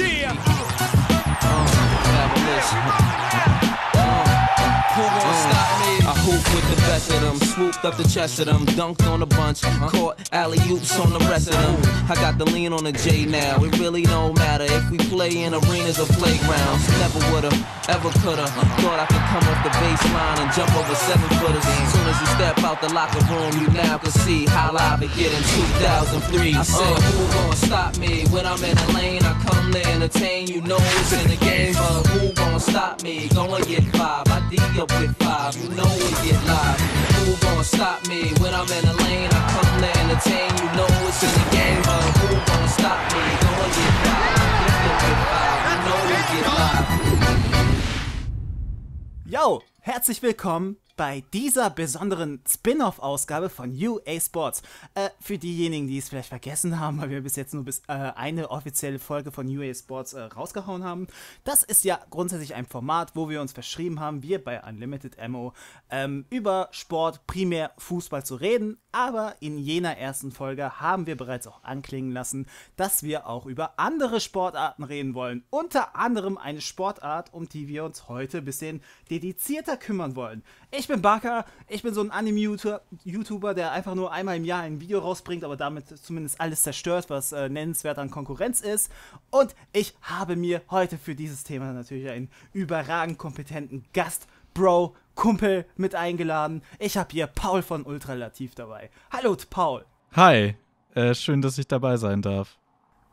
Yeah. Oh, of them. Swooped up the chest of them, dunked on a bunch, caught alley oops on the rest of them. I got the lean on the J now. It really don't matter if we play in arenas or playgrounds. Never would've, ever could've. Thought I could come off the baseline and jump over seven footers. As soon as you step out the locker room, you now can see how live it get in 2003. I said, uh, who to stop me when I'm in the lane? I come to entertain. You know it's in the game, but don't stop me. Go and get five. I deal with five. You know we get live. Who gon' stop me when I'm in the lane? I come to entertain. You know it's in the game. But who gon' stop me? Go get five. I deal with five. You know we get live. Yo, herzlich willkommen bei dieser besonderen Spin-off-Ausgabe von UA Sports. Äh, für diejenigen, die es vielleicht vergessen haben, weil wir bis jetzt nur bis äh, eine offizielle Folge von UA Sports äh, rausgehauen haben. Das ist ja grundsätzlich ein Format, wo wir uns verschrieben haben, wir bei Unlimited Ammo, ähm, über Sport, primär Fußball zu reden aber in jener ersten Folge haben wir bereits auch anklingen lassen, dass wir auch über andere Sportarten reden wollen. Unter anderem eine Sportart, um die wir uns heute ein bisschen dedizierter kümmern wollen. Ich bin Barker, ich bin so ein Anime-YouTuber, der einfach nur einmal im Jahr ein Video rausbringt, aber damit zumindest alles zerstört, was äh, nennenswert an Konkurrenz ist. Und ich habe mir heute für dieses Thema natürlich einen überragend kompetenten Gast, Bro Kumpel mit eingeladen. Ich habe hier Paul von Ultralativ dabei. Hallo, Paul. Hi, äh, schön, dass ich dabei sein darf.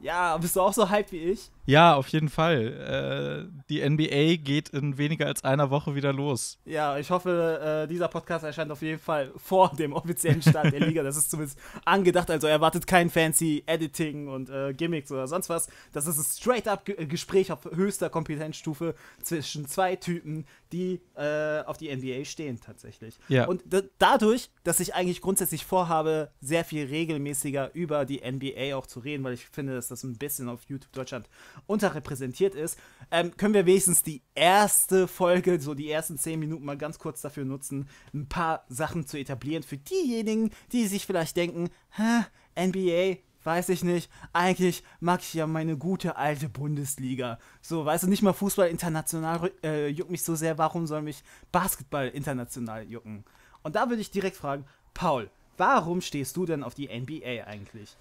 Ja, bist du auch so hyped wie ich? Ja, auf jeden Fall. Äh, die NBA geht in weniger als einer Woche wieder los. Ja, ich hoffe, äh, dieser Podcast erscheint auf jeden Fall vor dem offiziellen Start der Liga. Das ist zumindest angedacht. Also erwartet kein fancy Editing und äh, Gimmicks oder sonst was. Das ist ein straight-up äh, Gespräch auf höchster Kompetenzstufe zwischen zwei Typen, die äh, auf die NBA stehen tatsächlich. Ja. Und dadurch, dass ich eigentlich grundsätzlich vorhabe, sehr viel regelmäßiger über die NBA auch zu reden, weil ich finde, dass das ein bisschen auf YouTube Deutschland unterrepräsentiert ist, ähm, können wir wenigstens die erste Folge, so die ersten zehn Minuten mal ganz kurz dafür nutzen, ein paar Sachen zu etablieren für diejenigen, die sich vielleicht denken, Hä, NBA, weiß ich nicht, eigentlich mag ich ja meine gute alte Bundesliga. So, weißt du, nicht mal Fußball international äh, juckt mich so sehr, warum soll mich Basketball international jucken? Und da würde ich direkt fragen, Paul, warum stehst du denn auf die NBA eigentlich?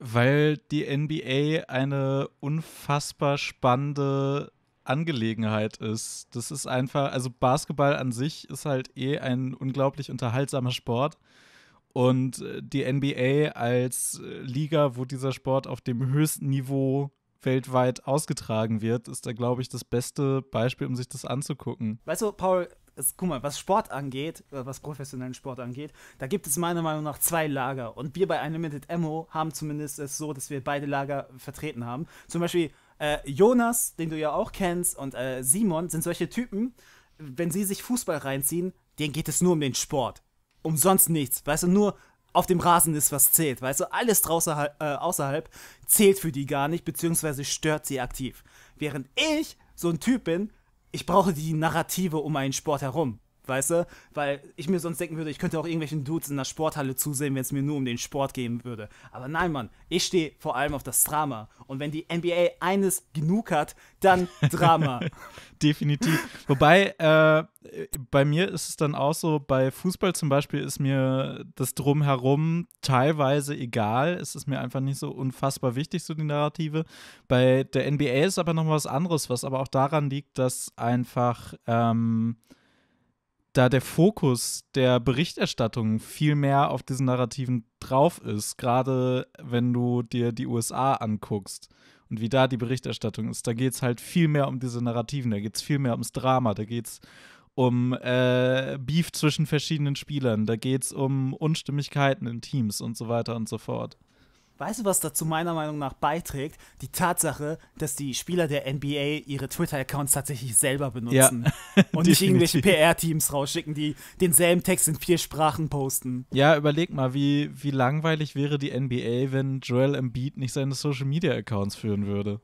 Weil die NBA eine unfassbar spannende Angelegenheit ist. Das ist einfach, also Basketball an sich ist halt eh ein unglaublich unterhaltsamer Sport. Und äh, die NBA als äh, Liga, wo dieser Sport auf dem höchsten Niveau weltweit ausgetragen wird, ist da, glaube ich, das beste Beispiel, um sich das anzugucken. Weißt du, Paul, es, guck mal, was Sport angeht, äh, was professionellen Sport angeht, da gibt es meiner Meinung nach zwei Lager. Und wir bei Unlimited Ammo haben zumindest es so, dass wir beide Lager vertreten haben. Zum Beispiel äh, Jonas, den du ja auch kennst, und äh, Simon sind solche Typen, wenn sie sich Fußball reinziehen, denen geht es nur um den Sport. Umsonst nichts. Weißt du, nur auf dem Rasen ist, was zählt. Weißt du, alles draußen, äh, außerhalb zählt für die gar nicht, beziehungsweise stört sie aktiv. Während ich so ein Typ bin, ich brauche die Narrative um einen Sport herum weißt du? Weil ich mir sonst denken würde, ich könnte auch irgendwelchen Dudes in der Sporthalle zusehen, wenn es mir nur um den Sport gehen würde. Aber nein, Mann, ich stehe vor allem auf das Drama. Und wenn die NBA eines genug hat, dann Drama. Definitiv. Wobei, äh, bei mir ist es dann auch so, bei Fußball zum Beispiel ist mir das Drumherum teilweise egal. Es ist mir einfach nicht so unfassbar wichtig, so die Narrative. Bei der NBA ist aber noch was anderes, was aber auch daran liegt, dass einfach. Ähm, da der Fokus der Berichterstattung viel mehr auf diesen Narrativen drauf ist, gerade wenn du dir die USA anguckst und wie da die Berichterstattung ist, da geht es halt viel mehr um diese Narrativen, da geht es viel mehr ums Drama, da geht es um äh, Beef zwischen verschiedenen Spielern, da geht es um Unstimmigkeiten in Teams und so weiter und so fort. Weißt du, was dazu meiner Meinung nach beiträgt? Die Tatsache, dass die Spieler der NBA ihre Twitter-Accounts tatsächlich selber benutzen ja. und nicht irgendwelche PR-Teams rausschicken, die denselben Text in vier Sprachen posten. Ja, überleg mal, wie, wie langweilig wäre die NBA, wenn Joel Embiid nicht seine Social-Media-Accounts führen würde.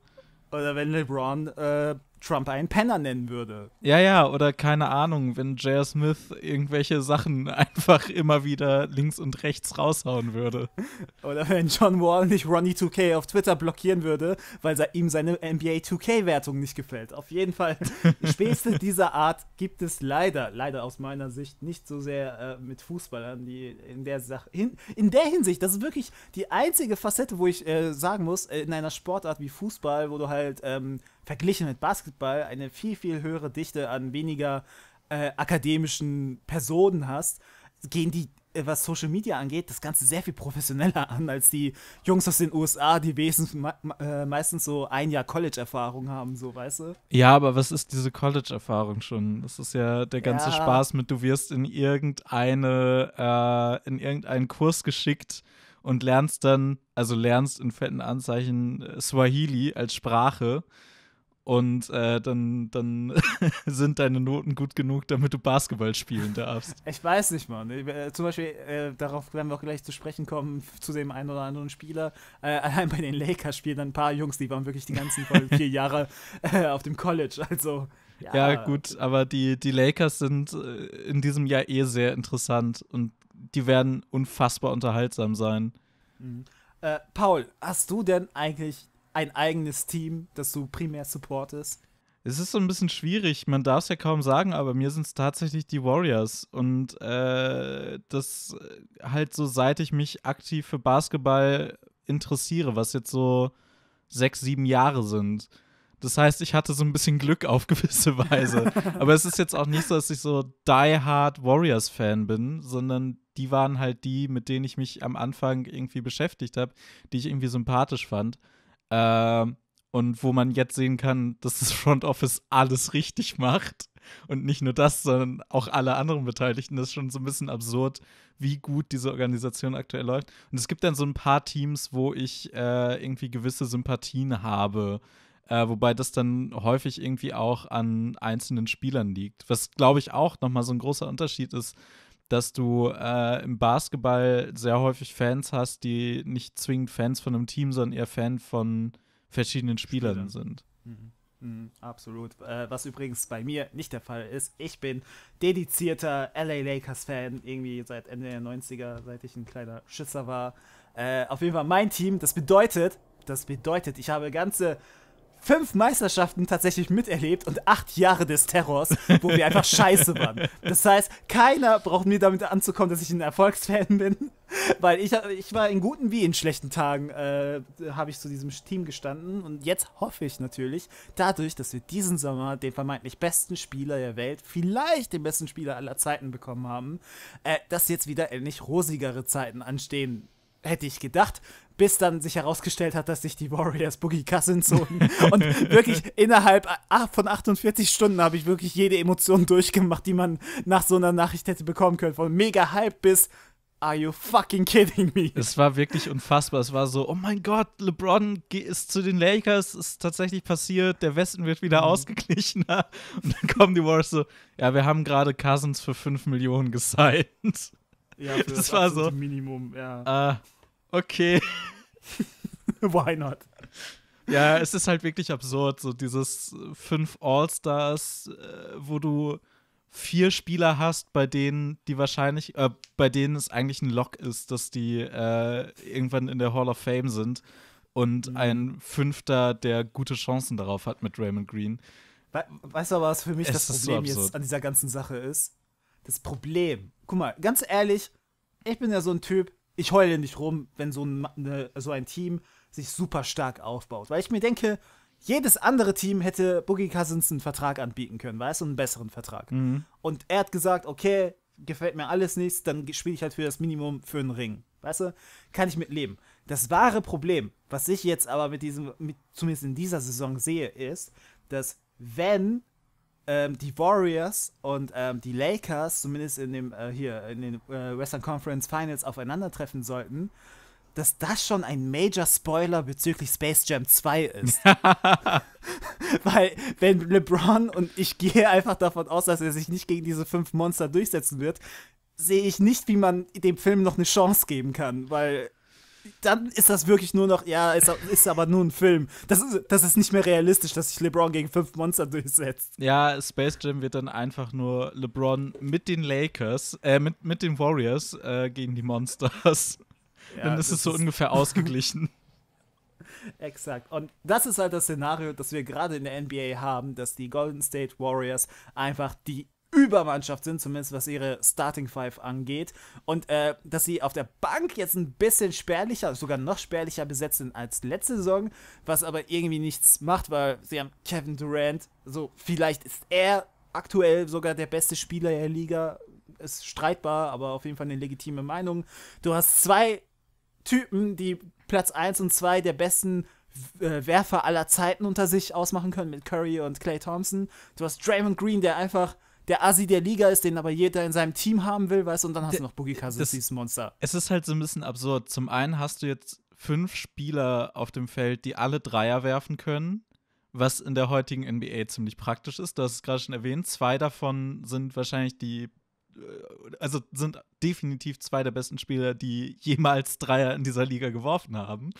Oder wenn LeBron äh, Trump einen Penner nennen würde. Ja, ja, oder keine Ahnung, wenn J.R. Smith irgendwelche Sachen einfach immer wieder links und rechts raushauen würde. Oder wenn John Wall nicht Ronnie 2K auf Twitter blockieren würde, weil ihm seine NBA 2K-Wertung nicht gefällt. Auf jeden Fall, Späße dieser Art gibt es leider, leider aus meiner Sicht nicht so sehr äh, mit Fußballern, die in der Sache, in, in der Hinsicht, das ist wirklich die einzige Facette, wo ich äh, sagen muss, äh, in einer Sportart wie Fußball, wo du halt ähm, verglichen mit Basketball eine viel, viel höhere Dichte an weniger äh, akademischen Personen hast, gehen die, äh, was Social Media angeht, das Ganze sehr viel professioneller an als die Jungs aus den USA, die wesentlich äh, meistens so ein Jahr College-Erfahrung haben, so weißt du? Ja, aber was ist diese College-Erfahrung schon? Das ist ja der ganze ja. Spaß mit, du wirst in irgendeine, äh, in irgendeinen Kurs geschickt und lernst dann, also lernst in fetten Anzeichen äh, Swahili als Sprache und äh, dann, dann sind deine Noten gut genug, damit du Basketball spielen darfst. Ich weiß nicht, Mann. Ich, äh, zum Beispiel, äh, darauf werden wir auch gleich zu sprechen kommen, zu dem einen oder anderen Spieler. Äh, allein bei den Lakers spielen ein paar Jungs, die waren wirklich die ganzen vier Jahre äh, auf dem College. Also. Ja. ja, gut, aber die, die Lakers sind äh, in diesem Jahr eh sehr interessant und die werden unfassbar unterhaltsam sein. Mhm. Paul, hast du denn eigentlich ein eigenes Team, das du primär supportest? Es ist so ein bisschen schwierig, man darf es ja kaum sagen, aber mir sind es tatsächlich die Warriors. Und äh, das äh, halt so, seit ich mich aktiv für Basketball interessiere, was jetzt so sechs, sieben Jahre sind. Das heißt, ich hatte so ein bisschen Glück auf gewisse Weise. aber es ist jetzt auch nicht so, dass ich so die-hard Warriors-Fan bin, sondern die waren halt die, mit denen ich mich am Anfang irgendwie beschäftigt habe, die ich irgendwie sympathisch fand. Ähm, und wo man jetzt sehen kann, dass das Front Office alles richtig macht. Und nicht nur das, sondern auch alle anderen Beteiligten. Das ist schon so ein bisschen absurd, wie gut diese Organisation aktuell läuft. Und es gibt dann so ein paar Teams, wo ich äh, irgendwie gewisse Sympathien habe. Äh, wobei das dann häufig irgendwie auch an einzelnen Spielern liegt. Was, glaube ich, auch nochmal so ein großer Unterschied ist dass du äh, im Basketball sehr häufig Fans hast, die nicht zwingend Fans von einem Team, sondern eher Fan von verschiedenen Spielern, Spielern. sind. Mhm. Mhm, absolut. Äh, was übrigens bei mir nicht der Fall ist. Ich bin dedizierter LA Lakers-Fan, irgendwie seit Ende der 90er, seit ich ein kleiner Schützer war. Äh, auf jeden Fall mein Team, das bedeutet, das bedeutet, ich habe ganze fünf Meisterschaften tatsächlich miterlebt und acht Jahre des Terrors, wo wir einfach scheiße waren. Das heißt, keiner braucht mir damit anzukommen, dass ich ein Erfolgsfan bin, weil ich, ich war in guten wie in schlechten Tagen, äh, habe ich zu diesem Team gestanden. Und jetzt hoffe ich natürlich, dadurch, dass wir diesen Sommer den vermeintlich besten Spieler der Welt, vielleicht den besten Spieler aller Zeiten bekommen haben, äh, dass jetzt wieder endlich rosigere Zeiten anstehen hätte ich gedacht, bis dann sich herausgestellt hat, dass sich die Warriors Boogie Cousins holen. Und wirklich innerhalb von 48 Stunden habe ich wirklich jede Emotion durchgemacht, die man nach so einer Nachricht hätte bekommen können. Von mega Hype bis Are you fucking kidding me? Es war wirklich unfassbar. Es war so, oh mein Gott, LeBron ist zu den Lakers, ist tatsächlich passiert, der Westen wird wieder mhm. ausgeglichener. Und dann kommen die Warriors so, ja, wir haben gerade Cousins für 5 Millionen gesigned. Ja, für das, das war so. Minimum, ja. Äh, okay. Why not? Ja, es ist halt wirklich absurd, so dieses fünf All-Stars, äh, wo du vier Spieler hast, bei denen die wahrscheinlich, äh, bei denen es eigentlich ein Lock ist, dass die äh, irgendwann in der Hall of Fame sind und mhm. ein Fünfter, der gute Chancen darauf hat mit Raymond Green. We weißt du, was für mich es das Problem so jetzt an dieser ganzen Sache ist? Das Problem. Guck mal, ganz ehrlich, ich bin ja so ein Typ, ich heule nicht rum, wenn so ein, ne, so ein Team sich super stark aufbaut. Weil ich mir denke, jedes andere Team hätte Boogie Cousins einen Vertrag anbieten können, weißt du, einen besseren Vertrag. Mhm. Und er hat gesagt, okay, gefällt mir alles nichts, dann spiele ich halt für das Minimum für einen Ring. Weißt du, kann ich mitleben. Das wahre Problem, was ich jetzt aber mit diesem, mit, zumindest in dieser Saison sehe, ist, dass wenn ähm, die Warriors und ähm, die Lakers zumindest in dem äh, hier in den äh, Western Conference Finals aufeinandertreffen sollten, dass das schon ein Major Spoiler bezüglich Space Jam 2 ist. Weil wenn LeBron und ich gehe einfach davon aus, dass er sich nicht gegen diese fünf Monster durchsetzen wird, sehe ich nicht, wie man dem Film noch eine Chance geben kann, weil dann ist das wirklich nur noch, ja, ist, ist aber nur ein Film. Das ist, das ist nicht mehr realistisch, dass sich LeBron gegen fünf Monster durchsetzt. Ja, Space Jam wird dann einfach nur LeBron mit den Lakers, äh, mit, mit den Warriors äh, gegen die Monsters. Ja, dann ist es so ist ungefähr ausgeglichen. Exakt. Und das ist halt das Szenario, das wir gerade in der NBA haben, dass die Golden State Warriors einfach die Übermannschaft sind, zumindest was ihre Starting Five angeht. Und äh, dass sie auf der Bank jetzt ein bisschen spärlicher, sogar noch spärlicher besetzt sind als letzte Saison, was aber irgendwie nichts macht, weil sie haben Kevin Durant, so vielleicht ist er aktuell sogar der beste Spieler der Liga, ist streitbar, aber auf jeden Fall eine legitime Meinung. Du hast zwei Typen, die Platz 1 und 2 der besten äh, Werfer aller Zeiten unter sich ausmachen können mit Curry und Clay Thompson. Du hast Draymond Green, der einfach der Assi der Liga ist, den aber jeder in seinem Team haben will, weißt du, und dann hast du noch Boogie Cousins, dieses Monster. Es ist halt so ein bisschen absurd. Zum einen hast du jetzt fünf Spieler auf dem Feld, die alle Dreier werfen können, was in der heutigen NBA ziemlich praktisch ist. Du hast es gerade schon erwähnt. Zwei davon sind wahrscheinlich die äh, also sind definitiv zwei der besten Spieler, die jemals Dreier in dieser Liga geworfen haben.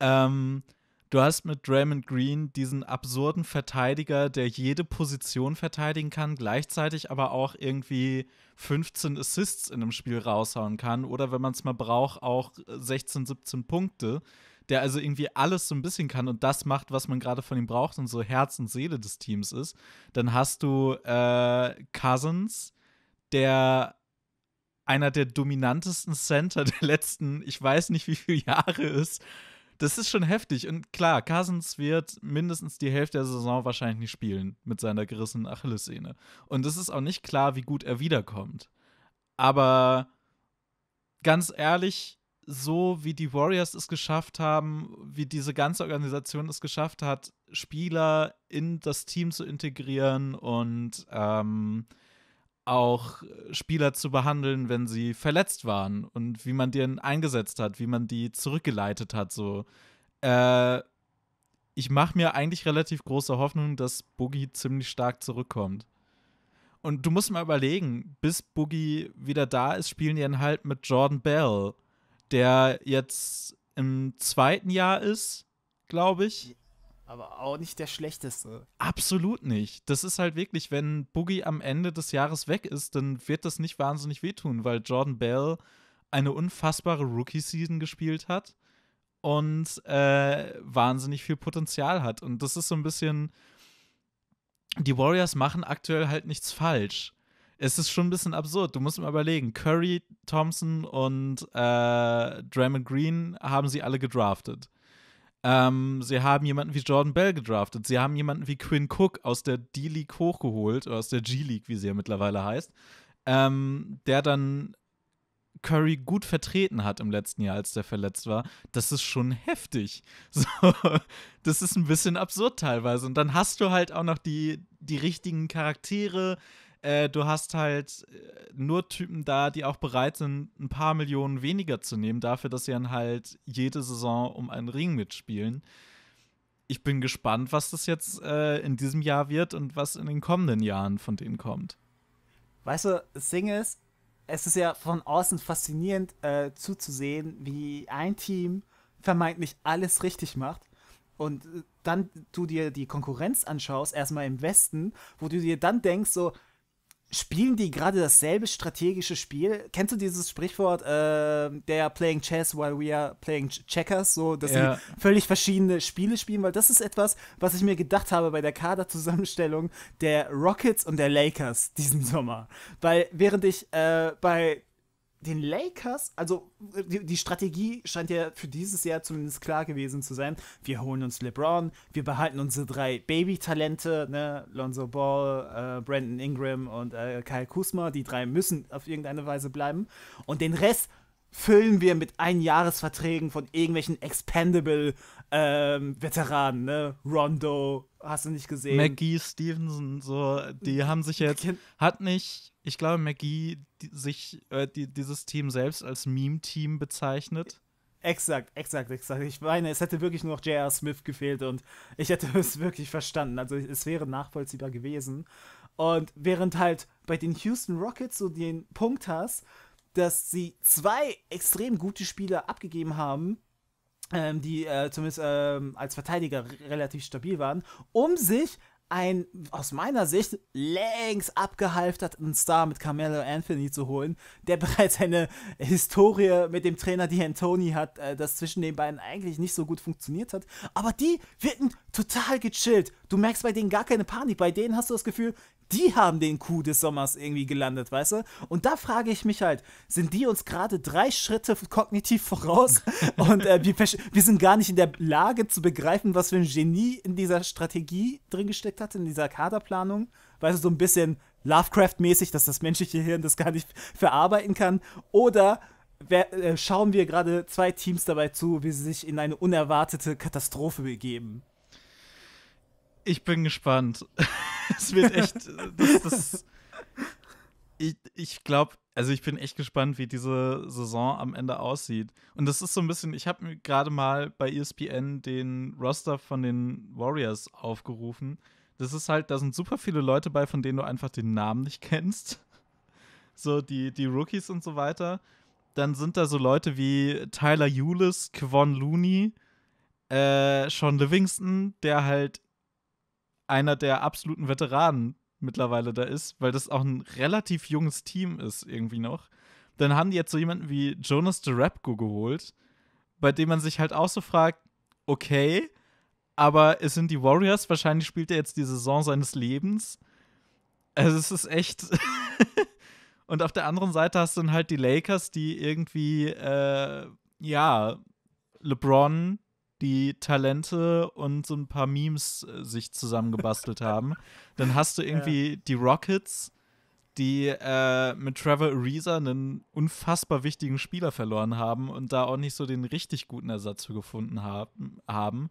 Ähm, Du hast mit Draymond Green diesen absurden Verteidiger, der jede Position verteidigen kann, gleichzeitig aber auch irgendwie 15 Assists in einem Spiel raushauen kann oder wenn man es mal braucht, auch 16, 17 Punkte, der also irgendwie alles so ein bisschen kann und das macht, was man gerade von ihm braucht und so Herz und Seele des Teams ist. Dann hast du äh, Cousins, der einer der dominantesten Center der letzten, ich weiß nicht wie viele Jahre ist das ist schon heftig. Und klar, Cousins wird mindestens die Hälfte der Saison wahrscheinlich nicht spielen mit seiner gerissenen Achillessehne. Und es ist auch nicht klar, wie gut er wiederkommt. Aber ganz ehrlich, so wie die Warriors es geschafft haben, wie diese ganze Organisation es geschafft hat, Spieler in das Team zu integrieren und ähm, auch Spieler zu behandeln, wenn sie verletzt waren und wie man denen eingesetzt hat, wie man die zurückgeleitet hat. So, äh, ich mache mir eigentlich relativ große Hoffnung, dass Boogie ziemlich stark zurückkommt. Und du musst mal überlegen, bis Boogie wieder da ist, spielen die dann halt mit Jordan Bell, der jetzt im zweiten Jahr ist, glaube ich aber auch nicht der schlechteste. Absolut nicht. Das ist halt wirklich, wenn Boogie am Ende des Jahres weg ist, dann wird das nicht wahnsinnig wehtun, weil Jordan Bell eine unfassbare Rookie-Season gespielt hat und äh, wahnsinnig viel Potenzial hat. Und das ist so ein bisschen. Die Warriors machen aktuell halt nichts falsch. Es ist schon ein bisschen absurd. Du musst mal überlegen. Curry, Thompson und äh, Draymond Green haben sie alle gedraftet. Ähm, sie haben jemanden wie Jordan Bell gedraftet. Sie haben jemanden wie Quinn Cook aus der D-League hochgeholt, oder aus der G-League, wie sie ja mittlerweile heißt, ähm, der dann Curry gut vertreten hat im letzten Jahr, als der verletzt war. Das ist schon heftig. So, das ist ein bisschen absurd teilweise. Und dann hast du halt auch noch die, die richtigen Charaktere, äh, du hast halt äh, nur Typen da, die auch bereit sind, ein paar Millionen weniger zu nehmen, dafür, dass sie dann halt jede Saison um einen Ring mitspielen. Ich bin gespannt, was das jetzt äh, in diesem Jahr wird und was in den kommenden Jahren von denen kommt. Weißt du, das Ding ist, es ist ja von außen faszinierend äh, zuzusehen, wie ein Team vermeintlich alles richtig macht und äh, dann du dir die Konkurrenz anschaust, erstmal im Westen, wo du dir dann denkst, so, spielen die gerade dasselbe strategische Spiel? Kennst du dieses Sprichwort, äh, they are playing chess while we are playing checkers? So, dass ja. sie völlig verschiedene Spiele spielen, weil das ist etwas, was ich mir gedacht habe bei der Kaderzusammenstellung der Rockets und der Lakers diesen Sommer. Weil während ich äh, bei den Lakers, also äh, die, die, Strategie scheint ja für dieses Jahr zumindest klar gewesen zu sein. Wir holen uns LeBron, wir behalten unsere drei Baby-Talente, ne? Lonzo Ball, äh, Brandon Ingram und äh, Kyle Kuzma. Die drei müssen auf irgendeine Weise bleiben. Und den Rest füllen wir mit Einjahresverträgen von irgendwelchen Expendable ähm, Veteranen, ne? Rondo, hast du nicht gesehen. McGee Stevenson, so, die haben sich jetzt, hat nicht ich glaube, McGee die, sich äh, die, dieses Team selbst als Meme-Team bezeichnet. Exakt, exakt, exakt. Ich meine, es hätte wirklich nur noch J.R. Smith gefehlt und ich hätte es wirklich verstanden. Also es wäre nachvollziehbar gewesen. Und während halt bei den Houston Rockets so den Punkt hast, dass sie zwei extrem gute Spieler abgegeben haben, ähm, die äh, zumindest ähm, als Verteidiger relativ stabil waren, um sich ein aus meiner Sicht längst abgehalfterten Star mit Carmelo Anthony zu holen, der bereits eine Historie mit dem Trainer die Antoni hat, äh, das zwischen den beiden eigentlich nicht so gut funktioniert hat. Aber die wirken total gechillt. Du merkst bei denen gar keine Panik. Bei denen hast du das Gefühl, die haben den Coup des Sommers irgendwie gelandet, weißt du? Und da frage ich mich halt, sind die uns gerade drei Schritte kognitiv voraus und äh, wir, wir, sind gar nicht in der Lage zu begreifen, was für ein Genie in dieser Strategie drin gesteckt hat, in dieser Kaderplanung? Weißt du, so ein bisschen Lovecraft-mäßig, dass das menschliche Hirn das gar nicht verarbeiten kann? Oder wer, äh, schauen wir gerade zwei Teams dabei zu, wie sie sich in eine unerwartete Katastrophe begeben? Ich bin gespannt. es wird echt. Das, das, ich ich glaube, also ich bin echt gespannt, wie diese Saison am Ende aussieht. Und das ist so ein bisschen, ich habe mir gerade mal bei ESPN den Roster von den Warriors aufgerufen. Das ist halt, da sind super viele Leute bei, von denen du einfach den Namen nicht kennst. So die, die Rookies und so weiter. Dann sind da so Leute wie Tyler Eulis, Kevon Looney, äh, Sean Livingston, der halt einer der absoluten Veteranen mittlerweile da ist, weil das auch ein relativ junges Team ist irgendwie noch. Dann haben die jetzt so jemanden wie Jonas Derapko geholt, bei dem man sich halt auch so fragt, okay, aber es sind die Warriors, wahrscheinlich spielt er jetzt die Saison seines Lebens. Also es ist echt. Und auf der anderen Seite hast du dann halt die Lakers, die irgendwie, äh, ja, LeBron die Talente und so ein paar Memes äh, sich zusammengebastelt haben. Dann hast du irgendwie ja. die Rockets, die äh, mit Trevor Ariza einen unfassbar wichtigen Spieler verloren haben und da auch nicht so den richtig guten Ersatz für gefunden haben.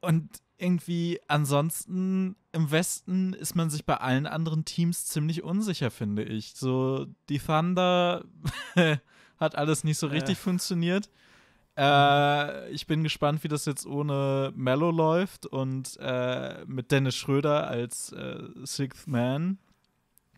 Und irgendwie ansonsten im Westen ist man sich bei allen anderen Teams ziemlich unsicher, finde ich. So, die Thunder hat alles nicht so richtig ja. funktioniert. Äh, ich bin gespannt, wie das jetzt ohne Mello läuft und äh, mit Dennis Schröder als äh, Sixth Man.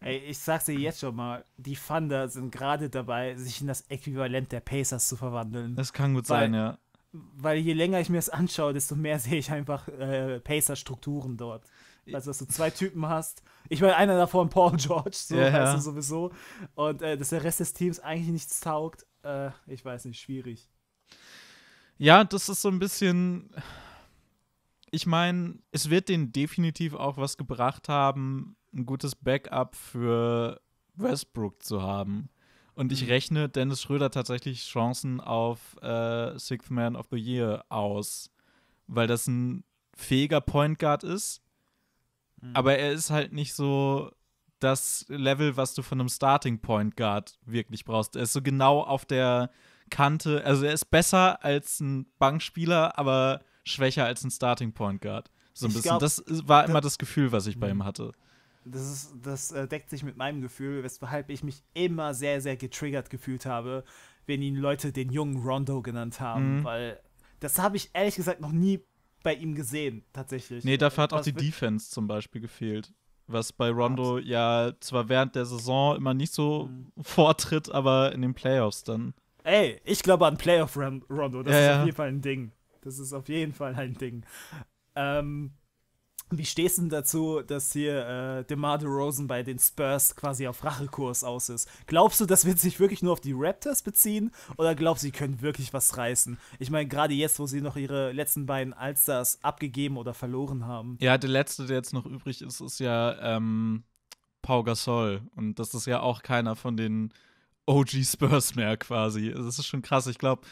Ey, ich sag's dir jetzt schon mal, die Thunder sind gerade dabei, sich in das Äquivalent der Pacers zu verwandeln. Das kann gut weil, sein, ja. Weil je länger ich mir das anschaue, desto mehr sehe ich einfach äh, Pacer-Strukturen dort. Also, dass du zwei Typen hast. Ich meine, einer davon Paul George, so yeah, weißt du sowieso. Und äh, dass der Rest des Teams eigentlich nichts taugt, äh, ich weiß nicht, schwierig. Ja, das ist so ein bisschen. Ich meine, es wird denen definitiv auch was gebracht haben, ein gutes Backup für Westbrook zu haben. Und ich mhm. rechne Dennis Schröder tatsächlich Chancen auf äh, Sixth Man of the Year aus, weil das ein fähiger Point Guard ist. Mhm. Aber er ist halt nicht so das Level, was du von einem Starting Point Guard wirklich brauchst. Er ist so genau auf der kannte. Also er ist besser als ein Bankspieler, aber schwächer als ein Starting Point Guard. So ein bisschen. Glaub, das war immer das Gefühl, was ich bei ihm mhm. hatte. Das, ist, das äh, deckt sich mit meinem Gefühl, weshalb ich mich immer sehr, sehr getriggert gefühlt habe, wenn ihn Leute den jungen Rondo genannt haben, mhm. weil das habe ich ehrlich gesagt noch nie bei ihm gesehen, tatsächlich. Nee, dafür hat was auch die Defense zum Beispiel gefehlt. Was bei Rondo ja zwar während der Saison immer nicht so mhm. vortritt, aber in den Playoffs dann. Ey, ich glaube an Playoff Rondo. Das ja, ist ja. auf jeden Fall ein Ding. Das ist auf jeden Fall ein Ding. Ähm, wie stehst du denn dazu, dass hier äh, DeMar DeRozan bei den Spurs quasi auf Rachekurs aus ist? Glaubst du, das wird sich wirklich nur auf die Raptors beziehen? Oder glaubst du, sie können wirklich was reißen? Ich meine, gerade jetzt, wo sie noch ihre letzten beiden Allstars abgegeben oder verloren haben. Ja, der letzte, der jetzt noch übrig ist, ist ja ähm, Pau Gasol. Und das ist ja auch keiner von den OG Spurs mehr quasi. Das ist schon krass. Ich glaube,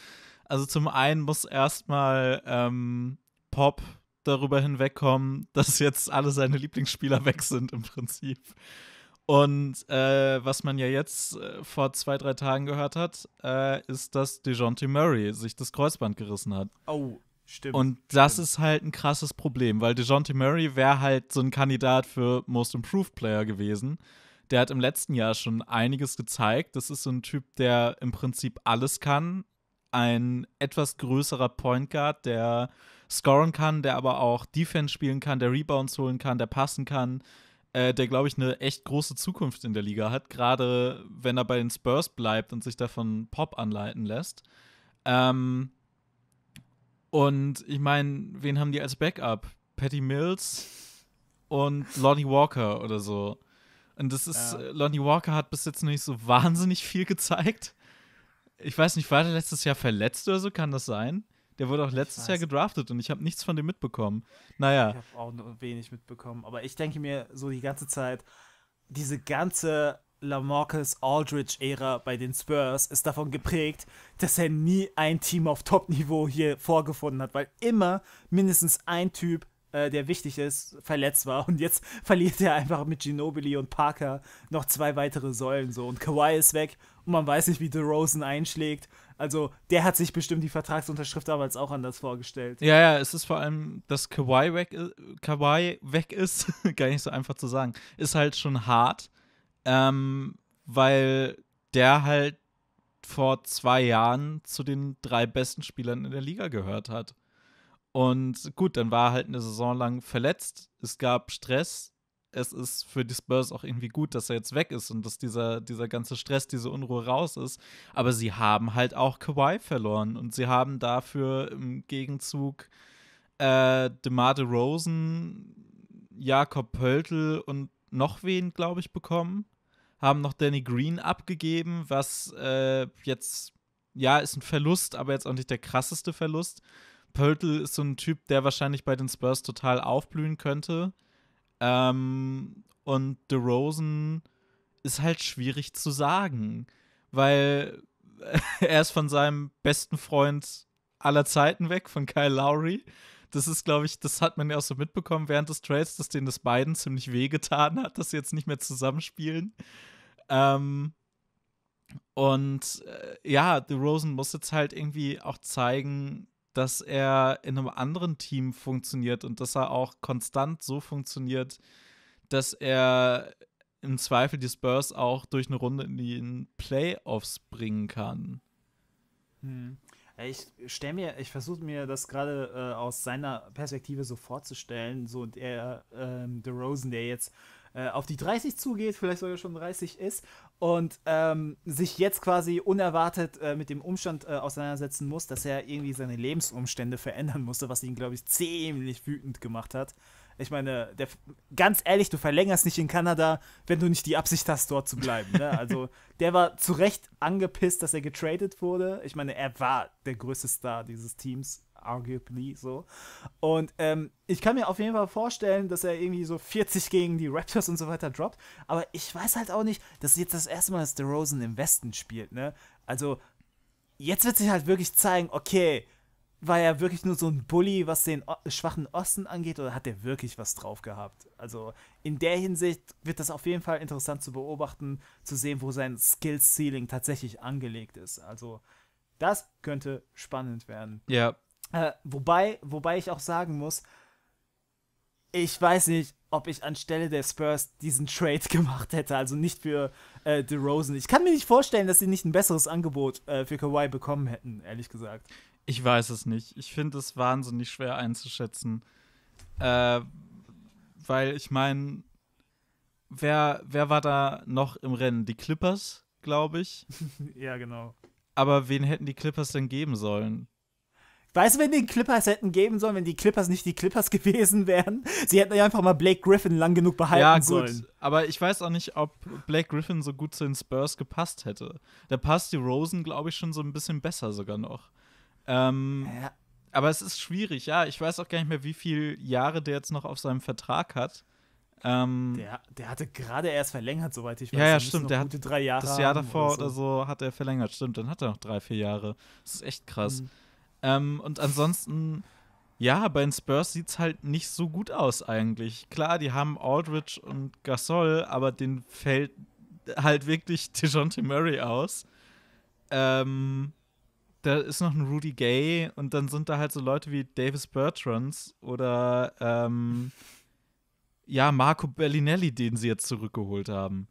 also zum einen muss erstmal ähm, Pop darüber hinwegkommen, dass jetzt alle seine Lieblingsspieler weg sind im Prinzip. Und äh, was man ja jetzt äh, vor zwei, drei Tagen gehört hat, äh, ist, dass DeJounte Murray sich das Kreuzband gerissen hat. Oh, stimmt. Und das stimmt. ist halt ein krasses Problem, weil DeJounte Murray wäre halt so ein Kandidat für Most Improved Player gewesen der hat im letzten Jahr schon einiges gezeigt. Das ist so ein Typ, der im Prinzip alles kann. Ein etwas größerer Point Guard, der scoren kann, der aber auch Defense spielen kann, der Rebounds holen kann, der passen kann, äh, der, glaube ich, eine echt große Zukunft in der Liga hat, gerade wenn er bei den Spurs bleibt und sich davon Pop anleiten lässt. Ähm, und ich meine, wen haben die als Backup? Patty Mills und Lonnie Walker oder so. Und das ist, ja. Äh, Lonnie Walker hat bis jetzt noch nicht so wahnsinnig viel gezeigt. Ich weiß nicht, war der letztes Jahr verletzt oder so? Kann das sein? Der wurde auch letztes Jahr gedraftet und ich habe nichts von dem mitbekommen. Naja. Ich habe auch nur wenig mitbekommen. Aber ich denke mir so die ganze Zeit, diese ganze Lamarcus Aldridge-Ära bei den Spurs ist davon geprägt, dass er nie ein Team auf Top-Niveau hier vorgefunden hat, weil immer mindestens ein Typ äh, der wichtig ist, verletzt war. Und jetzt verliert er einfach mit Ginobili und Parker noch zwei weitere Säulen so. Und Kawhi ist weg und man weiß nicht, wie DeRozan einschlägt. Also der hat sich bestimmt die Vertragsunterschrift damals auch anders vorgestellt. Ja, ja, es ist vor allem, dass Kawhi weg, äh, Kawhi weg ist, gar nicht so einfach zu sagen, ist halt schon hart, ähm, weil der halt vor zwei Jahren zu den drei besten Spielern in der Liga gehört hat. Und gut, dann war er halt eine Saison lang verletzt. Es gab Stress. Es ist für die Spurs auch irgendwie gut, dass er jetzt weg ist und dass dieser, dieser ganze Stress, diese Unruhe raus ist. Aber sie haben halt auch Kawhi verloren und sie haben dafür im Gegenzug äh, DeMar DeRozan, Jakob Pöltl und noch wen, glaube ich, bekommen. Haben noch Danny Green abgegeben, was äh, jetzt, ja, ist ein Verlust, aber jetzt auch nicht der krasseste Verlust Pöltl ist so ein Typ, der wahrscheinlich bei den Spurs total aufblühen könnte. Ähm, und DeRozan ist halt schwierig zu sagen, weil er ist von seinem besten Freund aller Zeiten weg, von Kyle Lowry. Das ist, glaube ich, das hat man ja auch so mitbekommen während des Trades, dass denen das beiden ziemlich wehgetan hat, dass sie jetzt nicht mehr zusammenspielen. Ähm, und äh, ja, DeRozan muss jetzt halt irgendwie auch zeigen, dass er in einem anderen Team funktioniert und dass er auch konstant so funktioniert, dass er im Zweifel die Spurs auch durch eine Runde in die Playoffs bringen kann. Hm. Ich stelle mir, ich versuche mir das gerade äh, aus seiner Perspektive so vorzustellen, so der ähm, DeRozan, der jetzt äh, auf die 30 zugeht, vielleicht sogar schon 30 ist und ähm, sich jetzt quasi unerwartet äh, mit dem Umstand äh, auseinandersetzen muss, dass er irgendwie seine Lebensumstände verändern musste, was ihn, glaube ich, ziemlich wütend gemacht hat. Ich meine, der, ganz ehrlich, du verlängerst nicht in Kanada, wenn du nicht die Absicht hast, dort zu bleiben. Ne? Also, der war zu Recht angepisst, dass er getradet wurde. Ich meine, er war der größte Star dieses Teams arguably so. Und ähm, ich kann mir auf jeden Fall vorstellen, dass er irgendwie so 40 gegen die Raptors und so weiter droppt. Aber ich weiß halt auch nicht, dass jetzt das erste Mal, dass DeRozan im Westen spielt, ne? Also, jetzt wird sich halt wirklich zeigen, okay, war er wirklich nur so ein Bully, was den o schwachen Osten angeht, oder hat er wirklich was drauf gehabt? Also in der Hinsicht wird das auf jeden Fall interessant zu beobachten, zu sehen, wo sein Skill-Ceiling tatsächlich angelegt ist. Also das könnte spannend werden. Ja, äh, wobei, wobei ich auch sagen muss, ich weiß nicht, ob ich anstelle der Spurs diesen Trade gemacht hätte, also nicht für äh, DeRozan. Ich kann mir nicht vorstellen, dass sie nicht ein besseres Angebot äh, für Kawhi bekommen hätten, ehrlich gesagt. Ich weiß es nicht. Ich finde es wahnsinnig schwer einzuschätzen. Äh, weil ich meine, wer, wer war da noch im Rennen? Die Clippers, glaube ich. ja, genau. Aber wen hätten die Clippers denn geben sollen? Weißt du, wenn die Clippers hätten geben sollen, wenn die Clippers nicht die Clippers gewesen wären? Sie hätten ja einfach mal Blake Griffin lang genug behalten sollen. ja, gut. sollen. Aber ich weiß auch nicht, ob Blake Griffin so gut zu den Spurs gepasst hätte. Da passt die Rosen, glaube ich, schon so ein bisschen besser sogar noch. Ähm, ja. Aber es ist schwierig, ja. Ich weiß auch gar nicht mehr, wie viele Jahre der jetzt noch auf seinem Vertrag hat. Ähm, der, der, hatte gerade erst verlängert, soweit ich weiß. Ja, ja, stimmt. Der hat drei Jahre das Jahr davor oder so. oder so. hat er verlängert. Stimmt, dann hat er noch drei, vier Jahre. Das ist echt krass. Mhm. Ähm, und ansonsten, ja, bei den Spurs sieht es halt nicht so gut aus eigentlich. Klar, die haben Aldridge und Gasol, aber den fällt halt wirklich DeJounte Murray aus. Ähm, da ist noch ein Rudy Gay und dann sind da halt so Leute wie Davis Bertrands oder ähm, ja, Marco Bellinelli, den sie jetzt zurückgeholt haben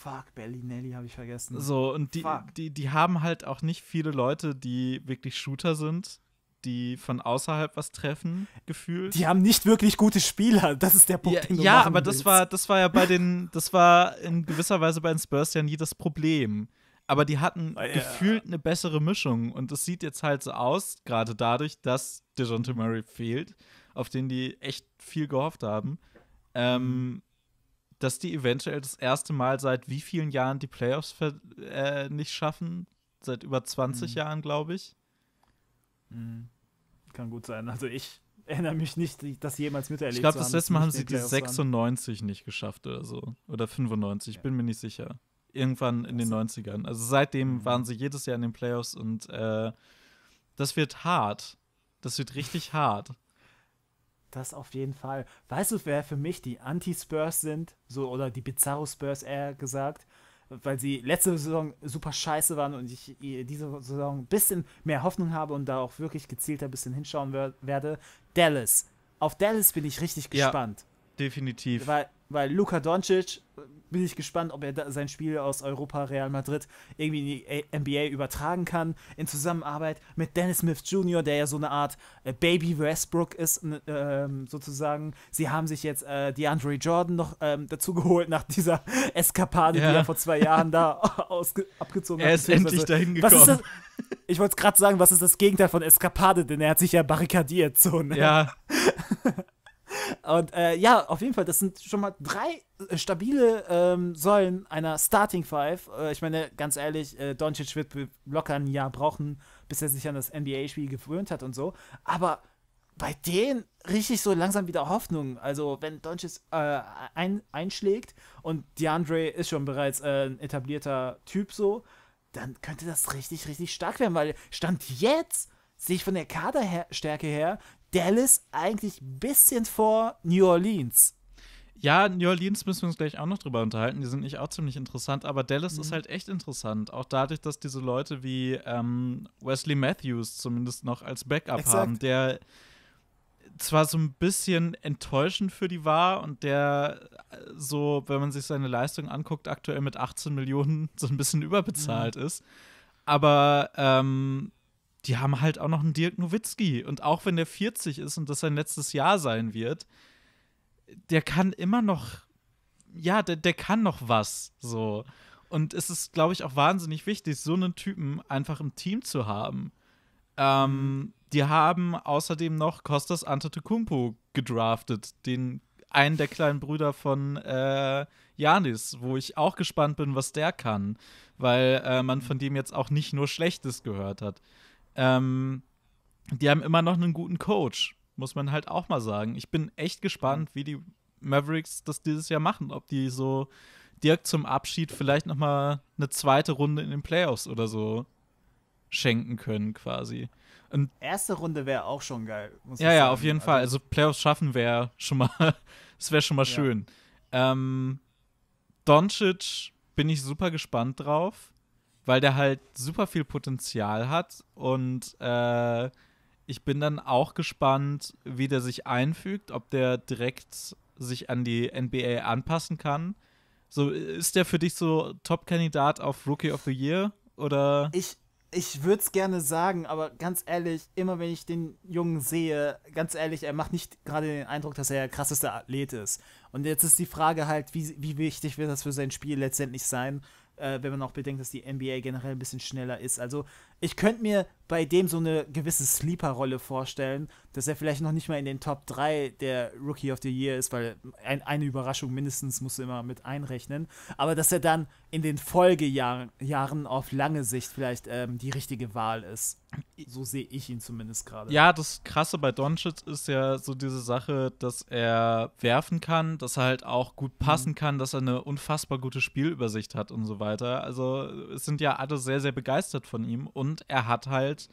fuck, Berlinelli habe ich vergessen. So, und die, die, die haben halt auch nicht viele Leute, die wirklich Shooter sind, die von außerhalb was treffen, gefühlt. Die haben nicht wirklich gute Spieler, das ist der Punkt, ja, den du Ja, aber das war, das war ja bei den, das war in gewisser Weise bei den Spurs ja nie das Problem. Aber die hatten ah, ja. gefühlt eine bessere Mischung. Und das sieht jetzt halt so aus, gerade dadurch, dass DeJounte Murray fehlt, auf den die echt viel gehofft haben. Ähm, mhm dass die eventuell das erste Mal seit wie vielen Jahren die Playoffs äh, nicht schaffen? Seit über 20 mhm. Jahren, glaube ich. Mhm. Kann gut sein. Also ich erinnere mich nicht, dass jemals miterlebt Ich glaube, das letzte Mal haben sie die 96 an. nicht geschafft oder so. Oder 95, ja. bin mir nicht sicher. Irgendwann in den 90ern. Also seitdem mhm. waren sie jedes Jahr in den Playoffs und äh, das wird hart. Das wird richtig hart. Das auf jeden Fall. Weißt du, wer für mich die Anti-Spurs sind? So, oder die Bizarro-Spurs eher gesagt? Weil sie letzte Saison super scheiße waren und ich diese Saison ein bisschen mehr Hoffnung habe und da auch wirklich gezielter ein bisschen hinschauen werde. Dallas. Auf Dallas bin ich richtig gespannt. Ja, definitiv. Weil, weil Luka Doncic bin ich gespannt, ob er sein Spiel aus Europa Real Madrid irgendwie in die NBA übertragen kann, in Zusammenarbeit mit Dennis Smith Jr., der ja so eine Art äh, Baby Westbrook ist, ähm, sozusagen. Sie haben sich jetzt äh, DeAndre Jordan noch ähm, dazu geholt nach dieser Eskapade, ja. die er vor zwei Jahren da abgezogen hat. Er ist endlich dahin gekommen. Ich wollte gerade sagen, was ist das Gegenteil von Eskapade, denn er hat sich ja barrikadiert. So, ne? Ja. Und äh, ja, auf jeden Fall, das sind schon mal drei äh, stabile ähm, Säulen einer Starting Five. Äh, ich meine, ganz ehrlich, äh, Doncic wird locker ein Jahr brauchen, bis er sich an das NBA-Spiel gewöhnt hat und so. Aber bei denen richtig so langsam wieder Hoffnung. Also, wenn Doncic äh, ein, einschlägt und DeAndre ist schon bereits äh, ein etablierter Typ so, dann könnte das richtig, richtig stark werden, weil Stand jetzt sehe ich von der Kaderstärke her Dallas eigentlich ein bisschen vor New Orleans. Ja, New Orleans müssen wir uns gleich auch noch drüber unterhalten. Die sind nicht auch ziemlich interessant, aber Dallas mhm. ist halt echt interessant. Auch dadurch, dass diese Leute wie ähm, Wesley Matthews zumindest noch als Backup Exakt. haben, der zwar so ein bisschen enttäuschend für die war und der äh, so, wenn man sich seine Leistung anguckt, aktuell mit 18 Millionen so ein bisschen überbezahlt mhm. ist. Aber ähm, die haben halt auch noch einen Dirk Nowitzki. Und auch wenn der 40 ist und das sein letztes Jahr sein wird, der kann immer noch, ja, der, der kann noch was. So. Und es ist, glaube ich, auch wahnsinnig wichtig, so einen Typen einfach im Team zu haben. Ähm, die haben außerdem noch Kostas Antetokounmpo gedraftet, den einen der kleinen Brüder von äh, Janis, wo ich auch gespannt bin, was der kann, weil äh, man von dem jetzt auch nicht nur Schlechtes gehört hat. Ähm, die haben immer noch einen guten Coach, muss man halt auch mal sagen. Ich bin echt gespannt, wie die Mavericks das dieses Jahr machen, ob die so Dirk zum Abschied vielleicht noch mal eine zweite Runde in den Playoffs oder so schenken können quasi. Und Erste Runde wäre auch schon geil. ja, ja, auf jeden also Fall. Also Playoffs schaffen wäre schon mal, es wäre schon mal ja. schön. Ähm, Doncic bin ich super gespannt drauf weil der halt super viel Potenzial hat und äh, ich bin dann auch gespannt, wie der sich einfügt, ob der direkt sich an die NBA anpassen kann. So ist der für dich so Top-Kandidat auf Rookie of the Year oder? Ich ich würde es gerne sagen, aber ganz ehrlich, immer wenn ich den Jungen sehe, ganz ehrlich, er macht nicht gerade den Eindruck, dass er der krasseste Athlet ist. Und jetzt ist die Frage halt, wie, wie wichtig wird das für sein Spiel letztendlich sein? äh, wenn man auch bedenkt, dass die NBA generell ein bisschen schneller ist. Also ich könnte mir bei dem so eine gewisse Sleeper-Rolle vorstellen, dass er vielleicht noch nicht mal in den Top 3 der Rookie of the Year ist, weil ein, eine Überraschung mindestens musst du immer mit einrechnen, aber dass er dann in den Folgejahren auf lange Sicht vielleicht ähm, die richtige Wahl ist. So sehe ich ihn zumindest gerade. Ja, das Krasse bei Doncic ist ja so diese Sache, dass er werfen kann, dass er halt auch gut mhm. passen mhm. kann, dass er eine unfassbar gute Spielübersicht hat und so weiter. Also es sind ja alle sehr, sehr begeistert von ihm und und er hat halt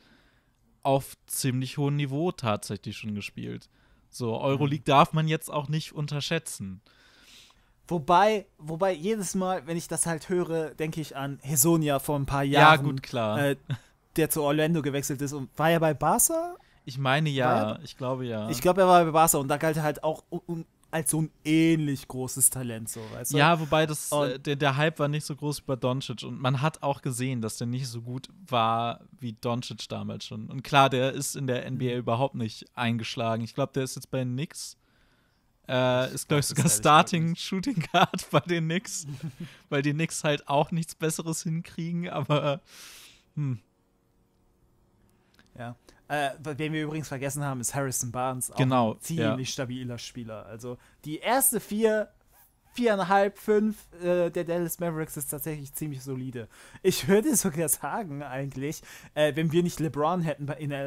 auf ziemlich hohem Niveau tatsächlich schon gespielt. So, Euroleague mhm. darf man jetzt auch nicht unterschätzen. Wobei, wobei jedes Mal, wenn ich das halt höre, denke ich an Hesonia vor ein paar Jahren. Ja, gut, klar. Äh, der zu Orlando gewechselt ist und war ja bei Barca? Ich meine ja, er, ich glaube ja. Ich glaube, er war bei Barca und da galt er halt auch um, als so ein ähnlich großes Talent, so, weißt du? Ja, wobei das, äh, der, der Hype war nicht so groß über Doncic und man hat auch gesehen, dass der nicht so gut war wie Doncic damals schon. Und klar, der ist in der NBA mhm. überhaupt nicht eingeschlagen. Ich glaube, der ist jetzt bei Nix. Äh, ist, glaube ich, sogar Starting Shooting Guard bei den Knicks, weil die Knicks halt auch nichts Besseres hinkriegen, aber hm. Ja, äh, den wir übrigens vergessen haben, ist Harrison Barnes. Auch genau, ein ziemlich ja. stabiler Spieler. Also die erste vier, viereinhalb, fünf äh, der Dallas Mavericks ist tatsächlich ziemlich solide. Ich würde sogar sagen, eigentlich, äh, wenn wir nicht LeBron hätten in LA,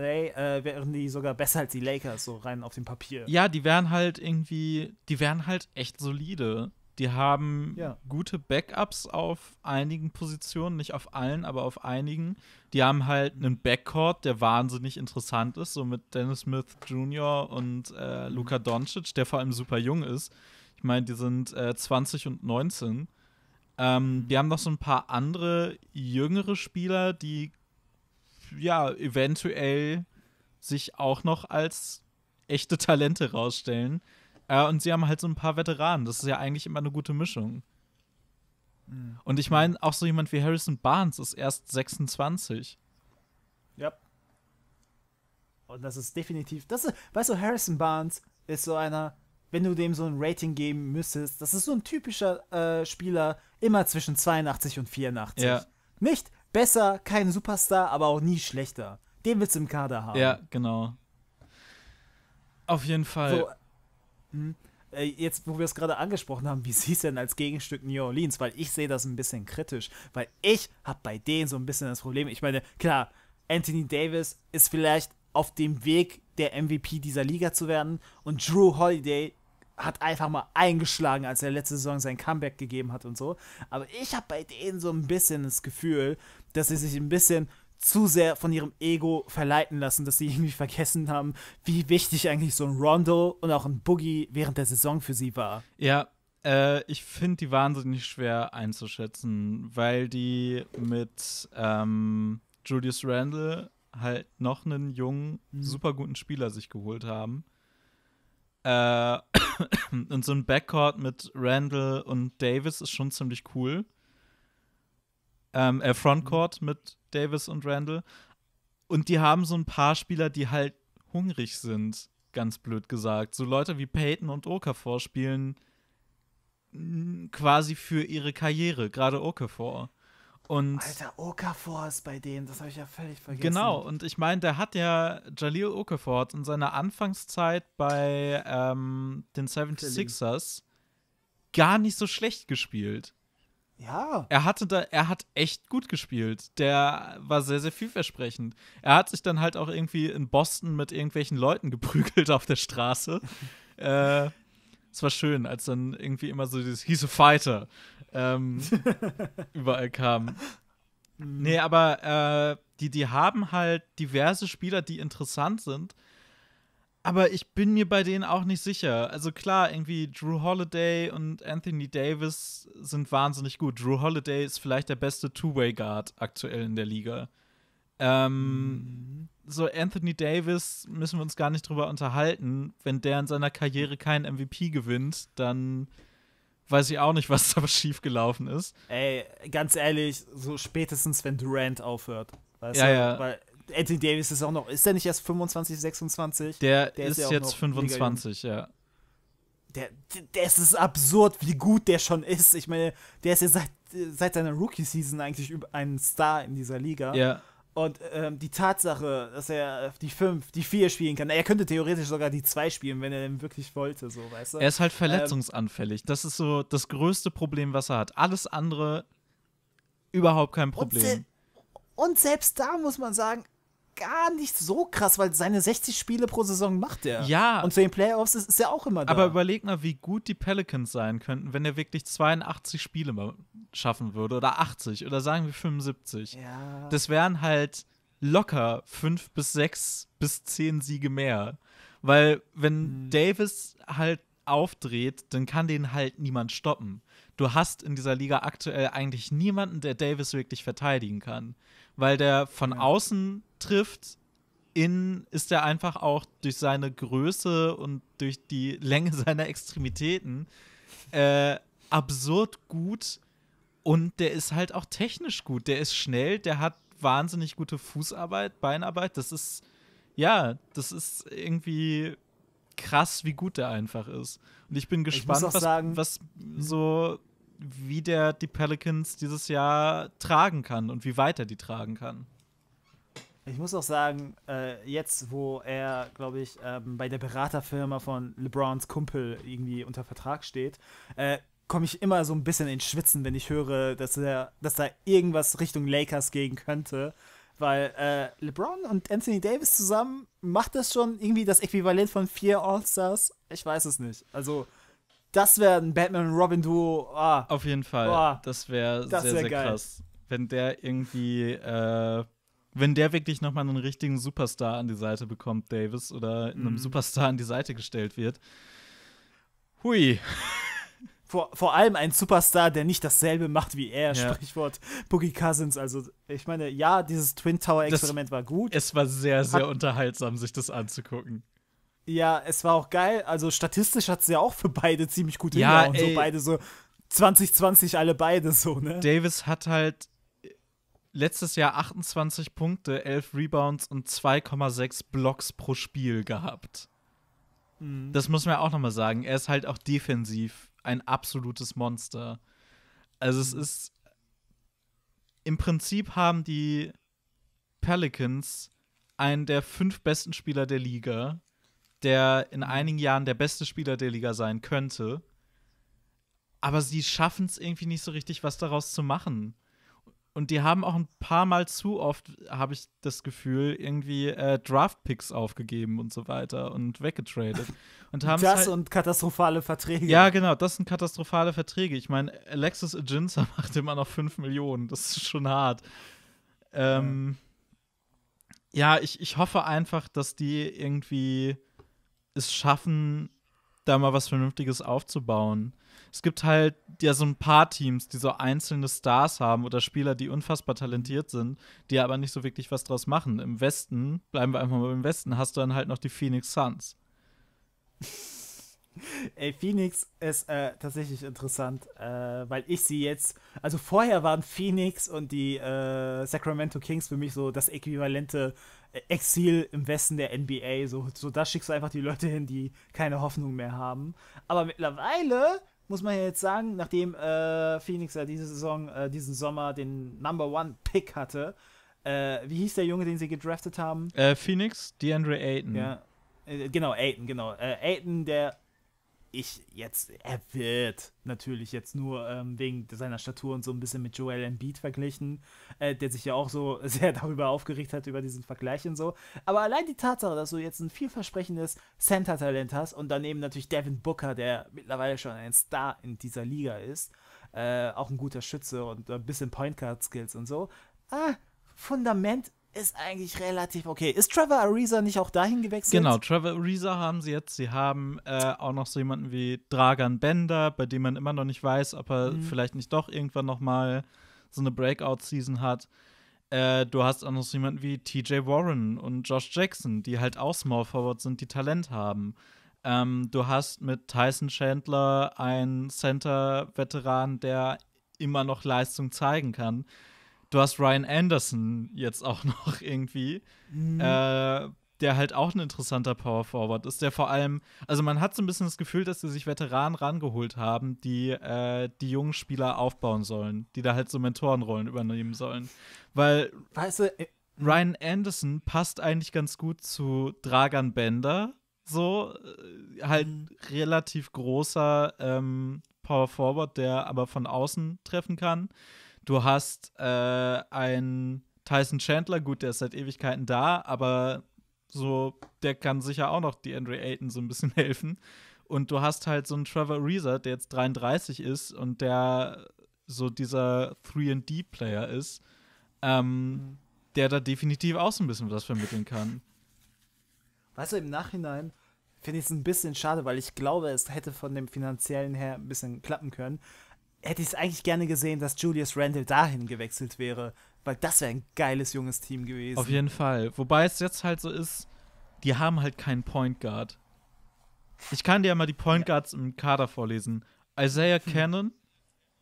äh, wären die sogar besser als die Lakers, so rein auf dem Papier. Ja, die wären halt irgendwie, die wären halt echt solide. Die haben ja. gute Backups auf einigen Positionen, nicht auf allen, aber auf einigen. Die haben halt einen Backcourt, der wahnsinnig interessant ist, so mit Dennis Smith Jr. und äh, mhm. Luka Doncic, der vor allem super jung ist. Ich meine, die sind äh, 20 und 19. Ähm, mhm. die haben noch so ein paar andere jüngere Spieler, die ja eventuell sich auch noch als echte Talente rausstellen. Äh, und sie haben halt so ein paar Veteranen. Das ist ja eigentlich immer eine gute Mischung. Mhm. Und ich meine, auch so jemand wie Harrison Barnes ist erst 26. Ja. Und das ist definitiv, das ist, weißt du, Harrison Barnes ist so einer, wenn du dem so ein Rating geben müsstest, das ist so ein typischer äh, Spieler, immer zwischen 82 und 84. Ja. Nicht besser, kein Superstar, aber auch nie schlechter. Den willst du im Kader haben. Ja, genau. Auf jeden Fall. So, hm. Äh, jetzt, wo wir es gerade angesprochen haben, wie siehst du denn als Gegenstück New Orleans? Weil ich sehe das ein bisschen kritisch, weil ich habe bei denen so ein bisschen das Problem. Ich meine, klar, Anthony Davis ist vielleicht auf dem Weg, der MVP dieser Liga zu werden und Drew Holiday hat einfach mal eingeschlagen, als er letzte Saison sein Comeback gegeben hat und so. Aber ich habe bei denen so ein bisschen das Gefühl, dass sie sich ein bisschen zu sehr von ihrem Ego verleiten lassen, dass sie irgendwie vergessen haben, wie wichtig eigentlich so ein Rondo und auch ein Boogie während der Saison für sie war. Ja, äh, ich finde die wahnsinnig schwer einzuschätzen, weil die mit ähm, Julius Randle halt noch einen jungen, mhm. super guten Spieler sich geholt haben. Äh, und so ein Backcourt mit Randall und Davis ist schon ziemlich cool. Ähm, äh, Frontcourt mhm. mit Davis und Randall. Und die haben so ein paar Spieler, die halt hungrig sind, ganz blöd gesagt. So Leute wie Peyton und Okafor spielen quasi für ihre Karriere, gerade Okafor. Und Alter, Okafor ist bei denen, das habe ich ja völlig vergessen. Genau, und ich meine, der hat ja Jalil Okafor in seiner Anfangszeit bei ähm, den 76ers gar nicht so schlecht gespielt. Ja. Er hatte da, er hat echt gut gespielt. Der war sehr, sehr vielversprechend. Er hat sich dann halt auch irgendwie in Boston mit irgendwelchen Leuten geprügelt auf der Straße. äh, es war schön, als dann irgendwie immer so dieses He's a Fighter ähm, überall kam. Mhm. Nee, aber äh, die, die haben halt diverse Spieler, die interessant sind, aber ich bin mir bei denen auch nicht sicher. Also klar, irgendwie Drew Holiday und Anthony Davis sind wahnsinnig gut. Drew Holiday ist vielleicht der beste Two-Way-Guard aktuell in der Liga. Ähm, mhm. So Anthony Davis müssen wir uns gar nicht drüber unterhalten. Wenn der in seiner Karriere keinen MVP gewinnt, dann weiß ich auch nicht, was da schiefgelaufen ist. Ey, ganz ehrlich, so spätestens wenn Durant aufhört. Weißt ja, du? ja. Weil Anthony Davis ist auch noch, ist der nicht erst 25, 26? Der, der ist, ist jetzt 25, ja. Der, der, ist es absurd, wie gut der schon ist. Ich meine, der ist ja seit, seit seiner Rookie-Season eigentlich ein Star in dieser Liga. Ja. Und ähm, die Tatsache, dass er die 5, die 4 spielen kann, er könnte theoretisch sogar die 2 spielen, wenn er denn wirklich wollte, so, weißt du? Er ist halt ähm, verletzungsanfällig. Ähm, das ist so das größte Problem, was er hat. Alles andere überhaupt kein Problem. Und, se und selbst da muss man sagen, gar nicht so krass, weil seine 60 Spiele pro Saison macht er. Ja. Und zu den Playoffs ist, ist er auch immer da. Aber überleg mal, wie gut die Pelicans sein könnten, wenn er wirklich 82 Spiele schaffen würde oder 80 oder sagen wir 75. Ja. Das wären halt locker 5 bis 6 bis 10 Siege mehr. Weil wenn mhm. Davis halt aufdreht, dann kann den halt niemand stoppen. Du hast in dieser Liga aktuell eigentlich niemanden, der Davis wirklich verteidigen kann, weil der von ja. außen trifft, in ist er einfach auch durch seine Größe und durch die Länge seiner Extremitäten äh, absurd gut und der ist halt auch technisch gut. Der ist schnell, der hat wahnsinnig gute Fußarbeit, Beinarbeit. Das ist, ja, das ist irgendwie krass, wie gut der einfach ist. Und ich bin gespannt, ich was, was hm. so, wie der die Pelicans dieses Jahr tragen kann und wie weit er die tragen kann ich muss auch sagen, äh, jetzt, wo er, glaube ich, ähm, bei der Beraterfirma von LeBrons Kumpel irgendwie unter Vertrag steht, äh, komme ich immer so ein bisschen ins Schwitzen, wenn ich höre, dass, er, dass da irgendwas Richtung Lakers gehen könnte. Weil äh, LeBron und Anthony Davis zusammen macht das schon irgendwie das Äquivalent von vier All-Stars. Ich weiß es nicht. Also, das wäre ein Batman-Robin-Duo. Ah. Auf jeden Fall. Ah. Das wäre sehr, wär sehr geil. krass. Wenn der irgendwie äh, wenn der wirklich nochmal einen richtigen Superstar an die Seite bekommt, Davis, oder mhm. einem Superstar an die Seite gestellt wird. Hui. Vor, vor allem ein Superstar, der nicht dasselbe macht wie er, ja. Sprichwort Boogie Cousins. Also, ich meine, ja, dieses Twin Tower-Experiment war gut. Es war sehr, sehr hat, unterhaltsam, sich das anzugucken. Ja, es war auch geil. Also, statistisch hat es ja auch für beide ziemlich gut ja, hingehauen. So beide so 2020 alle beide so, ne? Davis hat halt letztes Jahr 28 Punkte, 11 Rebounds und 2,6 Blocks pro Spiel gehabt. Mhm. Das muss man ja auch nochmal sagen. Er ist halt auch defensiv ein absolutes Monster. Also es mhm. ist im Prinzip haben die Pelicans einen der fünf besten Spieler der Liga, der in mhm. einigen Jahren der beste Spieler der Liga sein könnte. Aber sie schaffen es irgendwie nicht so richtig, was daraus zu machen. Und die haben auch ein paar Mal zu oft, habe ich das Gefühl, irgendwie äh, Draft-Picks aufgegeben und so weiter und weggetradet. Und haben das halt und katastrophale Verträge. Ja, genau, das sind katastrophale Verträge. Ich meine, Alexis Aginza macht immer noch 5 Millionen. Das ist schon hart. Ähm, ja, ich, ich hoffe einfach, dass die irgendwie es schaffen, da mal was Vernünftiges aufzubauen es gibt halt ja so ein paar Teams, die so einzelne Stars haben oder Spieler, die unfassbar talentiert sind, die aber nicht so wirklich was draus machen. Im Westen, bleiben wir einfach mal im Westen, hast du dann halt noch die Phoenix Suns. Ey, Phoenix ist äh, tatsächlich interessant, äh, weil ich sie jetzt, also vorher waren Phoenix und die äh, Sacramento Kings für mich so das äquivalente äh, Exil im Westen der NBA. So, so da schickst du einfach die Leute hin, die keine Hoffnung mehr haben. Aber mittlerweile muss man ja jetzt sagen, nachdem äh, Phoenix ja diese Saison, äh, diesen Sommer den Number One Pick hatte, äh, wie hieß der Junge, den sie gedraftet haben? Äh, Phoenix, DeAndre Ayton. Ja, äh, genau, Ayton, genau. Äh, Ayton, der ich jetzt, er wird natürlich jetzt nur ähm, wegen seiner Statur und so ein bisschen mit Joel Embiid verglichen, äh, der sich ja auch so sehr darüber aufgeregt hat, über diesen Vergleich und so. Aber allein die Tatsache, dass du jetzt ein vielversprechendes Center-Talent hast und daneben natürlich Devin Booker, der mittlerweile schon ein Star in dieser Liga ist, äh, auch ein guter Schütze und ein bisschen Point card Skills und so. Ah, Fundament ist eigentlich relativ okay. Ist Trevor Ariza nicht auch dahin gewechselt? Genau, Trevor Ariza haben sie jetzt. Sie haben äh, auch noch so jemanden wie Dragan Bender, bei dem man immer noch nicht weiß, ob er mhm. vielleicht nicht doch irgendwann noch mal so eine Breakout-Season hat. Äh, du hast auch noch so jemanden wie TJ Warren und Josh Jackson, die halt auch Small Forward sind, die Talent haben. Ähm, du hast mit Tyson Chandler einen Center-Veteran, der immer noch Leistung zeigen kann du hast Ryan Anderson jetzt auch noch irgendwie, mhm. äh, der halt auch ein interessanter Power Forward ist, der vor allem, also man hat so ein bisschen das Gefühl, dass sie sich Veteranen rangeholt haben, die äh, die jungen Spieler aufbauen sollen, die da halt so Mentorenrollen übernehmen sollen. Weil weißt du, äh, mhm. Ryan Anderson passt eigentlich ganz gut zu Dragan Bender, so äh, halt mhm. relativ großer ähm, Power Forward, der aber von außen treffen kann. Du hast äh, einen Tyson Chandler, gut, der ist seit Ewigkeiten da, aber so, der kann sicher auch noch die Andre Ayton so ein bisschen helfen. Und du hast halt so einen Trevor Reeser, der jetzt 33 ist und der so dieser 3D-Player ist, ähm, mhm. der da definitiv auch so ein bisschen was vermitteln kann. Weißt du, im Nachhinein finde ich es ein bisschen schade, weil ich glaube, es hätte von dem finanziellen her ein bisschen klappen können hätte ich es eigentlich gerne gesehen, dass Julius Randall dahin gewechselt wäre, weil das wäre ein geiles junges Team gewesen. Auf jeden Fall. Wobei es jetzt halt so ist, die haben halt keinen Point Guard. Ich kann dir ja mal die Point Guards ja. im Kader vorlesen. Isaiah hm. Cannon,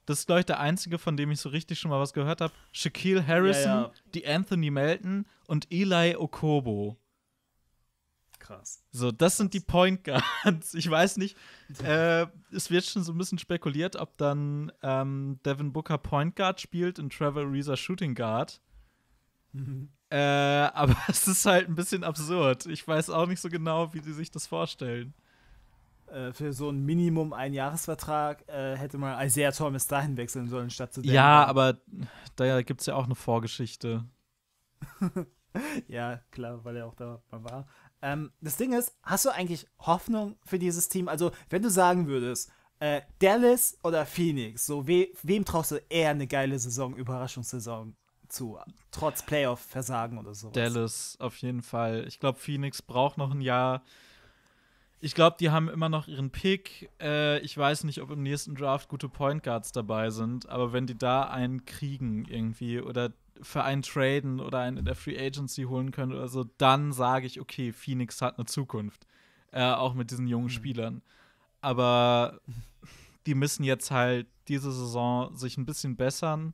das ist, glaube ich, der einzige, von dem ich so richtig schon mal was gehört habe. Shaquille Harrison, ja, ja. die Anthony Melton und Eli Okobo. Krass. So, das sind die Point Guards. Ich weiß nicht, äh, es wird schon so ein bisschen spekuliert, ob dann ähm, Devin Booker Point Guard spielt und Trevor Reza Shooting Guard. Mhm. Äh, aber es ist halt ein bisschen absurd. Ich weiß auch nicht so genau, wie sie sich das vorstellen. Äh, für so ein Minimum ein Jahresvertrag äh, hätte man Isaiah Thomas dahin wechseln sollen, statt zu Denver. Ja, aber da gibt es ja auch eine Vorgeschichte. ja, klar, weil er auch da war. Ähm, das Ding ist, hast du eigentlich Hoffnung für dieses Team? Also, wenn du sagen würdest, äh, Dallas oder Phoenix, so we wem traust du eher eine geile Saison, Überraschungssaison zu, trotz Playoff-Versagen oder so? Dallas auf jeden Fall. Ich glaube, Phoenix braucht noch ein Jahr. Ich glaube, die haben immer noch ihren Pick. Äh, ich weiß nicht, ob im nächsten Draft gute Point Guards dabei sind, aber wenn die da einen kriegen irgendwie oder für einen traden oder einen in der Free Agency holen können oder so, dann sage ich, okay, Phoenix hat eine Zukunft. Äh, auch mit diesen jungen hm. Spielern. Aber die müssen jetzt halt diese Saison sich ein bisschen bessern.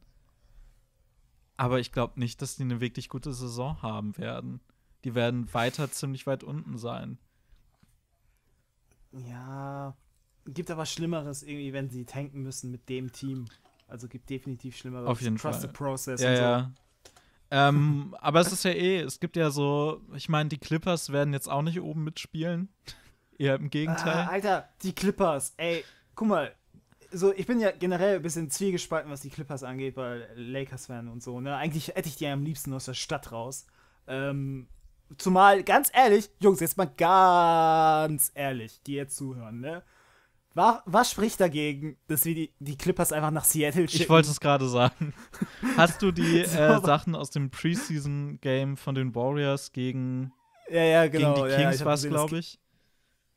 Aber ich glaube nicht, dass die eine wirklich gute Saison haben werden. Die werden weiter ziemlich weit unten sein. Ja, gibt aber Schlimmeres irgendwie, wenn sie tanken müssen mit dem Team. Also gibt definitiv schlimmere. Auf jeden Trust Fall. the process ja, und so. Ja. ähm, aber es ist ja eh, es gibt ja so, ich meine, die Clippers werden jetzt auch nicht oben mitspielen. Eher im Gegenteil. Ah, Alter, die Clippers, ey, guck mal. So, ich bin ja generell ein bisschen zwiegespalten, was die Clippers angeht, weil lakers werden und so, ne? Eigentlich hätte ich die ja am liebsten aus der Stadt raus. Ähm, zumal, ganz ehrlich, Jungs, jetzt mal ganz ehrlich, die jetzt zuhören, ne? Was spricht dagegen, dass wir die, die Clippers einfach nach Seattle schicken? Ich wollte es gerade sagen. Hast du die äh, Sachen aus dem Preseason-Game von den Warriors gegen, ja, ja, genau. gegen die genau, Kings ja, war glaube ich?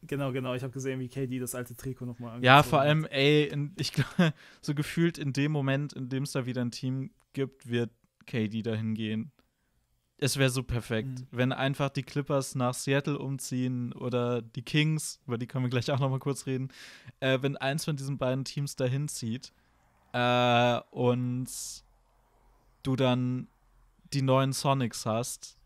Genau, genau. Ich habe gesehen, wie KD das alte Trikot nochmal Ja, vor allem, ey, in, ich glaube, so gefühlt in dem Moment, in dem es da wieder ein Team gibt, wird KD dahin gehen es wäre so perfekt, mhm. wenn einfach die Clippers nach Seattle umziehen oder die Kings, über die können wir gleich auch noch mal kurz reden, äh, wenn eins von diesen beiden Teams dahin zieht äh, und du dann die neuen Sonics hast.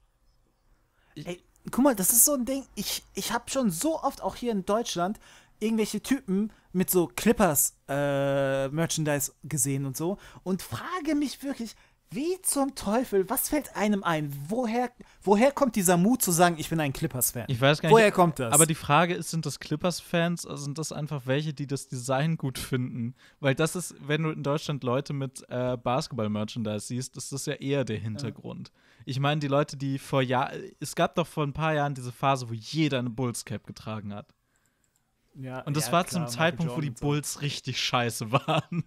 Ey, guck mal, das ist so ein Ding, ich, ich habe schon so oft auch hier in Deutschland irgendwelche Typen mit so Clippers äh, Merchandise gesehen und so und frage mich wirklich, wie zum Teufel, was fällt einem ein? Woher, woher kommt dieser Mut zu sagen, ich bin ein Clippers-Fan? Ich weiß gar nicht. Woher kommt das? Aber die Frage ist, sind das Clippers-Fans oder sind das einfach welche, die das Design gut finden? Weil das ist, wenn du in Deutschland Leute mit äh, Basketball-Merchandise siehst, ist das ja eher der Hintergrund. Ja. Ich meine, die Leute, die vor Jahren, es gab doch vor ein paar Jahren diese Phase, wo jeder eine Bulls-Cap getragen hat. Ja, und das ja, war klar, zum Zeitpunkt, wo die Bulls richtig scheiße waren.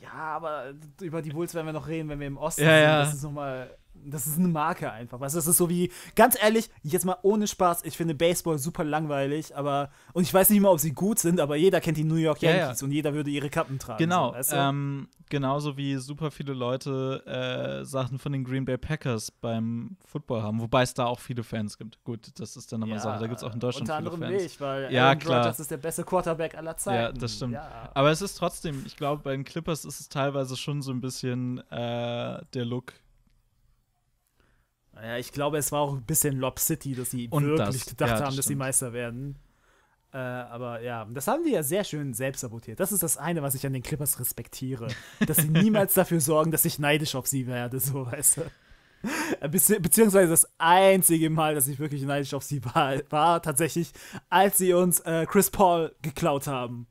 Ja, aber über die Bulls werden wir noch reden, wenn wir im Osten ja, sind. Ja. Das ist nochmal das ist eine Marke einfach. Weißt du, das ist so wie, ganz ehrlich, jetzt mal ohne Spaß, ich finde Baseball super langweilig, aber, und ich weiß nicht mal, ob sie gut sind, aber jeder kennt die New York Yankees ja, ja. und jeder würde ihre Kappen tragen. Genau. So, weißt du? ähm, genauso wie super viele Leute äh, Sachen von den Green Bay Packers beim Football haben, wobei es da auch viele Fans gibt. Gut, das ist dann nochmal ja, Sache. Da gibt es auch in Deutschland unter anderem Fans. Nicht, weil ja, Aaron klar. Rodgers ist der beste Quarterback aller Zeiten. Ja, das stimmt. Aber es ist trotzdem, ich glaube, bei den Clippers ist es teilweise schon so ein bisschen äh, der Look naja, ich glaube, es war auch ein bisschen Lob City, dass sie Und wirklich das. gedacht ja, das haben, stimmt. dass sie Meister werden. Äh, aber ja, das haben die ja sehr schön selbst sabotiert. Das ist das eine, was ich an den Clippers respektiere. dass sie niemals dafür sorgen, dass ich neidisch auf sie werde, so weißt du. Äh, beziehungsweise das einzige Mal, dass ich wirklich neidisch auf sie war, war tatsächlich, als sie uns äh, Chris Paul geklaut haben.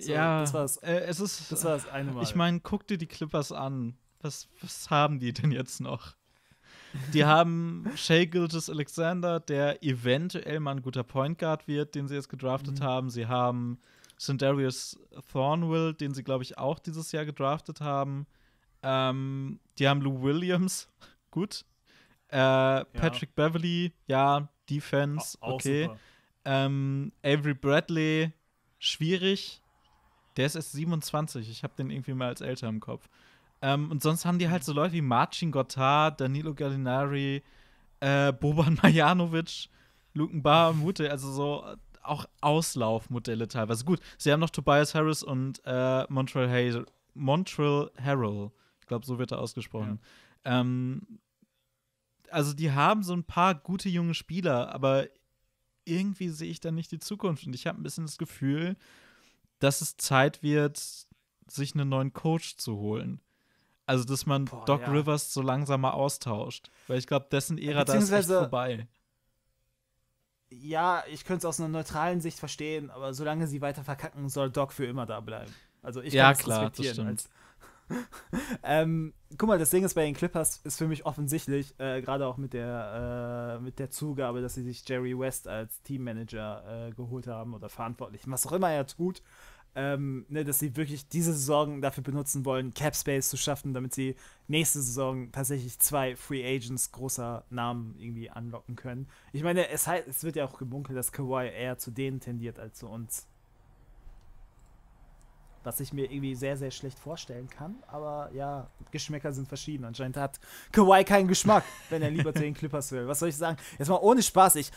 So, ja, das war's. Äh, es ist, das war das eine Mal. Ich meine, guck dir die Clippers an. Was, was haben die denn jetzt noch? Die haben Shea Gilgis Alexander, der eventuell mal ein guter Point Guard wird, den sie jetzt gedraftet mhm. haben. Sie haben Sandarius Thornwill, den sie, glaube ich, auch dieses Jahr gedraftet haben. Ähm, die haben Lou Williams, gut. Äh, ja. Patrick Beverly, ja, Defense, auch, auch okay. Ähm, Avery Bradley, schwierig. Der ist erst 27. Ich habe den irgendwie mal als älter im Kopf. Ähm, und sonst haben die halt so Leute wie Marcin Gotthard, Danilo Gallinari, äh, Boban Marjanovic, Luken Mute, also so äh, auch Auslaufmodelle teilweise. Gut, sie haben noch Tobias Harris und äh, Montreal Harrell. Montreal Harrell. Ich glaube, so wird er ausgesprochen. Ja. Ähm, also die haben so ein paar gute junge Spieler, aber irgendwie sehe ich da nicht die Zukunft. Und ich habe ein bisschen das Gefühl, dass es Zeit wird, sich einen neuen Coach zu holen. Also, dass man Boah, Doc ja. Rivers so langsam mal austauscht. Weil ich glaube, dessen Ära da ist echt vorbei. Ja, ich könnte es aus einer neutralen Sicht verstehen, aber solange sie weiter verkacken, soll Doc für immer da bleiben. Also ich ja, kann ja, klar, das stimmt. ähm, guck mal, das Ding ist bei den Clippers ist für mich offensichtlich, äh, gerade auch mit der, äh, mit der Zugabe, dass sie sich Jerry West als Teammanager äh, geholt haben oder verantwortlich, was auch immer er tut ähm, ne, dass sie wirklich diese Saison dafür benutzen wollen, Cap Space zu schaffen, damit sie nächste Saison tatsächlich zwei Free Agents großer Namen irgendwie anlocken können. Ich meine, es, halt, es wird ja auch gemunkelt, dass Kawhi eher zu denen tendiert als zu uns. Was ich mir irgendwie sehr, sehr schlecht vorstellen kann. Aber ja, Geschmäcker sind verschieden. Anscheinend hat Kawhi keinen Geschmack, wenn er lieber zu den Clippers will. Was soll ich sagen? Jetzt mal ohne Spaß. Ich,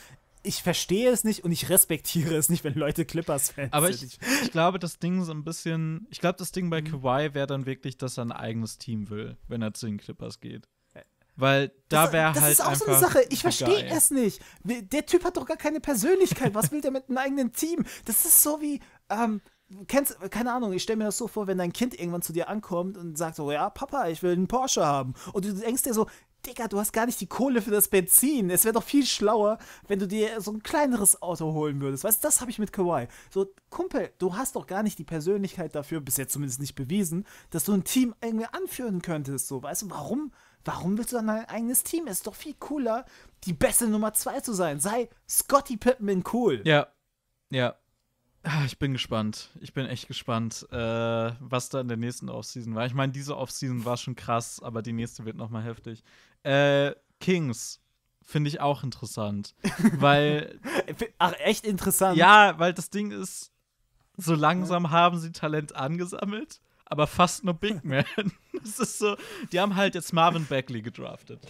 ich verstehe es nicht und ich respektiere es nicht, wenn Leute Clippers-Fans sind. Aber ich, ich, glaube, das Ding so ein bisschen. Ich glaube, das Ding bei mhm. Kawhi wäre dann wirklich, dass er ein eigenes Team will, wenn er zu den Clippers geht. Äh, Weil da wäre halt. Das ist auch so eine Sache. Ich verstehe es nicht. Der Typ hat doch gar keine Persönlichkeit. Was will der mit einem eigenen Team? Das ist so wie. Ähm, kennst, keine Ahnung, ich stelle mir das so vor, wenn dein Kind irgendwann zu dir ankommt und sagt so, ja, Papa, ich will einen Porsche haben. Und du denkst dir so, Digga, du hast gar nicht die Kohle für das Benzin. Es wäre doch viel schlauer, wenn du dir so ein kleineres Auto holen würdest. Weißt du, das habe ich mit Kawhi. So, Kumpel, du hast doch gar nicht die Persönlichkeit dafür, bis jetzt zumindest nicht bewiesen, dass du ein Team irgendwie anführen könntest. So, weißt du, warum? Warum willst du dann dein eigenes Team? Es ist doch viel cooler, die beste Nummer 2 zu sein. Sei Scotty Pippen in cool. Ja. Ja. Ah, ich bin gespannt. Ich bin echt gespannt, äh, was da in der nächsten Offseason war. Ich meine, diese Offseason war schon krass, aber die nächste wird noch mal heftig. Äh, Kings finde ich auch interessant, weil Ach, echt interessant. Ja, weil das Ding ist, so langsam haben sie Talent angesammelt, aber fast nur Big Man. das ist so, die haben halt jetzt Marvin Bagley gedraftet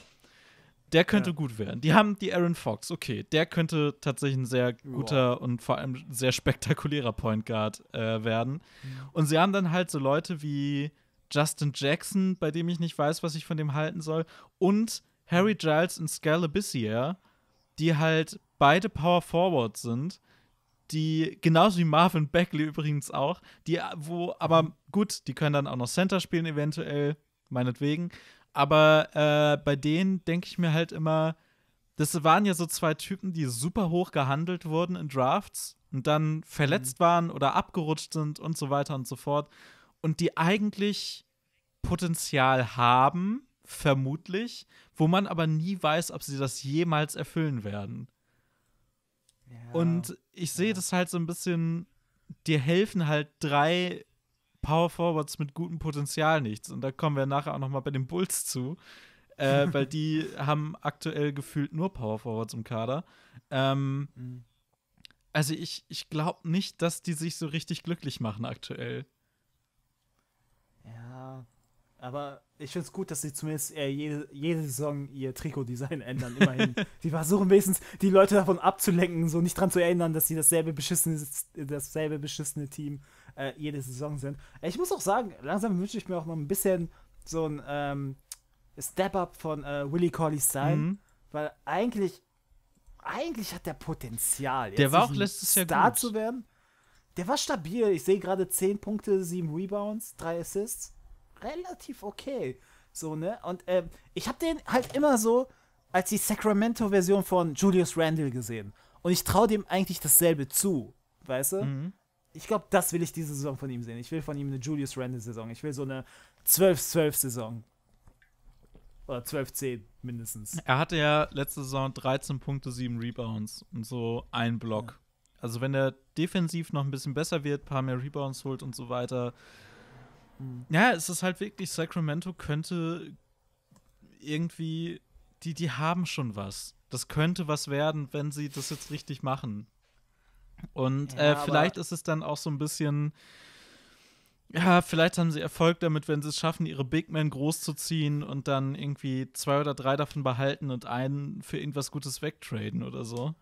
der könnte ja. gut werden. Die haben die Aaron Fox, okay, der könnte tatsächlich ein sehr guter wow. und vor allem sehr spektakulärer Point Guard äh, werden. Mhm. Und sie haben dann halt so Leute wie Justin Jackson, bei dem ich nicht weiß, was ich von dem halten soll, und Harry mhm. Giles und Scalabissier, die halt beide Power Forward sind, die genauso wie Marvin Beckley übrigens auch, die wo aber mhm. gut, die können dann auch noch Center spielen eventuell, meinetwegen, aber äh, bei denen denke ich mir halt immer, das waren ja so zwei Typen, die super hoch gehandelt wurden in Drafts und dann verletzt mhm. waren oder abgerutscht sind und so weiter und so fort. Und die eigentlich Potenzial haben, vermutlich, wo man aber nie weiß, ob sie das jemals erfüllen werden. Ja. Und ich sehe ja. das halt so ein bisschen, dir helfen halt drei Power Forwards mit gutem Potenzial nichts. Und da kommen wir nachher auch nochmal bei den Bulls zu, äh, weil die haben aktuell gefühlt nur Power Forwards im Kader. Ähm, mhm. Also ich, ich glaube nicht, dass die sich so richtig glücklich machen aktuell. Ja, aber ich finde es gut, dass sie zumindest äh, jede, jede Saison ihr Trikotdesign ändern, immerhin. die versuchen wenigstens, die Leute davon abzulenken, so nicht daran zu erinnern, dass sie dasselbe beschissene, dasselbe beschissene Team äh, jede Saison sind. Ich muss auch sagen, langsam wünsche ich mir auch mal ein bisschen so ein ähm, Step-Up von äh, Willie Corley Stein, mhm. weil eigentlich, eigentlich hat der Potenzial. Jetzt der war auch letztes Jahr Star gut. zu werden. Der war stabil. Ich sehe gerade 10 Punkte, 7 Rebounds, 3 Assists relativ okay. So, ne? Und ähm, ich habe den halt immer so als die Sacramento-Version von Julius Randle gesehen. Und ich traue dem eigentlich dasselbe zu, weißt du? Mhm. Ich glaube, das will ich diese Saison von ihm sehen. Ich will von ihm eine Julius Randle-Saison. Ich will so eine 12-12-Saison. Oder 12-10 mindestens. Er hatte ja letzte Saison 13 Punkte, 7 Rebounds und so ein Block. Ja. Also wenn er defensiv noch ein bisschen besser wird, ein paar mehr Rebounds holt und so weiter, Mhm. Ja, es ist halt wirklich, Sacramento könnte irgendwie, die, die haben schon was. Das könnte was werden, wenn sie das jetzt richtig machen. Und ja, äh, vielleicht ist es dann auch so ein bisschen, ja, vielleicht haben sie Erfolg damit, wenn sie es schaffen, ihre Big Men großzuziehen und dann irgendwie zwei oder drei davon behalten und einen für irgendwas Gutes wegtraden oder so.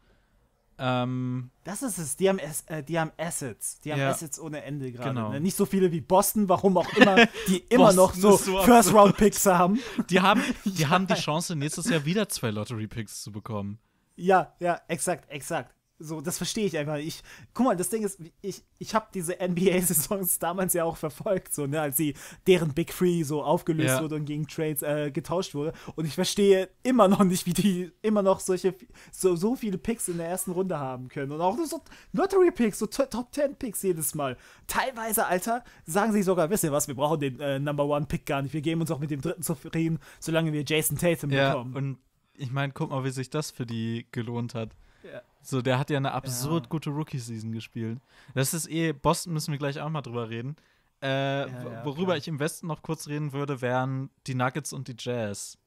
Ähm, das ist es. Die haben, äh, die haben Assets. Die haben ja. Assets ohne Ende gerade. Genau. Ne? Nicht so viele wie Boston, warum auch immer, die immer noch so, so First-Round-Picks haben. Die, haben, die ja. haben die Chance, nächstes Jahr wieder zwei Lottery-Picks zu bekommen. Ja, ja, exakt, exakt. So, das verstehe ich einfach. Ich, guck mal, das Ding ist, ich, ich habe diese NBA-Saisons damals ja auch verfolgt, so, ne, als sie deren Big Three so aufgelöst ja. wurde und gegen Trades äh, getauscht wurde. Und ich verstehe immer noch nicht, wie die immer noch solche, so, so viele Picks in der ersten Runde haben können. Und auch nur so Lottery-Picks, so Top Ten Picks jedes Mal. Teilweise, Alter, sagen sie sogar, wisst ihr was, wir brauchen den äh, Number One-Pick gar nicht. Wir geben uns auch mit dem dritten zufrieden, solange wir Jason Tatum ja, bekommen. Und ich meine, guck mal, wie sich das für die gelohnt hat. Ja. So, der hat ja eine absurd ja. gute Rookie-Season gespielt. Das ist eh, Boston müssen wir gleich auch mal drüber reden. Äh, ja, worüber klar. ich im Westen noch kurz reden würde, wären die Nuggets und die Jazz.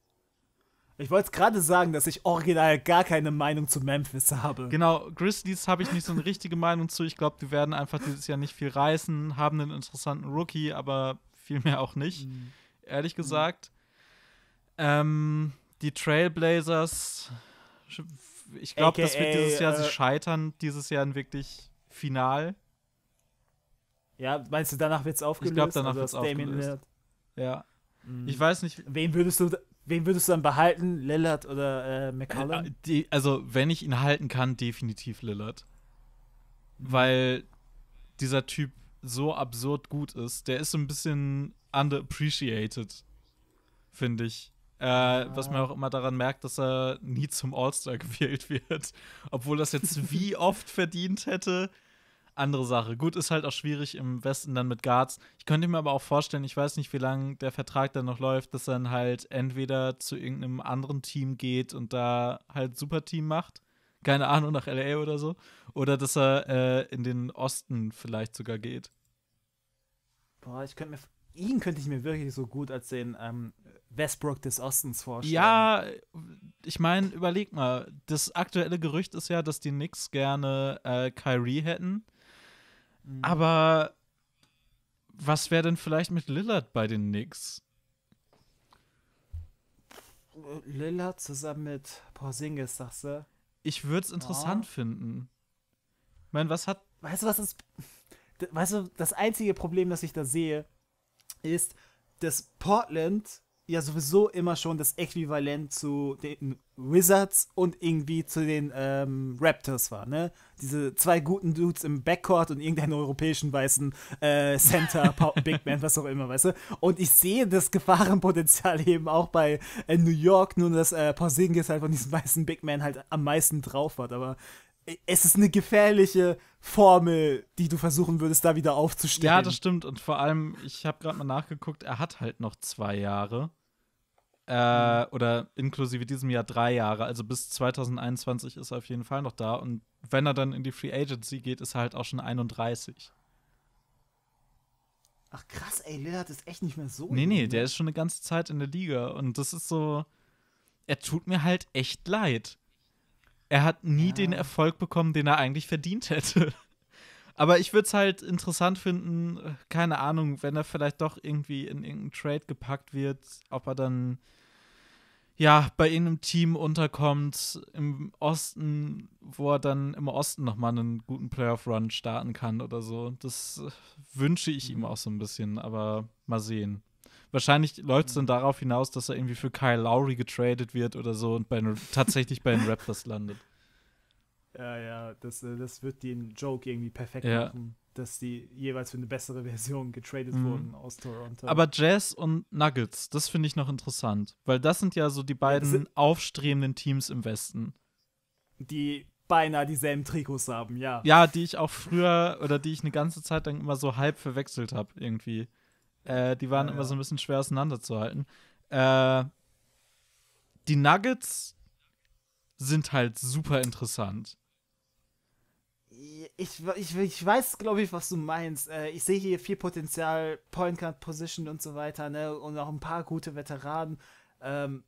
Ich wollte gerade sagen, dass ich original gar keine Meinung zu Memphis habe. Genau, Grizzlies habe ich nicht so eine richtige Meinung zu. Ich glaube, die werden einfach dieses Jahr nicht viel reißen, haben einen interessanten Rookie, aber viel mehr auch nicht, mhm. ehrlich mhm. gesagt. Mhm. Ähm, die Trailblazers ich glaube, das wird dieses Jahr, äh, sie scheitern dieses Jahr in wirklich final. Ja, meinst du, danach wird es aufgelöst? Ich glaube, danach also, wird es aufgelöst. Lillard. Ja. Mhm. Ich weiß nicht. Wen würdest du, wen würdest du dann behalten? Lillard oder äh, McCollum? Äh, die, also, wenn ich ihn halten kann, definitiv Lillard. Mhm. Weil dieser Typ so absurd gut ist. Der ist so ein bisschen underappreciated, finde ich. Äh, was man auch immer daran merkt, dass er nie zum All-Star gewählt wird. Obwohl das jetzt wie oft verdient hätte. Andere Sache. Gut, ist halt auch schwierig im Westen dann mit Guards. Ich könnte mir aber auch vorstellen, ich weiß nicht, wie lange der Vertrag dann noch läuft, dass er dann halt entweder zu irgendeinem anderen Team geht und da halt super Team macht. Keine Ahnung, nach LA oder so. Oder dass er äh, in den Osten vielleicht sogar geht. Boah, ich könnte mir ihn könnte ich mir wirklich so gut als den ähm, Westbrook des Ostens vorstellen. Ja, ich meine, überleg mal, das aktuelle Gerücht ist ja, dass die Knicks gerne äh, Kyrie hätten. Mhm. Aber was wäre denn vielleicht mit Lillard bei den Knicks? Lillard zusammen mit Porzingis, sagst du? Ich würde es interessant ja. finden. Ich meine, was hat. Weißt du, was ist. Weißt du, das einzige Problem, das ich da sehe, ist, dass Portland ja sowieso immer schon das Äquivalent zu den Wizards und irgendwie zu den ähm, Raptors war, ne? Diese zwei guten Dudes im Backcourt und irgendeinen europäischen weißen äh, Center, Big Man, was auch immer, weißt du? Und ich sehe das Gefahrenpotenzial eben auch bei äh, New York, nur dass äh, Porzingis halt von diesem weißen Big Man halt am meisten drauf hat, aber es ist eine gefährliche Formel, die du versuchen würdest, da wieder aufzustellen. Ja, das stimmt. Und vor allem, ich habe gerade mal nachgeguckt, er hat halt noch zwei Jahre. Äh, mhm. oder inklusive diesem Jahr drei Jahre. Also bis 2021 ist er auf jeden Fall noch da. Und wenn er dann in die Free Agency geht, ist er halt auch schon 31. Ach krass, ey, Lillard ist echt nicht mehr so. Nee, nee, der ne? ist schon eine ganze Zeit in der Liga. Und das ist so. Er tut mir halt echt leid. Er hat nie ja. den Erfolg bekommen, den er eigentlich verdient hätte. Aber ich würde es halt interessant finden, keine Ahnung, wenn er vielleicht doch irgendwie in irgendeinen Trade gepackt wird, ob er dann ja bei irgendeinem Team unterkommt im Osten, wo er dann im Osten nochmal einen guten Playoff-Run starten kann oder so. Das äh, wünsche ich ihm mhm. auch so ein bisschen, aber mal sehen wahrscheinlich läuft es dann darauf hinaus, dass er irgendwie für Kyle Lowry getradet wird oder so und bei, tatsächlich bei den Raptors landet. Ja, ja, das, äh, das wird den Joke irgendwie perfekt ja. machen, dass die jeweils für eine bessere Version getradet mhm. wurden aus Toronto. Aber Jazz und Nuggets, das finde ich noch interessant, weil das sind ja so die beiden aufstrebenden Teams im Westen. Die beinahe dieselben Trikots haben, ja. Ja, die ich auch früher oder die ich eine ganze Zeit lang immer so halb verwechselt habe, irgendwie. Äh, die waren ah, ja, immer so ein bisschen schwer auseinanderzuhalten. Äh, die Nuggets sind halt super interessant. Ich, ich, ich weiß, glaube ich, was du meinst. Äh, ich sehe hier viel Potenzial, Point Guard Position und so weiter, ne? Und auch ein paar gute Veteranen. Ähm,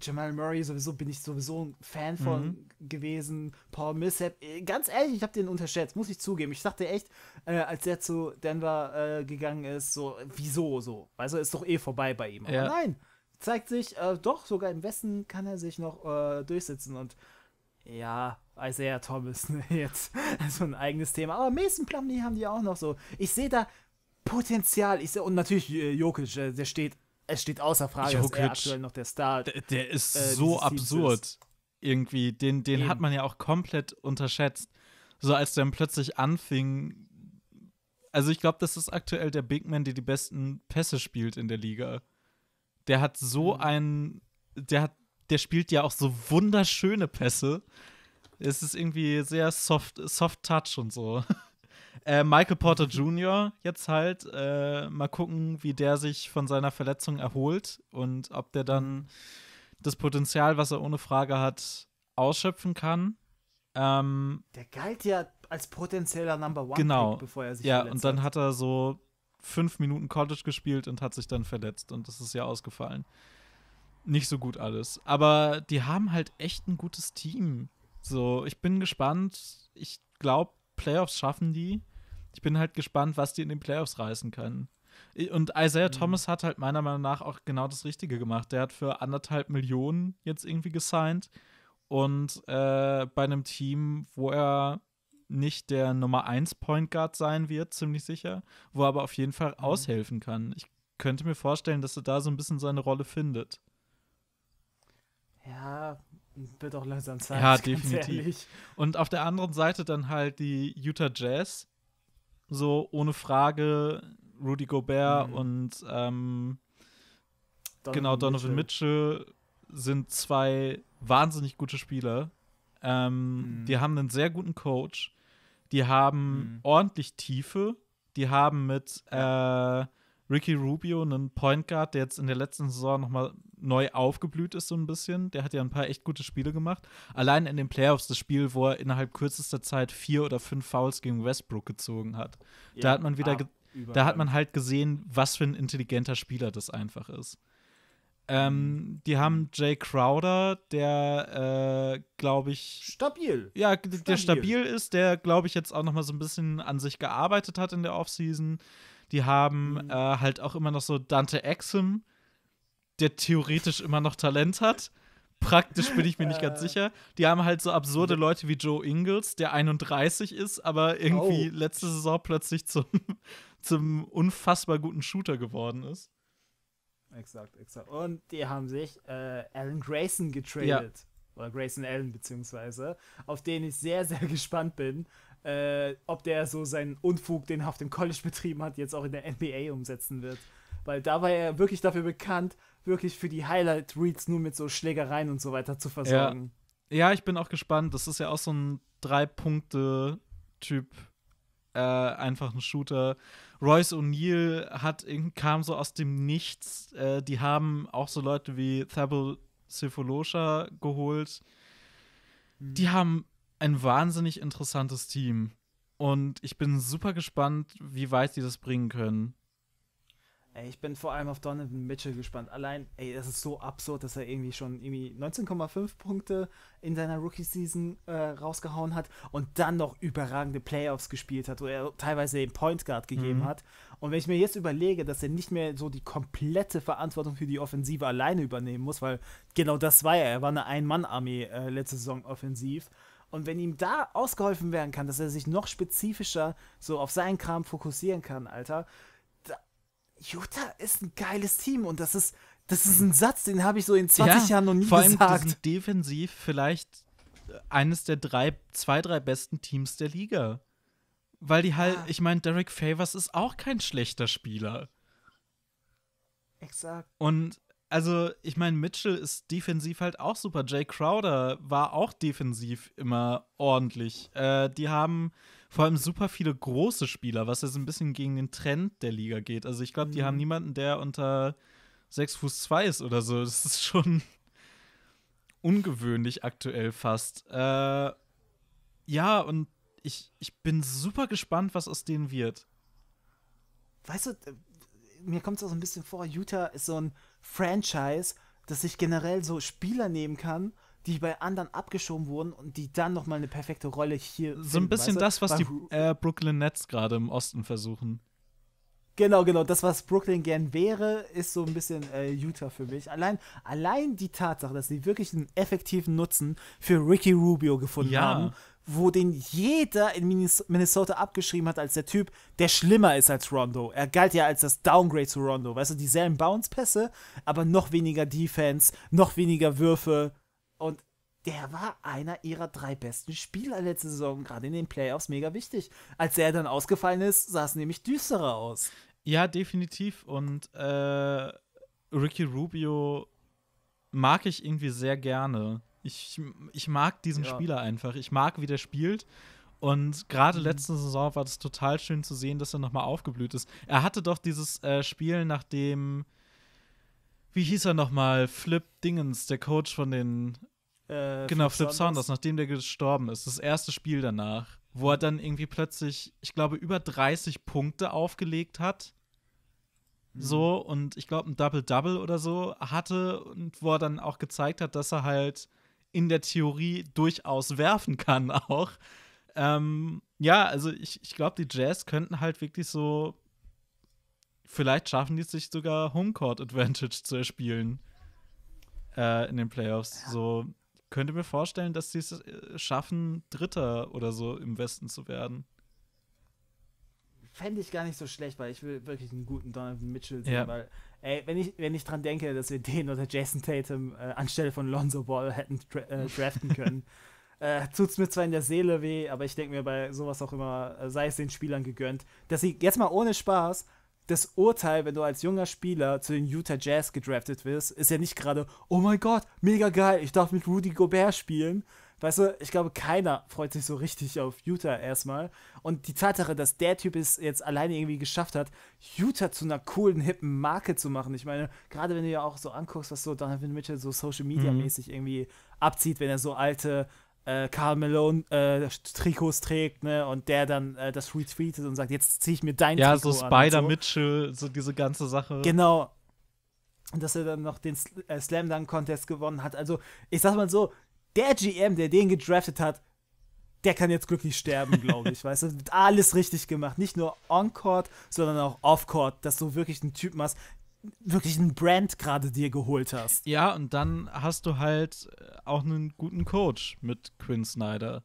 Jamal Murray sowieso bin ich sowieso ein Fan von mhm. gewesen. Paul Millsap, äh, ganz ehrlich, ich habe den unterschätzt, muss ich zugeben. Ich dachte echt, äh, als der zu Denver äh, gegangen ist, so wieso so, also ist doch eh vorbei bei ihm. Ja. Aber nein, zeigt sich äh, doch sogar im Westen kann er sich noch äh, durchsetzen und ja, Isaiah Thomas ne, jetzt so ein eigenes Thema. Aber Mason Plumlee haben die auch noch so. Ich sehe da Potenzial. Ich seh, und natürlich äh, Jokic, der steht es steht außer Frage, Jokic, dass er aktuell noch der Star Der, der ist äh, so absurd. Ist. Irgendwie, den, den hat man ja auch komplett unterschätzt. So als dann plötzlich anfing. Also ich glaube, das ist aktuell der Big Man, der die besten Pässe spielt in der Liga. Der hat so mhm. einen, der hat, der spielt ja auch so wunderschöne Pässe. Es ist irgendwie sehr soft, soft Touch und so. Äh, Michael Porter Jr. jetzt halt. Äh, mal gucken, wie der sich von seiner Verletzung erholt und ob der dann das Potenzial, was er ohne Frage hat, ausschöpfen kann. Ähm, der galt ja als potenzieller Number One, genau, bevor er sich ja, verletzt Ja, und dann hat er so fünf Minuten College gespielt und hat sich dann verletzt und das ist ja ausgefallen. Nicht so gut alles. Aber die haben halt echt ein gutes Team. So, ich bin gespannt. Ich glaube, Playoffs schaffen die. Ich bin halt gespannt, was die in den Playoffs reißen können. Und Isaiah mhm. Thomas hat halt meiner Meinung nach auch genau das Richtige gemacht. Der hat für anderthalb Millionen jetzt irgendwie gesigned. Und äh, bei einem Team, wo er nicht der Nummer 1 Point Guard sein wird, ziemlich sicher, wo er aber auf jeden Fall mhm. aushelfen kann. Ich könnte mir vorstellen, dass er da so ein bisschen seine Rolle findet. Ja, wird auch langsam Zeit. Ja, definitiv. Und auf der anderen Seite dann halt die Utah Jazz. So ohne Frage Rudy Gobert mhm. und ähm, Donovan genau Donovan Mitchell. Mitchell. sind zwei wahnsinnig gute Spieler. Ähm, mhm. Die haben einen sehr guten Coach. Die haben mhm. ordentlich Tiefe. Die haben mit äh, Ricky Rubio einen Point Guard, der jetzt in der letzten Saison noch mal neu aufgeblüht ist, so ein bisschen. Der hat ja ein paar echt gute Spiele gemacht. Allein in den Playoffs das Spiel, wo er innerhalb kürzester Zeit vier oder fünf Fouls gegen Westbrook gezogen hat. Ja, da hat man wieder, ah, da hat man halt gesehen, was für ein intelligenter Spieler das einfach ist. Ähm, mhm. die haben Jay Crowder, der, äh, glaube ich. Stabil. Ja, stabil. der stabil ist, der, glaube ich, jetzt auch noch mal so ein bisschen an sich gearbeitet hat in der Offseason. Die haben mhm. äh, halt auch immer noch so Dante Exum, der theoretisch immer noch Talent hat. Praktisch bin ich mir nicht ganz äh. sicher. Die haben halt so absurde Leute wie Joe Ingles, der 31 ist, aber irgendwie oh. letzte Saison plötzlich zum, zum unfassbar guten Shooter geworden ist. Exakt, exakt. Und die haben sich äh, Alan Grayson getradet. Ja. Oder Grayson Allen beziehungsweise. Auf den ich sehr, sehr gespannt bin, äh, ob der so seinen Unfug, den er auf dem College betrieben hat, jetzt auch in der NBA umsetzen wird. Weil da war er wirklich dafür bekannt, wirklich für die Highlight-Reads nur mit so Schlägereien und so weiter zu versorgen. Ja. ja, ich bin auch gespannt. Das ist ja auch so ein Drei-Punkte-Typ. Äh, einfach ein Shooter. Royce O'Neill kam so aus dem Nichts. Äh, die haben auch so Leute wie Thabo Sifolosha geholt. Mhm. Die haben ein wahnsinnig interessantes Team. Und ich bin super gespannt, wie weit die das bringen können. Ey, ich bin vor allem auf Donovan Mitchell gespannt. Allein, ey, das ist so absurd, dass er irgendwie schon irgendwie 19,5 Punkte in seiner Rookie-Season äh, rausgehauen hat und dann noch überragende Playoffs gespielt hat, wo er teilweise den Point Guard gegeben mhm. hat. Und wenn ich mir jetzt überlege, dass er nicht mehr so die komplette Verantwortung für die Offensive alleine übernehmen muss, weil genau das war er. Er war eine Ein-Mann-Armee äh, letzte Saison offensiv. Und wenn ihm da ausgeholfen werden kann, dass er sich noch spezifischer so auf seinen Kram fokussieren kann, Alter, Utah ist ein geiles Team und das ist, das ist ein Satz, den habe ich so in 20 ja, Jahren noch nie vor allem gesagt. Die sind defensiv vielleicht äh, eines der drei, zwei, drei besten Teams der Liga. Weil die halt, ja. ich meine, Derek Favors ist auch kein schlechter Spieler. Exakt. Und also, ich meine, Mitchell ist defensiv halt auch super. Jay Crowder war auch defensiv immer ordentlich. Äh, die haben vor allem super viele große Spieler, was ja so ein bisschen gegen den Trend der Liga geht. Also ich glaube, die haben mhm. niemanden, der unter 6 Fuß 2 ist oder so. Das ist schon ungewöhnlich aktuell fast. Äh, ja, und ich, ich bin super gespannt, was aus denen wird. Weißt du, äh, mir kommt es auch so ein bisschen vor, Utah ist so ein Franchise, das sich generell so Spieler nehmen kann die bei anderen abgeschoben wurden und die dann nochmal eine perfekte Rolle hier. So finden, ein bisschen das, was die äh, Brooklyn Nets gerade im Osten versuchen. Genau, genau. Das, was Brooklyn gern wäre, ist so ein bisschen äh, Utah für mich. Allein, allein die Tatsache, dass sie wirklich einen effektiven Nutzen für Ricky Rubio gefunden ja. haben, wo den jeder in Minnesota abgeschrieben hat als der Typ, der schlimmer ist als Rondo. Er galt ja als das Downgrade zu Rondo. Weißt du, dieselben Bounce-Pässe, aber noch weniger Defense, noch weniger Würfe, der war einer ihrer drei besten Spieler letzte Saison, gerade in den Playoffs mega wichtig. Als er dann ausgefallen ist, sah es nämlich düsterer aus. Ja, definitiv. Und äh, Ricky Rubio mag ich irgendwie sehr gerne. Ich, ich mag diesen ja. Spieler einfach. Ich mag, wie der spielt. Und gerade mhm. letzte Saison war das total schön zu sehen, dass er nochmal aufgeblüht ist. Er hatte doch dieses äh, Spiel, nachdem, wie hieß er nochmal, Flip Dingens, der Coach von den äh, genau, Flip, Flip Saunders, nachdem der gestorben ist, das erste Spiel danach, wo er dann irgendwie plötzlich, ich glaube, über 30 Punkte aufgelegt hat. Mhm. So, und ich glaube, ein Double-Double oder so hatte und wo er dann auch gezeigt hat, dass er halt in der Theorie durchaus werfen kann auch. Ähm, ja, also ich, ich glaube, die Jazz könnten halt wirklich so Vielleicht schaffen die es sich sogar Homecourt Advantage zu erspielen äh, in den Playoffs. Ja. So, könnte mir vorstellen, dass sie es äh, schaffen, Dritter oder so im Westen zu werden. Fände ich gar nicht so schlecht, weil ich will wirklich einen guten Donovan Mitchell sehen, ja. weil, ey, wenn ich, wenn ich dran denke, dass wir den oder Jason Tatum äh, anstelle von Lonzo Ball hätten äh, draften können, äh, tut es mir zwar in der Seele weh, aber ich denke mir bei sowas auch immer, äh, sei es den Spielern gegönnt, dass sie jetzt mal ohne Spaß das Urteil, wenn du als junger Spieler zu den Utah Jazz gedraftet wirst, ist ja nicht gerade, oh mein Gott, mega geil, ich darf mit Rudy Gobert spielen. Weißt du, ich glaube, keiner freut sich so richtig auf Utah erstmal. Und die Tatsache, dass der Typ es jetzt alleine irgendwie geschafft hat, Utah zu einer coolen, hippen Marke zu machen. Ich meine, gerade wenn du ja auch so anguckst, was so Donovan Mitchell so Social Media mhm. mäßig mhm. irgendwie abzieht, wenn er so alte äh, Malone äh, Trikots trägt, ne, und der dann äh, das retweetet und sagt, jetzt ziehe ich mir dein ja, Trikot so an. Ja, so Spider Mitchell, so diese ganze Sache. Genau. Und dass er dann noch den Sl äh, Slam Dunk Contest gewonnen hat. Also, ich sag mal so, der GM, der den gedraftet hat, der kann jetzt glücklich sterben, glaube ich. weißt du, alles richtig gemacht. Nicht nur on-court, sondern auch off-court, dass du wirklich einen Typen hast, wirklich einen Brand gerade dir geholt hast. Ja, und dann hast du halt äh, auch einen guten Coach mit Quinn Snyder.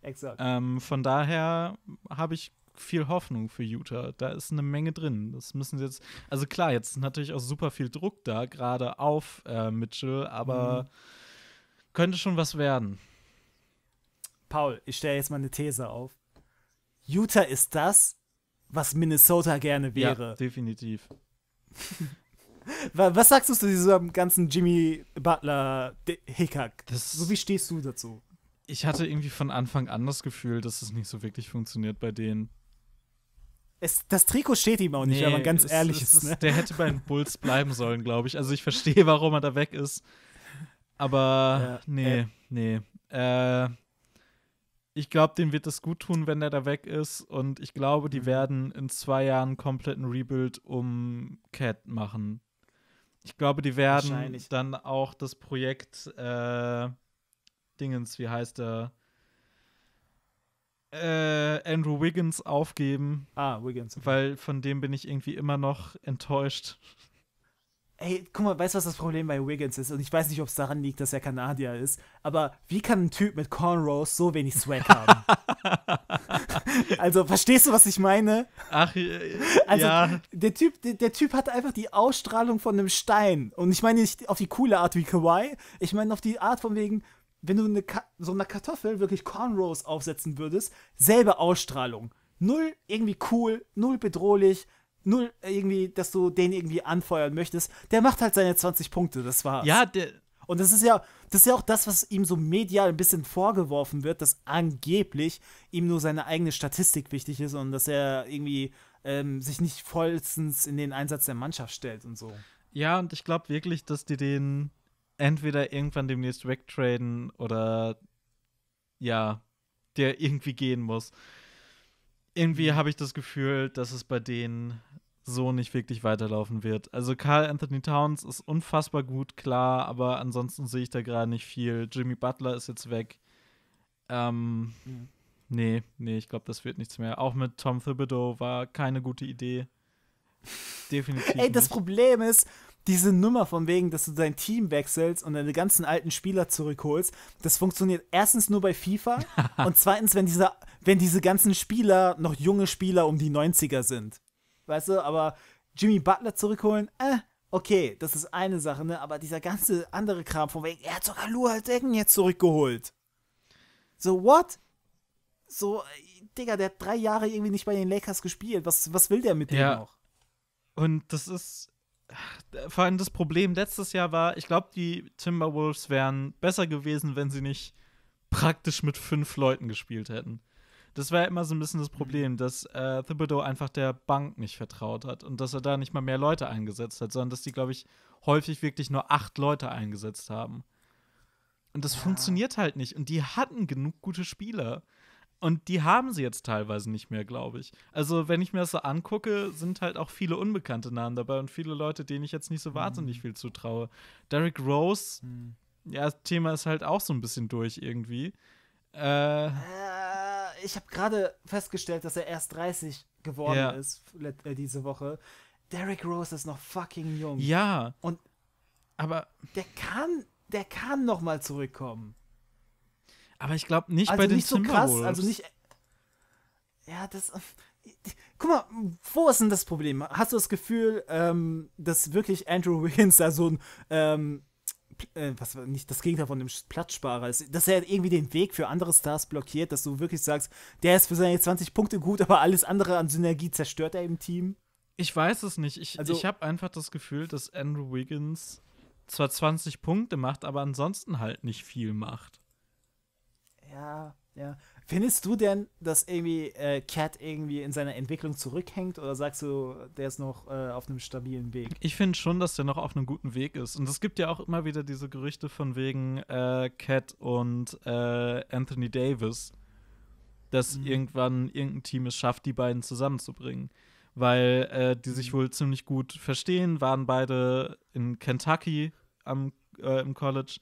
Exakt. Ähm, von daher habe ich viel Hoffnung für Utah. Da ist eine Menge drin. Das müssen sie jetzt. Also klar, jetzt ist natürlich auch super viel Druck da, gerade auf äh, Mitchell, aber mhm. könnte schon was werden. Paul, ich stelle jetzt mal eine These auf. Utah ist das, was Minnesota gerne wäre. Ja, definitiv. Was sagst du zu diesem ganzen Jimmy Butler Hickhack? So wie stehst du dazu? Ich hatte irgendwie von Anfang an das Gefühl, dass es nicht so wirklich funktioniert bei denen. Es, das Trikot steht ihm auch nicht, nee, wenn ganz es, ehrlich es, ist. Ne? Der hätte bei den Bulls bleiben sollen, glaube ich. Also ich verstehe, warum er da weg ist. Aber ja, nee, äh. nee. Äh, ich glaube, dem wird es gut tun, wenn er da weg ist. Und ich glaube, die mhm. werden in zwei Jahren kompletten Rebuild um Cat machen. Ich glaube, die werden dann auch das Projekt äh, Dingens, wie heißt er? Äh, Andrew Wiggins aufgeben. Ah, Wiggins. Okay. Weil von dem bin ich irgendwie immer noch enttäuscht ey, guck mal, weißt du, was das Problem bei Wiggins ist? Und ich weiß nicht, ob es daran liegt, dass er Kanadier ist, aber wie kann ein Typ mit Cornrows so wenig Swag haben? also, verstehst du, was ich meine? Ach, äh, also, ja. Der typ, der, der, Typ hat einfach die Ausstrahlung von einem Stein. Und ich meine nicht auf die coole Art wie Kawaii, ich meine auf die Art von wegen, wenn du eine so eine Kartoffel wirklich Cornrows aufsetzen würdest, selbe Ausstrahlung. Null irgendwie cool, null bedrohlich, null äh, irgendwie, dass du den irgendwie anfeuern möchtest, der macht halt seine 20 Punkte, das war's. Ja, der. Und das ist ja, das ist ja auch das, was ihm so medial ein bisschen vorgeworfen wird, dass angeblich ihm nur seine eigene Statistik wichtig ist und dass er irgendwie ähm, sich nicht vollstens in den Einsatz der Mannschaft stellt und so. Ja, und ich glaube wirklich, dass die den entweder irgendwann demnächst wegtraden oder ja, der irgendwie gehen muss irgendwie mhm. habe ich das Gefühl, dass es bei denen so nicht wirklich weiterlaufen wird. Also Carl Anthony Towns ist unfassbar gut, klar, aber ansonsten sehe ich da gerade nicht viel. Jimmy Butler ist jetzt weg. Ähm, mhm. Nee, nee, ich glaube, das wird nichts mehr. Auch mit Tom Thibodeau war keine gute Idee. Definitiv. Ey, das nicht. Problem ist, diese Nummer von wegen, dass du dein Team wechselst und deine ganzen alten Spieler zurückholst, das funktioniert erstens nur bei FIFA und zweitens, wenn, dieser, wenn diese ganzen Spieler noch junge Spieler um die 90er sind. Weißt du, aber Jimmy Butler zurückholen, äh, okay, das ist eine Sache, ne? Aber dieser ganze andere Kram von wegen, er hat sogar Lual Decken jetzt zurückgeholt. So, what? So, äh, Digga, der hat drei Jahre irgendwie nicht bei den Lakers gespielt. Was, was will der mit ja. dem noch? Und das ist, vor allem das Problem letztes Jahr war, ich glaube, die Timberwolves wären besser gewesen, wenn sie nicht praktisch mit fünf Leuten gespielt hätten. Das war ja immer so ein bisschen das mhm. Problem, dass äh, Thibodeau einfach der Bank nicht vertraut hat und dass er da nicht mal mehr Leute eingesetzt hat, sondern dass die, glaube ich, häufig wirklich nur acht Leute eingesetzt haben. Und das ja. funktioniert halt nicht. Und die hatten genug gute Spieler. Und die haben sie jetzt teilweise nicht mehr, glaube ich. Also, wenn ich mir das so angucke, sind halt auch viele unbekannte Namen dabei und viele Leute, denen ich jetzt nicht so mhm. wahnsinnig mhm. viel zutraue. Derek Rose, mhm. ja, das Thema ist halt auch so ein bisschen durch irgendwie. Äh, äh ich habe gerade festgestellt, dass er erst 30 geworden ja. ist äh, diese Woche. Derek Rose ist noch fucking jung. Ja. Und aber der kann, der kann noch mal zurückkommen. Aber ich glaube nicht also bei den nicht so krass, Also nicht. Ja, das. Guck mal, wo ist denn das Problem? Hast du das Gefühl, ähm, dass wirklich Andrew Wiggins da so ein. Ähm, äh, was nicht das Gegenteil von einem Platzsparer ist, dass er irgendwie den Weg für andere Stars blockiert, dass du wirklich sagst, der ist für seine 20 Punkte gut, aber alles andere an Synergie zerstört er im Team? Ich weiß es nicht. Ich, also, ich habe einfach das Gefühl, dass Andrew Wiggins zwar 20 Punkte macht, aber ansonsten halt nicht viel macht ja, ja. Findest du denn, dass irgendwie äh, Cat irgendwie in seiner Entwicklung zurückhängt oder sagst du, der ist noch äh, auf einem stabilen Weg? Ich finde schon, dass der noch auf einem guten Weg ist. Und es gibt ja auch immer wieder diese Gerüchte von wegen äh, Cat und äh, Anthony Davis, dass mhm. irgendwann irgendein Team es schafft, die beiden zusammenzubringen. Weil äh, die sich mhm. wohl ziemlich gut verstehen, waren beide in Kentucky am, äh, im College.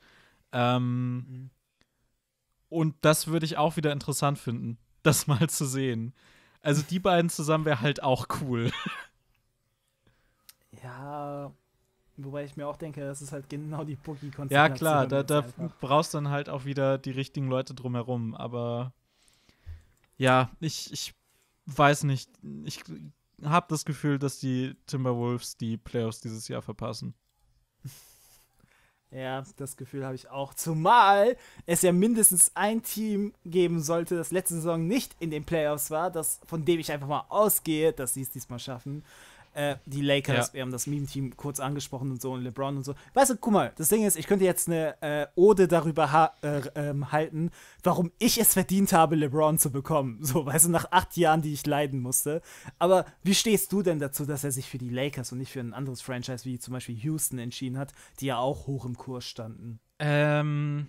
Ähm, mhm und das würde ich auch wieder interessant finden, das mal zu sehen. Also die beiden zusammen wäre halt auch cool. Ja, wobei ich mir auch denke, das ist halt genau die Boogie-Konstellation. Ja klar, da, da brauchst dann halt auch wieder die richtigen Leute drumherum. Aber ja, ich, ich weiß nicht. Ich habe das Gefühl, dass die Timberwolves die Playoffs dieses Jahr verpassen. Ja, das Gefühl habe ich auch. Zumal es ja mindestens ein Team geben sollte, das letzte Saison nicht in den Playoffs war, das, von dem ich einfach mal ausgehe, dass sie es diesmal schaffen. Äh, die Lakers, ja. wir haben das Meme-Team kurz angesprochen und so und LeBron und so. Weißt du, guck mal, das Ding ist, ich könnte jetzt eine äh, Ode darüber äh, ähm, halten, warum ich es verdient habe, LeBron zu bekommen. So, weißt du, nach acht Jahren, die ich leiden musste. Aber wie stehst du denn dazu, dass er sich für die Lakers und nicht für ein anderes Franchise wie zum Beispiel Houston entschieden hat, die ja auch hoch im Kurs standen? Ähm,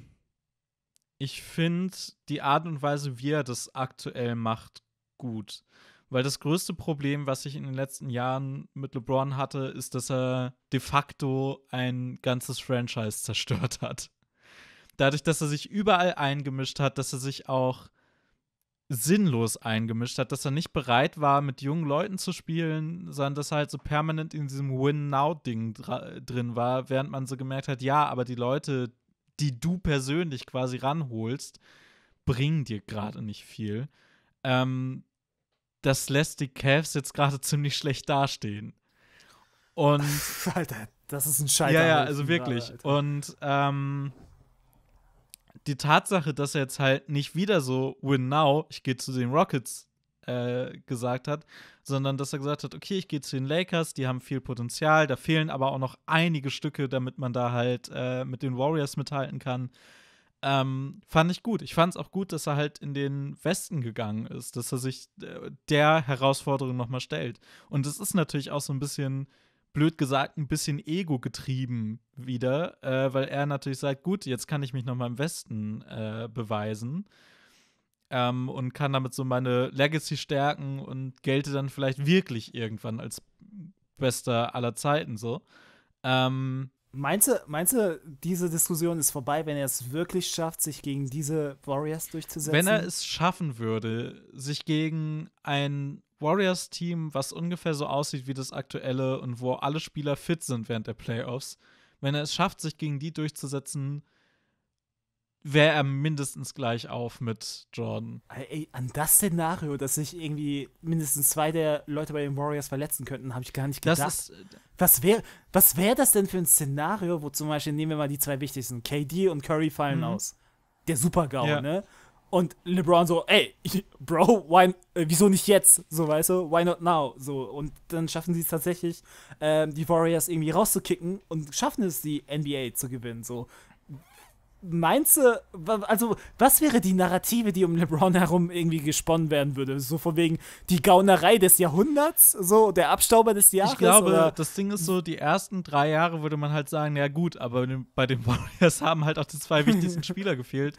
ich finde die Art und Weise, wie er das aktuell macht, gut. Weil das größte Problem, was ich in den letzten Jahren mit LeBron hatte, ist, dass er de facto ein ganzes Franchise zerstört hat. Dadurch, dass er sich überall eingemischt hat, dass er sich auch sinnlos eingemischt hat, dass er nicht bereit war, mit jungen Leuten zu spielen, sondern dass er halt so permanent in diesem Win-Now-Ding drin war, während man so gemerkt hat, ja, aber die Leute, die du persönlich quasi ranholst, bringen dir gerade nicht viel. Ähm, das lässt die Cavs jetzt gerade ziemlich schlecht dastehen. Und Alter, das ist ein Scheiß. Ja, ja, also wirklich. Alter. Und ähm, die Tatsache, dass er jetzt halt nicht wieder so Win Now, ich gehe zu den Rockets äh, gesagt hat, sondern dass er gesagt hat, okay, ich gehe zu den Lakers, die haben viel Potenzial, da fehlen aber auch noch einige Stücke, damit man da halt äh, mit den Warriors mithalten kann. Ähm, fand ich gut. Ich fand es auch gut, dass er halt in den Westen gegangen ist, dass er sich äh, der Herausforderung nochmal stellt. Und es ist natürlich auch so ein bisschen, blöd gesagt, ein bisschen ego getrieben wieder, äh, weil er natürlich sagt, gut, jetzt kann ich mich nochmal im Westen äh, beweisen. Ähm, und kann damit so meine Legacy stärken und gelte dann vielleicht wirklich irgendwann als bester aller Zeiten so. Ähm, Meinst du, meinst du, diese Diskussion ist vorbei, wenn er es wirklich schafft, sich gegen diese Warriors durchzusetzen? Wenn er es schaffen würde, sich gegen ein Warriors-Team, was ungefähr so aussieht wie das aktuelle und wo alle Spieler fit sind während der Playoffs, wenn er es schafft, sich gegen die durchzusetzen, wäre er mindestens gleich auf mit Jordan. Ey, an das Szenario, dass sich irgendwie mindestens zwei der Leute bei den Warriors verletzen könnten, habe ich gar nicht gedacht. Ist, äh, was wäre was wär das denn für ein Szenario, wo zum Beispiel, nehmen wir mal die zwei wichtigsten, KD und Curry fallen mhm. aus. Der Super-GAU, ja. ne? Und LeBron so, ey, Bro, why, äh, wieso nicht jetzt? So, weißt du, why not now? So, und dann schaffen sie es tatsächlich, äh, die Warriors irgendwie rauszukicken und schaffen es, die NBA zu gewinnen. So, meinst du, also was wäre die Narrative, die um LeBron herum irgendwie gesponnen werden würde? So von wegen die Gaunerei des Jahrhunderts, so der Abstauber des Jahres? Ich glaube, oder? das Ding ist so, die ersten drei Jahre würde man halt sagen, ja gut, aber bei den Warriors haben halt auch die zwei wichtigsten Spieler gefehlt.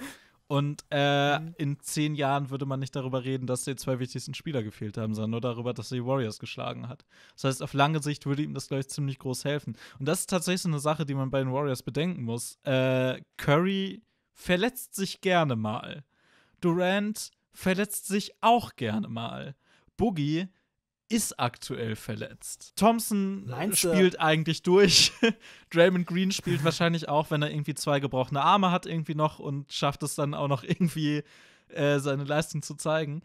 Und äh, mhm. in zehn Jahren würde man nicht darüber reden, dass die zwei wichtigsten Spieler gefehlt haben, sondern nur darüber, dass sie die Warriors geschlagen hat. Das heißt, auf lange Sicht würde ihm das, glaube ich, ziemlich groß helfen. Und das ist tatsächlich eine Sache, die man bei den Warriors bedenken muss. Äh, Curry verletzt sich gerne mal. Durant verletzt sich auch gerne mal. Boogie ist aktuell verletzt. Thompson Meinst spielt du? eigentlich durch. Draymond Green spielt wahrscheinlich auch, wenn er irgendwie zwei gebrochene Arme hat, irgendwie noch und schafft es dann auch noch irgendwie äh, seine Leistung zu zeigen.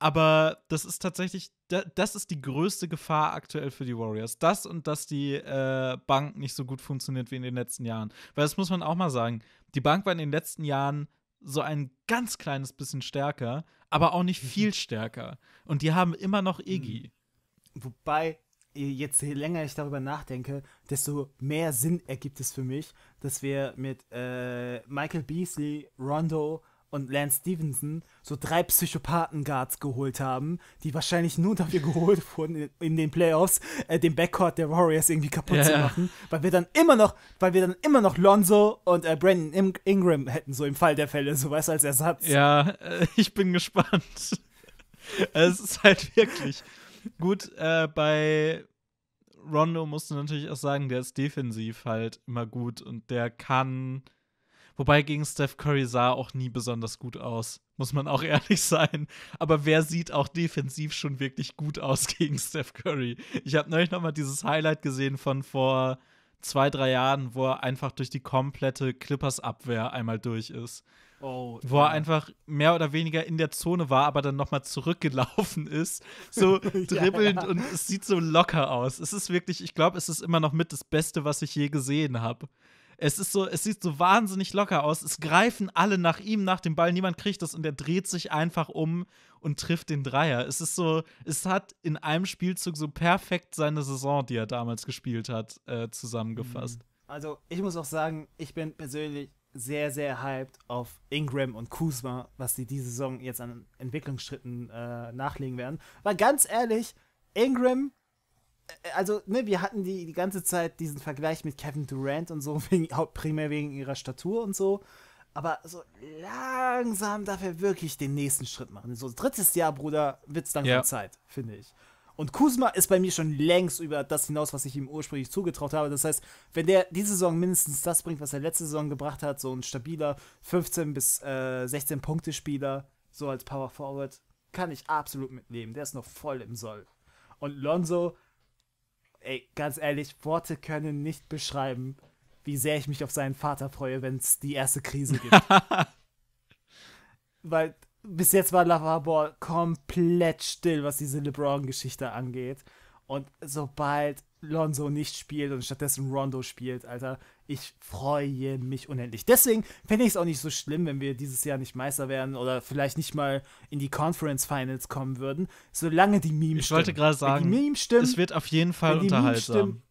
Aber das ist tatsächlich, das ist die größte Gefahr aktuell für die Warriors. Das und dass die äh, Bank nicht so gut funktioniert wie in den letzten Jahren. Weil das muss man auch mal sagen. Die Bank war in den letzten Jahren so ein ganz kleines bisschen stärker, aber auch nicht mhm. viel stärker. Und die haben immer noch Iggy. Mhm. Wobei, jetzt je länger ich darüber nachdenke, desto mehr Sinn ergibt es für mich, dass wir mit äh, Michael Beasley, Rondo und Lance Stevenson so drei Psychopathen-Guards geholt haben, die wahrscheinlich nur dafür geholt wurden, in, in den Playoffs äh, den Backcourt der Warriors irgendwie kaputt ja, zu machen, weil wir dann immer noch, weil wir dann immer noch Lonzo und äh, Brandon In Ingram hätten, so im Fall der Fälle, so was als Ersatz. Ja, äh, ich bin gespannt. es ist halt wirklich. Gut, äh, bei Rondo musst du natürlich auch sagen, der ist defensiv halt immer gut und der kann. Wobei gegen Steph Curry sah auch nie besonders gut aus, muss man auch ehrlich sein. Aber wer sieht auch defensiv schon wirklich gut aus gegen Steph Curry? Ich habe neulich noch mal dieses Highlight gesehen von vor zwei, drei Jahren, wo er einfach durch die komplette Clippers-Abwehr einmal durch ist. Oh, wo er ja. einfach mehr oder weniger in der Zone war, aber dann nochmal zurückgelaufen ist, so dribbelnd ja. und es sieht so locker aus. Es ist wirklich, ich glaube, es ist immer noch mit das Beste, was ich je gesehen habe. Es ist so, es sieht so wahnsinnig locker aus. Es greifen alle nach ihm, nach dem Ball, niemand kriegt das und er dreht sich einfach um und trifft den Dreier. Es ist so, es hat in einem Spielzug so perfekt seine Saison, die er damals gespielt hat, äh, mhm. zusammengefasst. Also ich muss auch sagen, ich bin persönlich sehr, sehr hyped auf Ingram und Kuzma, was die diese Saison jetzt an Entwicklungsschritten äh, nachlegen werden. Weil ganz ehrlich, Ingram, äh, also, ne, wir hatten die, die ganze Zeit diesen Vergleich mit Kevin Durant und so, wegen, primär wegen ihrer Statur und so. Aber so langsam darf er wirklich den nächsten Schritt machen. So drittes Jahr, Bruder, wird's dann ja. Zeit, finde ich. Und Kuzma ist bei mir schon längst über das hinaus, was ich ihm ursprünglich zugetraut habe. Das heißt, wenn der diese Saison mindestens das bringt, was er letzte Saison gebracht hat, so ein stabiler 15 bis äh, 16 Punkte Spieler, so als Power Forward, kann ich absolut mitnehmen. Der ist noch voll im Soll. Und Lonzo, ey, ganz ehrlich, Worte können nicht beschreiben, wie sehr ich mich auf seinen Vater freue, wenn es die erste Krise gibt. Weil bis jetzt war LaVar Ball komplett still, was diese LeBron-Geschichte angeht. Und sobald Lonzo nicht spielt und stattdessen Rondo spielt, Alter, ich freue mich unendlich. Deswegen fände ich es auch nicht so schlimm, wenn wir dieses Jahr nicht Meister werden oder vielleicht nicht mal in die Conference Finals kommen würden, solange die Meme stimmen. Ich wollte gerade sagen, wenn die Memes stimmen, es wird auf jeden Fall unterhaltsam. Stimmen,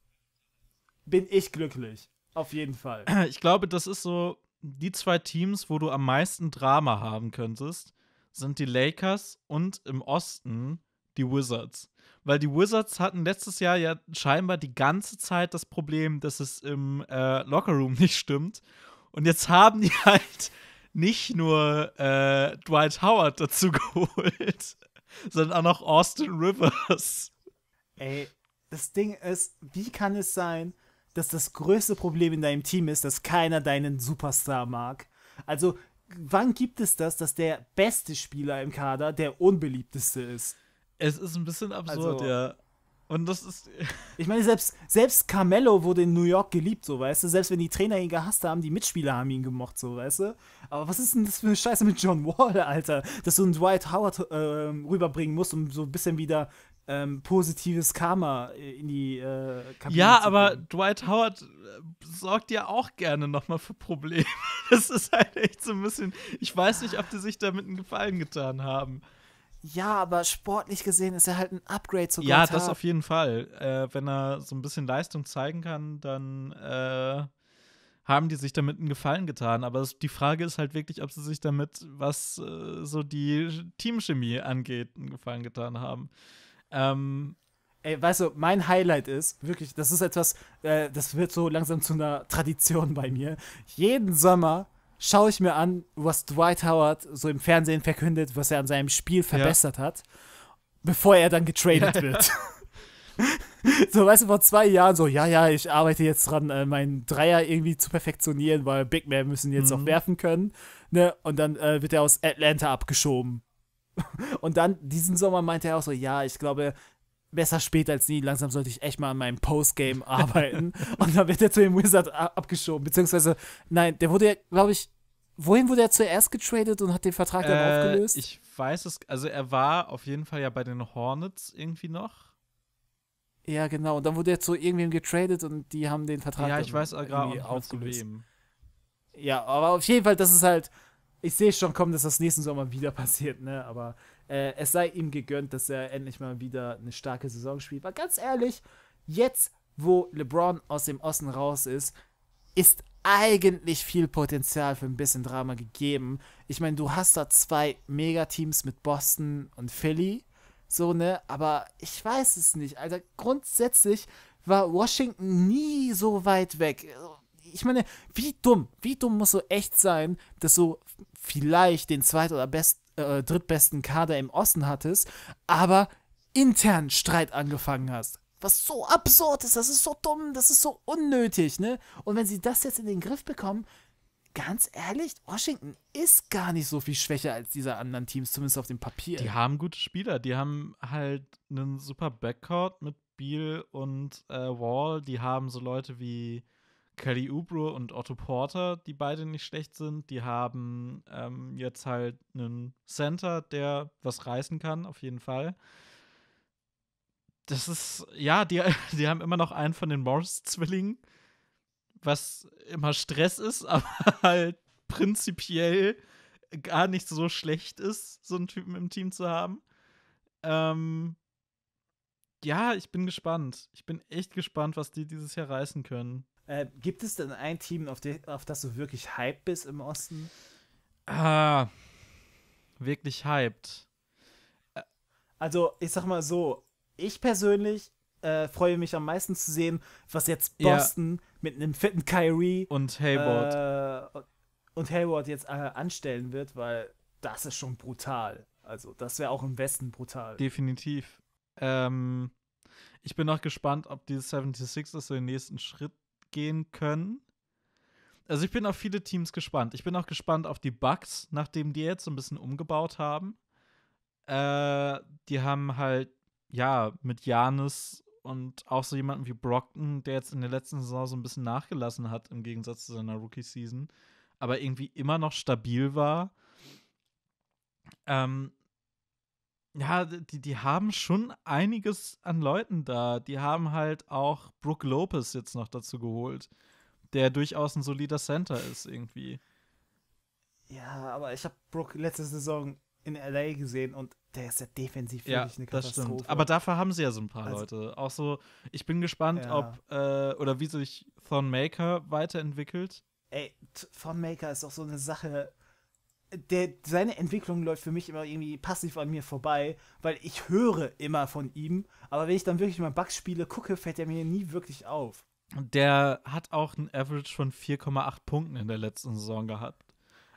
bin ich glücklich. Auf jeden Fall. Ich glaube, das ist so die zwei Teams, wo du am meisten Drama haben könntest sind die Lakers und im Osten die Wizards. Weil die Wizards hatten letztes Jahr ja scheinbar die ganze Zeit das Problem, dass es im äh, Lockerroom nicht stimmt. Und jetzt haben die halt nicht nur äh, Dwight Howard dazu geholt, sondern auch noch Austin Rivers. Ey, das Ding ist, wie kann es sein, dass das größte Problem in deinem Team ist, dass keiner deinen Superstar mag? Also, wann gibt es das, dass der beste Spieler im Kader der unbeliebteste ist? Es ist ein bisschen absurd, also, ja. Und das ist. ich meine, selbst, selbst Carmelo wurde in New York geliebt, so weißt du. Selbst wenn die Trainer ihn gehasst haben, die Mitspieler haben ihn gemocht, so weißt du. Aber was ist denn das für eine Scheiße mit John Wall, Alter? Dass du einen Dwight Howard äh, rüberbringen musst, um so ein bisschen wieder ähm, positives Karma äh, in die äh, Kabine Ja, aber Dwight Howard äh, sorgt ja auch gerne nochmal für Probleme. Das ist halt echt so ein bisschen. Ich weiß nicht, ob die sich damit einen Gefallen getan haben. Ja, aber sportlich gesehen ist er halt ein Upgrade zu Ja, Gott das hat. auf jeden Fall. Äh, wenn er so ein bisschen Leistung zeigen kann, dann äh, haben die sich damit einen Gefallen getan. Aber es, die Frage ist halt wirklich, ob sie sich damit, was äh, so die Teamchemie angeht, einen Gefallen getan haben. Ähm, ey, weißt du, mein Highlight ist, wirklich, das ist etwas, äh, das wird so langsam zu einer Tradition bei mir. Jeden Sommer schaue ich mir an, was Dwight Howard so im Fernsehen verkündet, was er an seinem Spiel verbessert ja. hat, bevor er dann getradet wird. so, weißt du, vor zwei Jahren so, ja, ja, ich arbeite jetzt dran, äh, meinen Dreier irgendwie zu perfektionieren, weil Big Man müssen jetzt mhm. auch werfen können. Ne? Und dann äh, wird er aus Atlanta abgeschoben. Und dann diesen Sommer meinte er auch so, ja, ich glaube, besser spät als nie, langsam sollte ich echt mal an meinem Postgame arbeiten. und dann wird er zu dem Wizard abgeschoben, beziehungsweise, nein, der wurde ja, glaube ich, wohin wurde er zuerst getradet und hat den Vertrag äh, dann aufgelöst? Ich weiß es, also er war auf jeden Fall ja bei den Hornets irgendwie noch. Ja, genau, und dann wurde er zu irgendwem getradet und die haben den Vertrag ja, ich weiß, auch gerade aufgelöst. Ja, aber auf jeden Fall, das ist halt, ich sehe schon kommen, dass das nächsten Sommer wieder passiert, ne? Aber äh, es sei ihm gegönnt, dass er endlich mal wieder eine starke Saison spielt. Aber ganz ehrlich, jetzt, wo LeBron aus dem Osten raus ist, ist eigentlich viel Potenzial für ein bisschen Drama gegeben. Ich meine, du hast da zwei Megateams mit Boston und Philly, so, ne? Aber ich weiß es nicht. Alter, also, grundsätzlich war Washington nie so weit weg. Ich meine, wie dumm, wie dumm muss so echt sein, dass so vielleicht den zweit- oder best, äh, drittbesten Kader im Osten hattest, aber intern Streit angefangen hast. Was so absurd ist, das ist so dumm, das ist so unnötig, ne? Und wenn sie das jetzt in den Griff bekommen, ganz ehrlich, Washington ist gar nicht so viel schwächer als diese anderen Teams, zumindest auf dem Papier. Die haben gute Spieler, die haben halt einen super Backcourt mit Beal und äh, Wall, die haben so Leute wie Kelly Oubre und Otto Porter, die beide nicht schlecht sind. Die haben ähm, jetzt halt einen Center, der was reißen kann, auf jeden Fall. Das ist, ja, die, die haben immer noch einen von den Morris-Zwillingen, was immer Stress ist, aber halt prinzipiell gar nicht so schlecht ist, so einen Typen im Team zu haben. Ähm, ja, ich bin gespannt. Ich bin echt gespannt, was die dieses Jahr reißen können. Äh, gibt es denn ein Team, auf, die, auf das du wirklich hyped bist im Osten? Ah, wirklich hyped. Äh, also, ich sag mal so, ich persönlich äh, freue mich am meisten zu sehen, was jetzt Boston ja. mit einem fitten Kyrie und Hayward, äh, und Hayward jetzt äh, anstellen wird, weil das ist schon brutal. Also, das wäre auch im Westen brutal. Definitiv. Ähm, ich bin noch gespannt, ob die 76ers so den nächsten Schritt gehen können. Also ich bin auf viele Teams gespannt. Ich bin auch gespannt auf die Bugs, nachdem die jetzt so ein bisschen umgebaut haben. Äh, die haben halt, ja, mit Janis und auch so jemanden wie Brockton, der jetzt in der letzten Saison so ein bisschen nachgelassen hat im Gegensatz zu seiner Rookie-Season, aber irgendwie immer noch stabil war. Ähm, ja, die, die haben schon einiges an Leuten da. Die haben halt auch Brooke Lopez jetzt noch dazu geholt, der durchaus ein solider Center ist irgendwie. Ja, aber ich habe Brooke letzte Saison in LA gesehen und der ist ja defensiv ja, wirklich eine Katastrophe. Das stimmt. Aber dafür haben sie ja so ein paar also, Leute. Auch so, ich bin gespannt, ja. ob äh, oder wie sich Thornmaker weiterentwickelt. Ey, Thornmaker ist auch so eine Sache, der, seine Entwicklung läuft für mich immer irgendwie passiv an mir vorbei, weil ich höre immer von ihm, aber wenn ich dann wirklich mal Bugs spiele, gucke, fällt er mir nie wirklich auf. Der hat auch ein Average von 4,8 Punkten in der letzten Saison gehabt.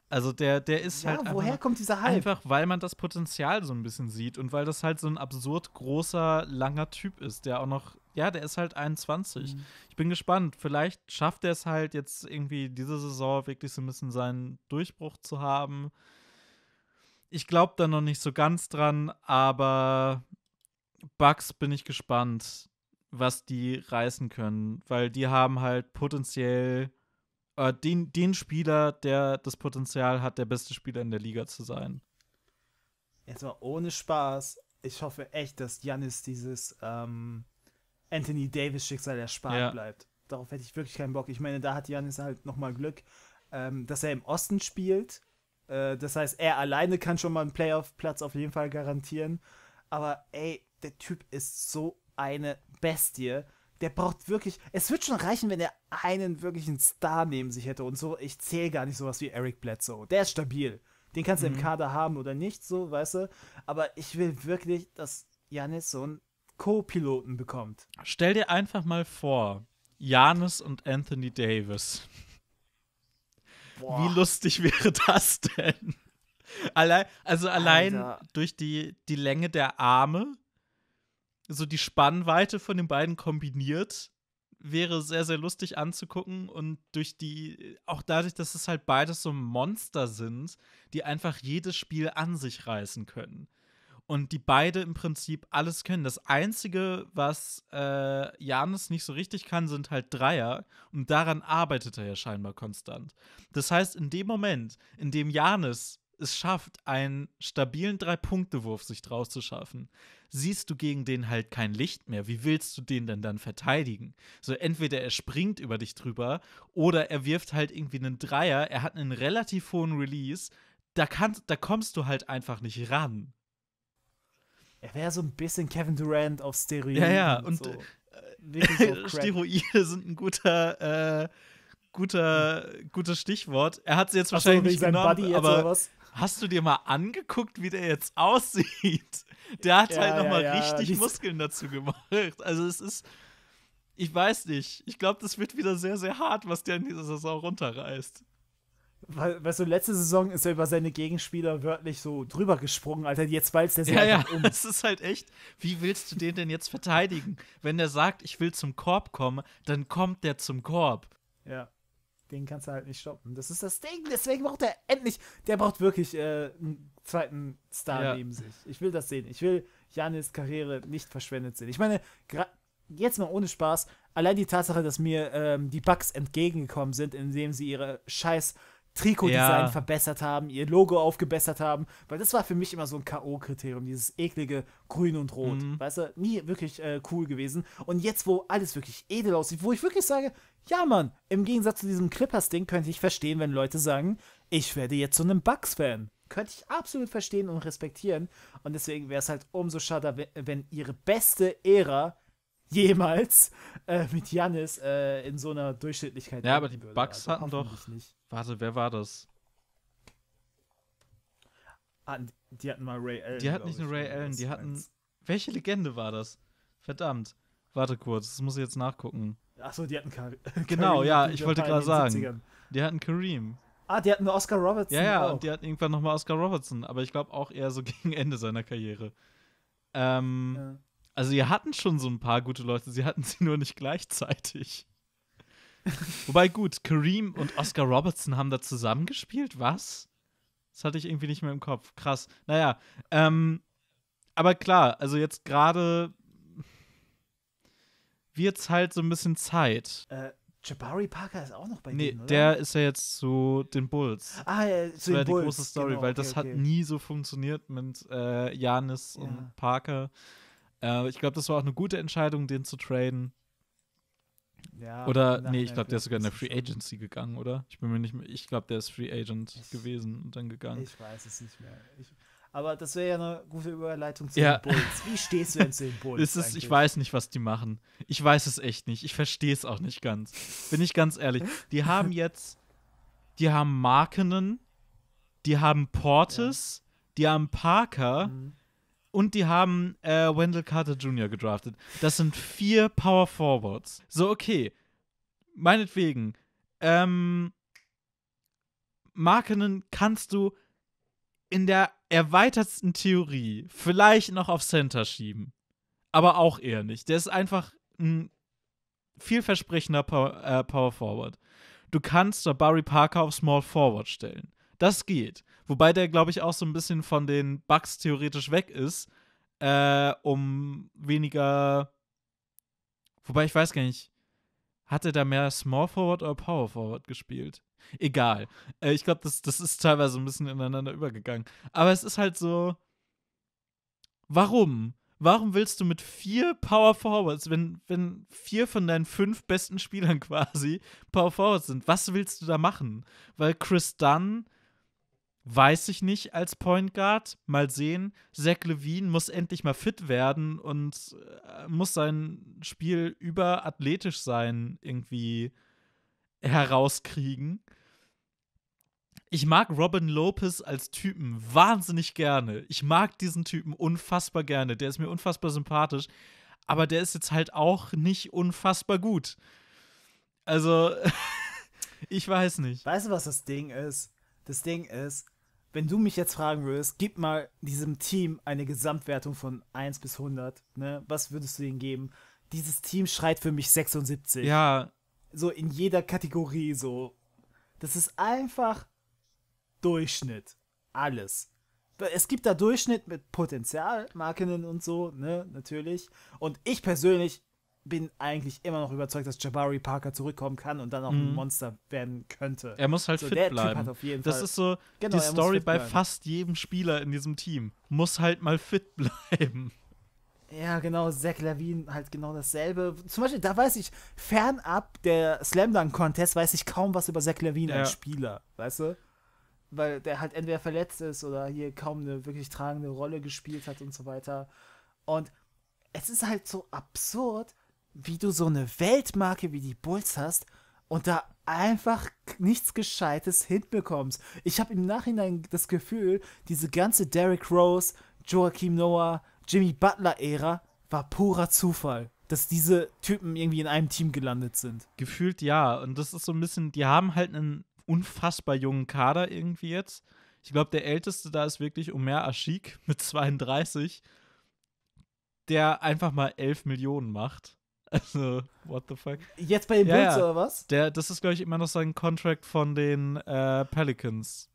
Also der, der ist ja, halt. woher einfach, kommt dieser Hype? Einfach, weil man das Potenzial so ein bisschen sieht und weil das halt so ein absurd großer, langer Typ ist, der auch noch ja, der ist halt 21. Mhm. Ich bin gespannt. Vielleicht schafft er es halt jetzt irgendwie diese Saison wirklich so ein bisschen seinen Durchbruch zu haben. Ich glaube da noch nicht so ganz dran, aber Bugs bin ich gespannt, was die reißen können, weil die haben halt potenziell äh, den, den Spieler, der das Potenzial hat, der beste Spieler in der Liga zu sein. Jetzt mal ohne Spaß. Ich hoffe echt, dass Janis dieses ähm, Anthony Davis Schicksal erspart ja. bleibt. Darauf hätte ich wirklich keinen Bock. Ich meine, da hat Janis halt nochmal Glück, ähm, dass er im Osten spielt. Äh, das heißt, er alleine kann schon mal einen Playoff-Platz auf jeden Fall garantieren. Aber ey, der Typ ist so eine Bestie. Der braucht wirklich. Es wird schon reichen, wenn er einen wirklichen Star neben sich hätte. Und so, ich zähle gar nicht sowas wie Eric Bledsoe. Der ist stabil. Den kannst du im mhm. Kader haben oder nicht, so, weißt du. Aber ich will wirklich, dass Janis so ein Co-Piloten bekommt. Stell dir einfach mal vor, Janis und Anthony Davis. Boah. Wie lustig wäre das denn? Allein, also allein Alter. durch die, die Länge der Arme, so die Spannweite von den beiden kombiniert, wäre sehr, sehr lustig anzugucken. Und durch die, auch dadurch, dass es halt beides so Monster sind, die einfach jedes Spiel an sich reißen können und die beide im Prinzip alles können. Das Einzige, was äh, Janis nicht so richtig kann, sind halt Dreier und daran arbeitet er ja scheinbar konstant. Das heißt, in dem Moment, in dem Janis es schafft, einen stabilen Drei-Punkte-Wurf sich draus zu schaffen, siehst du gegen den halt kein Licht mehr. Wie willst du den denn dann verteidigen? So, entweder er springt über dich drüber oder er wirft halt irgendwie einen Dreier. Er hat einen relativ hohen Release. Da, kannst, da kommst du halt einfach nicht ran. Er wäre so ein bisschen Kevin Durant auf Steroid. Ja, ja, und, so. Äh, äh, so Steroide sind ein guter, äh, guter, gutes Stichwort. Er hat sie jetzt wahrscheinlich so, nicht genommen, aber hast du dir mal angeguckt, wie der jetzt aussieht? Der hat ja, halt nochmal ja, ja, richtig Muskeln dazu gemacht. Also es ist, ich weiß nicht. Ich glaube, das wird wieder sehr, sehr hart, was der in dieser Saison runterreißt. Weil, weißt du, letzte Saison ist er über seine Gegenspieler wörtlich so drüber gesprungen, Alter. Jetzt weiß er sich ja, ja. um. Das ist halt echt. Wie willst du den denn jetzt verteidigen? Wenn der sagt, ich will zum Korb kommen, dann kommt der zum Korb. Ja. Den kannst du halt nicht stoppen. Das ist das Ding. Deswegen braucht er endlich. Der braucht wirklich äh, einen zweiten Star ja. neben sich. Ich will das sehen. Ich will Janis Karriere nicht verschwendet sehen. Ich meine, jetzt mal ohne Spaß. Allein die Tatsache, dass mir ähm, die Bugs entgegengekommen sind, indem sie ihre scheiß Trikotdesign ja. verbessert haben, ihr Logo aufgebessert haben, weil das war für mich immer so ein K.O.-Kriterium, dieses eklige Grün und Rot. Mhm. Weißt du, nie wirklich äh, cool gewesen. Und jetzt, wo alles wirklich edel aussieht, wo ich wirklich sage, ja Mann, im Gegensatz zu diesem Clippers-Ding könnte ich verstehen, wenn Leute sagen, ich werde jetzt so einem Bugs-Fan. Könnte ich absolut verstehen und respektieren. Und deswegen wäre es halt umso schade, wenn ihre beste Ära jemals äh, mit Janis äh, in so einer Durchschnittlichkeit. Ja, aber die würde. Bugs also, hatten doch. Nicht. Warte, wer war das? Ah, die hatten mal Ray Allen. Die hatten nicht nur Ray Allen, die hatten. Meinst. Welche Legende war das? Verdammt. Warte kurz, das muss ich jetzt nachgucken. Achso, die hatten Karim. Genau, Karim, ja, ich wollte gerade sagen. Die hatten Kareem. Ah, die hatten Oscar Robertson. Ja, ja, auch. und die hatten irgendwann nochmal Oscar Robertson, aber ich glaube auch eher so gegen Ende seiner Karriere. Ähm, also, sie hatten schon so ein paar gute Leute, sie hatten sie nur nicht gleichzeitig. Wobei, gut, Kareem und Oscar Robertson haben da zusammengespielt, was? Das hatte ich irgendwie nicht mehr im Kopf. Krass. Naja, ähm, aber klar, also jetzt gerade wird's halt so ein bisschen Zeit. Äh, Jabari Parker ist auch noch bei nee, denen, oder? der ist ja jetzt zu den Bulls. Ah, ja, zu das den war Bulls. die große Story, genau, okay, weil das okay. hat nie so funktioniert mit Janis äh, ja. und Parker. Äh, ich glaube, das war auch eine gute Entscheidung, den zu traden. Ja, oder, nee, ich glaube, der ist sogar in der Free Agency gegangen, oder? Ich bin mir nicht mehr, ich glaube, der ist Free Agent ich, gewesen und dann gegangen. Ich weiß es nicht mehr. Ich, aber das wäre ja eine gute Überleitung zu ja. den Bulls. Wie stehst du denn zu den Bulls? ist, ich weiß nicht, was die machen. Ich weiß es echt nicht. Ich verstehe es auch nicht ganz. Bin ich ganz ehrlich. Die haben jetzt, die haben Markenen, die haben Portis, ja. die haben Parker. Mhm. Und die haben äh, Wendell Carter Jr. gedraftet. Das sind vier Power Forwards. So, okay. Meinetwegen. Ähm, Markenen kannst du in der erweitertsten Theorie vielleicht noch auf Center schieben. Aber auch eher nicht. Der ist einfach ein vielversprechender Power, äh, Power Forward. Du kannst da Barry Parker auf Small Forward stellen. Das geht. Wobei der, glaube ich, auch so ein bisschen von den Bugs theoretisch weg ist, äh, um weniger. Wobei ich weiß gar nicht, hat er da mehr Small Forward oder Power Forward gespielt? Egal. Äh, ich glaube, das, das ist teilweise ein bisschen ineinander übergegangen. Aber es ist halt so. Warum? Warum willst du mit vier Power Forwards, wenn, wenn vier von deinen fünf besten Spielern quasi Power Forwards sind, was willst du da machen? Weil Chris Dunn Weiß ich nicht als Point Guard. Mal sehen. Zach Levine muss endlich mal fit werden und äh, muss sein Spiel über athletisch sein irgendwie herauskriegen. Ich mag Robin Lopez als Typen wahnsinnig gerne. Ich mag diesen Typen unfassbar gerne. Der ist mir unfassbar sympathisch. Aber der ist jetzt halt auch nicht unfassbar gut. Also, ich weiß nicht. Weißt du, was das Ding ist? Das Ding ist, wenn du mich jetzt fragen würdest, gib mal diesem Team eine Gesamtwertung von 1 bis 100, ne? Was würdest du ihnen geben? Dieses Team schreit für mich 76. Ja. So in jeder Kategorie so. Das ist einfach Durchschnitt. Alles. Es gibt da Durchschnitt mit Potenzial, Marken und so, ne, natürlich. Und ich persönlich bin eigentlich immer noch überzeugt, dass Jabari Parker zurückkommen kann und dann auch mhm. ein Monster werden könnte. Er muss halt so, fit bleiben. das Fall ist so genau, die Story bei bleiben. fast jedem Spieler in diesem Team. Muss halt mal fit bleiben. Ja, genau, Zack Lavin halt genau dasselbe. Zum Beispiel, da weiß ich, fernab der Slam Dunk Contest weiß ich kaum was über Zack Lavin ja. als Spieler, weißt du? Weil der halt entweder verletzt ist oder hier kaum eine wirklich tragende Rolle gespielt hat und so weiter. Und es ist halt so absurd, wie du so eine Weltmarke wie die Bulls hast und da einfach nichts Gescheites hinbekommst. Ich habe im Nachhinein das Gefühl, diese ganze Derrick Rose, Joachim Noah, Jimmy Butler-Ära war purer Zufall dass diese Typen irgendwie in einem Team gelandet sind. Gefühlt ja. Und das ist so ein bisschen, die haben halt einen unfassbar jungen Kader irgendwie jetzt. Ich glaube, der älteste da ist wirklich Omer Aschik mit 32, der einfach mal 11 Millionen macht. Also, what the fuck? Jetzt bei den ja, Bulls ja. oder was? Der, das ist, glaube ich, immer noch sein Contract von den äh, Pelicans.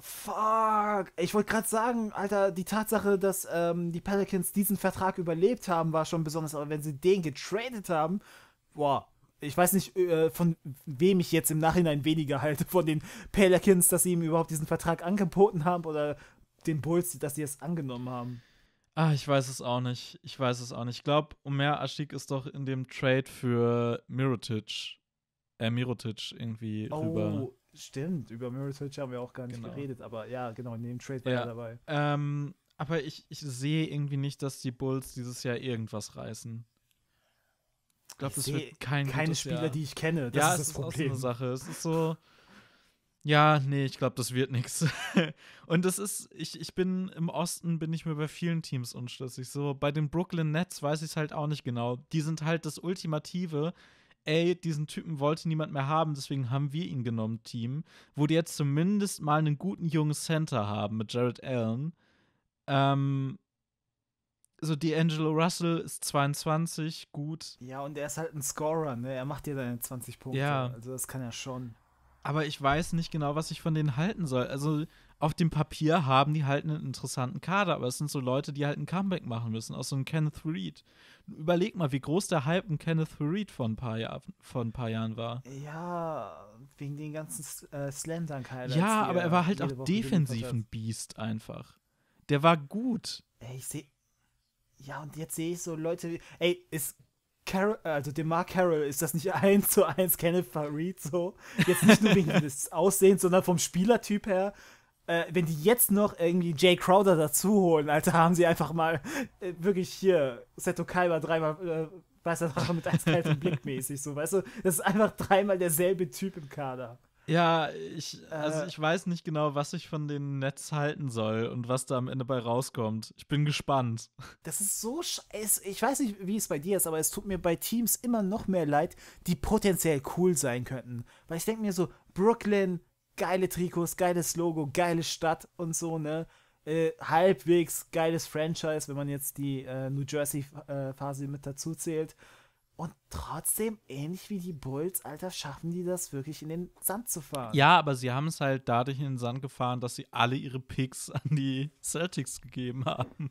Fuck. Ich wollte gerade sagen, Alter, die Tatsache, dass ähm, die Pelicans diesen Vertrag überlebt haben, war schon besonders. Aber wenn sie den getradet haben, boah, ich weiß nicht, äh, von wem ich jetzt im Nachhinein weniger halte. Von den Pelicans, dass sie ihm überhaupt diesen Vertrag angeboten haben oder den Bulls, dass sie es angenommen haben. Ah, ich weiß es auch nicht. Ich weiß es auch nicht. Ich glaube, Omer Aschik ist doch in dem Trade für Mirotic, äh, Mirotic irgendwie oh, rüber. Stimmt, über Mirotic haben wir auch gar nicht genau. geredet, aber ja, genau, in dem Trade war ja. er dabei. Ähm, aber ich, ich sehe irgendwie nicht, dass die Bulls dieses Jahr irgendwas reißen. Ich glaube, das wird kein Keine Spieler, Jahr. die ich kenne. Das ja, ist das ist Problem. Auch so eine Sache. Es ist so. Ja, nee, ich glaube, das wird nichts. Und das ist, ich, ich bin im Osten, bin ich mir bei vielen Teams unschlüssig. So, bei den Brooklyn Nets weiß ich es halt auch nicht genau. Die sind halt das ultimative, ey, diesen Typen wollte niemand mehr haben, deswegen haben wir ihn genommen, Team. Wo die jetzt zumindest mal einen guten jungen Center haben mit Jared Allen. Ähm, also D'Angelo Russell ist 22, gut. Ja, und er ist halt ein Scorer, ne? Er macht dir deine 20 Punkte. Ja. Also das kann er schon aber ich weiß nicht genau, was ich von denen halten soll. Also auf dem Papier haben die halt einen interessanten Kader, aber es sind so Leute, die halt ein Comeback machen müssen, aus so einem Kenneth Reed. Überleg mal, wie groß der Hype in Kenneth Reed vor ein paar, Jahr, vor ein paar Jahren war. Ja, wegen den ganzen äh, slandern Ja, aber er war halt auch Woche defensiv ein Biest einfach. Der war gut. Ey, ich sehe. Ja, und jetzt sehe ich so Leute wie. Ey, es Carol, also dem Mark Carroll ist das nicht eins zu eins Kenneth Farid so. Jetzt nicht nur wegen des Aussehens, sondern vom Spielertyp her. Äh, wenn die jetzt noch irgendwie Jay Crowder dazu holen, Alter, haben sie einfach mal äh, wirklich hier Seto Kaiba dreimal, äh, weißt du, mit eiskaltem Blick mäßig, so, weißt du, das ist einfach dreimal derselbe Typ im Kader. Ja, ich, also äh. ich weiß nicht genau, was ich von dem Netz halten soll und was da am Ende bei rauskommt. Ich bin gespannt. Das ist so scheiße. Ich weiß nicht, wie es bei dir ist, aber es tut mir bei Teams immer noch mehr leid, die potenziell cool sein könnten. Weil ich denke mir so, Brooklyn, geile Trikots, geiles Logo, geile Stadt und so, ne? Äh, halbwegs geiles Franchise, wenn man jetzt die äh, New Jersey-Phase mit dazu zählt. Und trotzdem, ähnlich wie die Bulls, Alter, schaffen die das wirklich in den Sand zu fahren. Ja, aber sie haben es halt dadurch in den Sand gefahren, dass sie alle ihre Picks an die Celtics gegeben haben.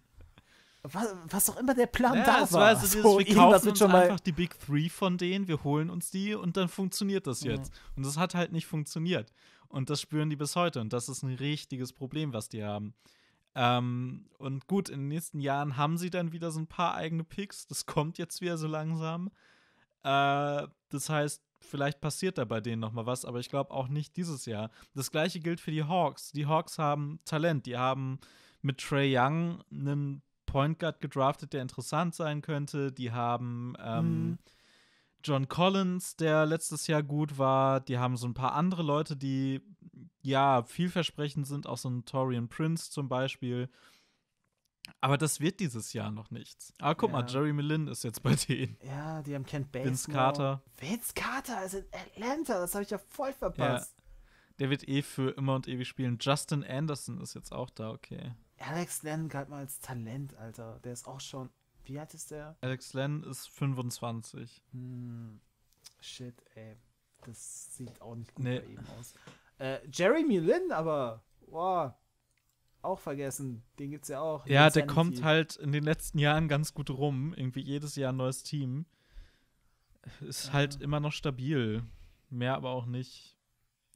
Was, was auch immer der Plan ja, da war. war also dieses, so, wir kaufen uns einfach die Big Three von denen, wir holen uns die und dann funktioniert das jetzt. Mhm. Und das hat halt nicht funktioniert. Und das spüren die bis heute. Und das ist ein richtiges Problem, was die haben. Ähm, und gut, in den nächsten Jahren haben sie dann wieder so ein paar eigene Picks. Das kommt jetzt wieder so langsam. Äh, das heißt, vielleicht passiert da bei denen noch mal was, aber ich glaube auch nicht dieses Jahr. Das gleiche gilt für die Hawks. Die Hawks haben Talent. Die haben mit Trey Young einen Point Guard gedraftet, der interessant sein könnte. Die haben ähm, mhm. John Collins, der letztes Jahr gut war. Die haben so ein paar andere Leute, die ja vielversprechend sind, auch so ein Torian Prince zum Beispiel. Aber das wird dieses Jahr noch nichts. Ah, guck ja. mal, Jerry Melin ist jetzt bei denen. Ja, die haben Kent Bates. Vince Carter. Vince Carter ist in Atlanta, das habe ich ja voll verpasst. Ja. Der wird eh für immer und ewig spielen. Justin Anderson ist jetzt auch da, okay. Alex Lennon galt mal als Talent, Alter. Der ist auch schon wie alt ist der? Alex Len ist 25. Hm. Shit, ey. Das sieht auch nicht gut nee. bei ihm aus. Äh, Jeremy Lin, aber, wow, auch vergessen. Den gibt's ja auch. Ja, der kommt halt in den letzten Jahren ganz gut rum. Irgendwie jedes Jahr ein neues Team. Ist ja. halt immer noch stabil. Mehr aber auch nicht.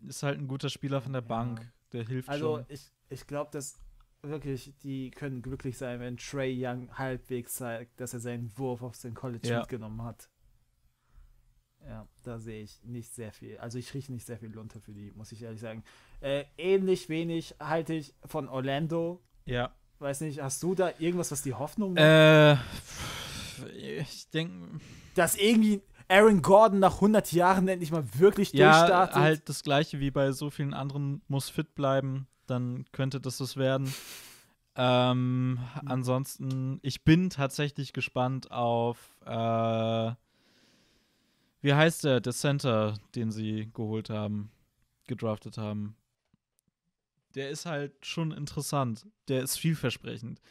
Ist halt ein guter Spieler von der ja. Bank. Der hilft also, schon. Also, ich, ich glaube, dass wirklich, die können glücklich sein, wenn Trey Young halbwegs zeigt, dass er seinen Wurf auf sein College ja. mitgenommen hat. Ja, da sehe ich nicht sehr viel. Also ich rieche nicht sehr viel Lunte für die, muss ich ehrlich sagen. Äh, ähnlich wenig halte ich von Orlando. Ja. Weiß nicht, hast du da irgendwas, was die Hoffnung macht? Äh, ich denke. Dass irgendwie Aaron Gordon nach 100 Jahren endlich mal wirklich ja, durchstartet. Ja, halt das gleiche wie bei so vielen anderen, muss fit bleiben dann könnte das was werden. Ähm, hm. Ansonsten, ich bin tatsächlich gespannt auf, äh, wie heißt der, der Center, den sie geholt haben, gedraftet haben. Der ist halt schon interessant. Der ist vielversprechend.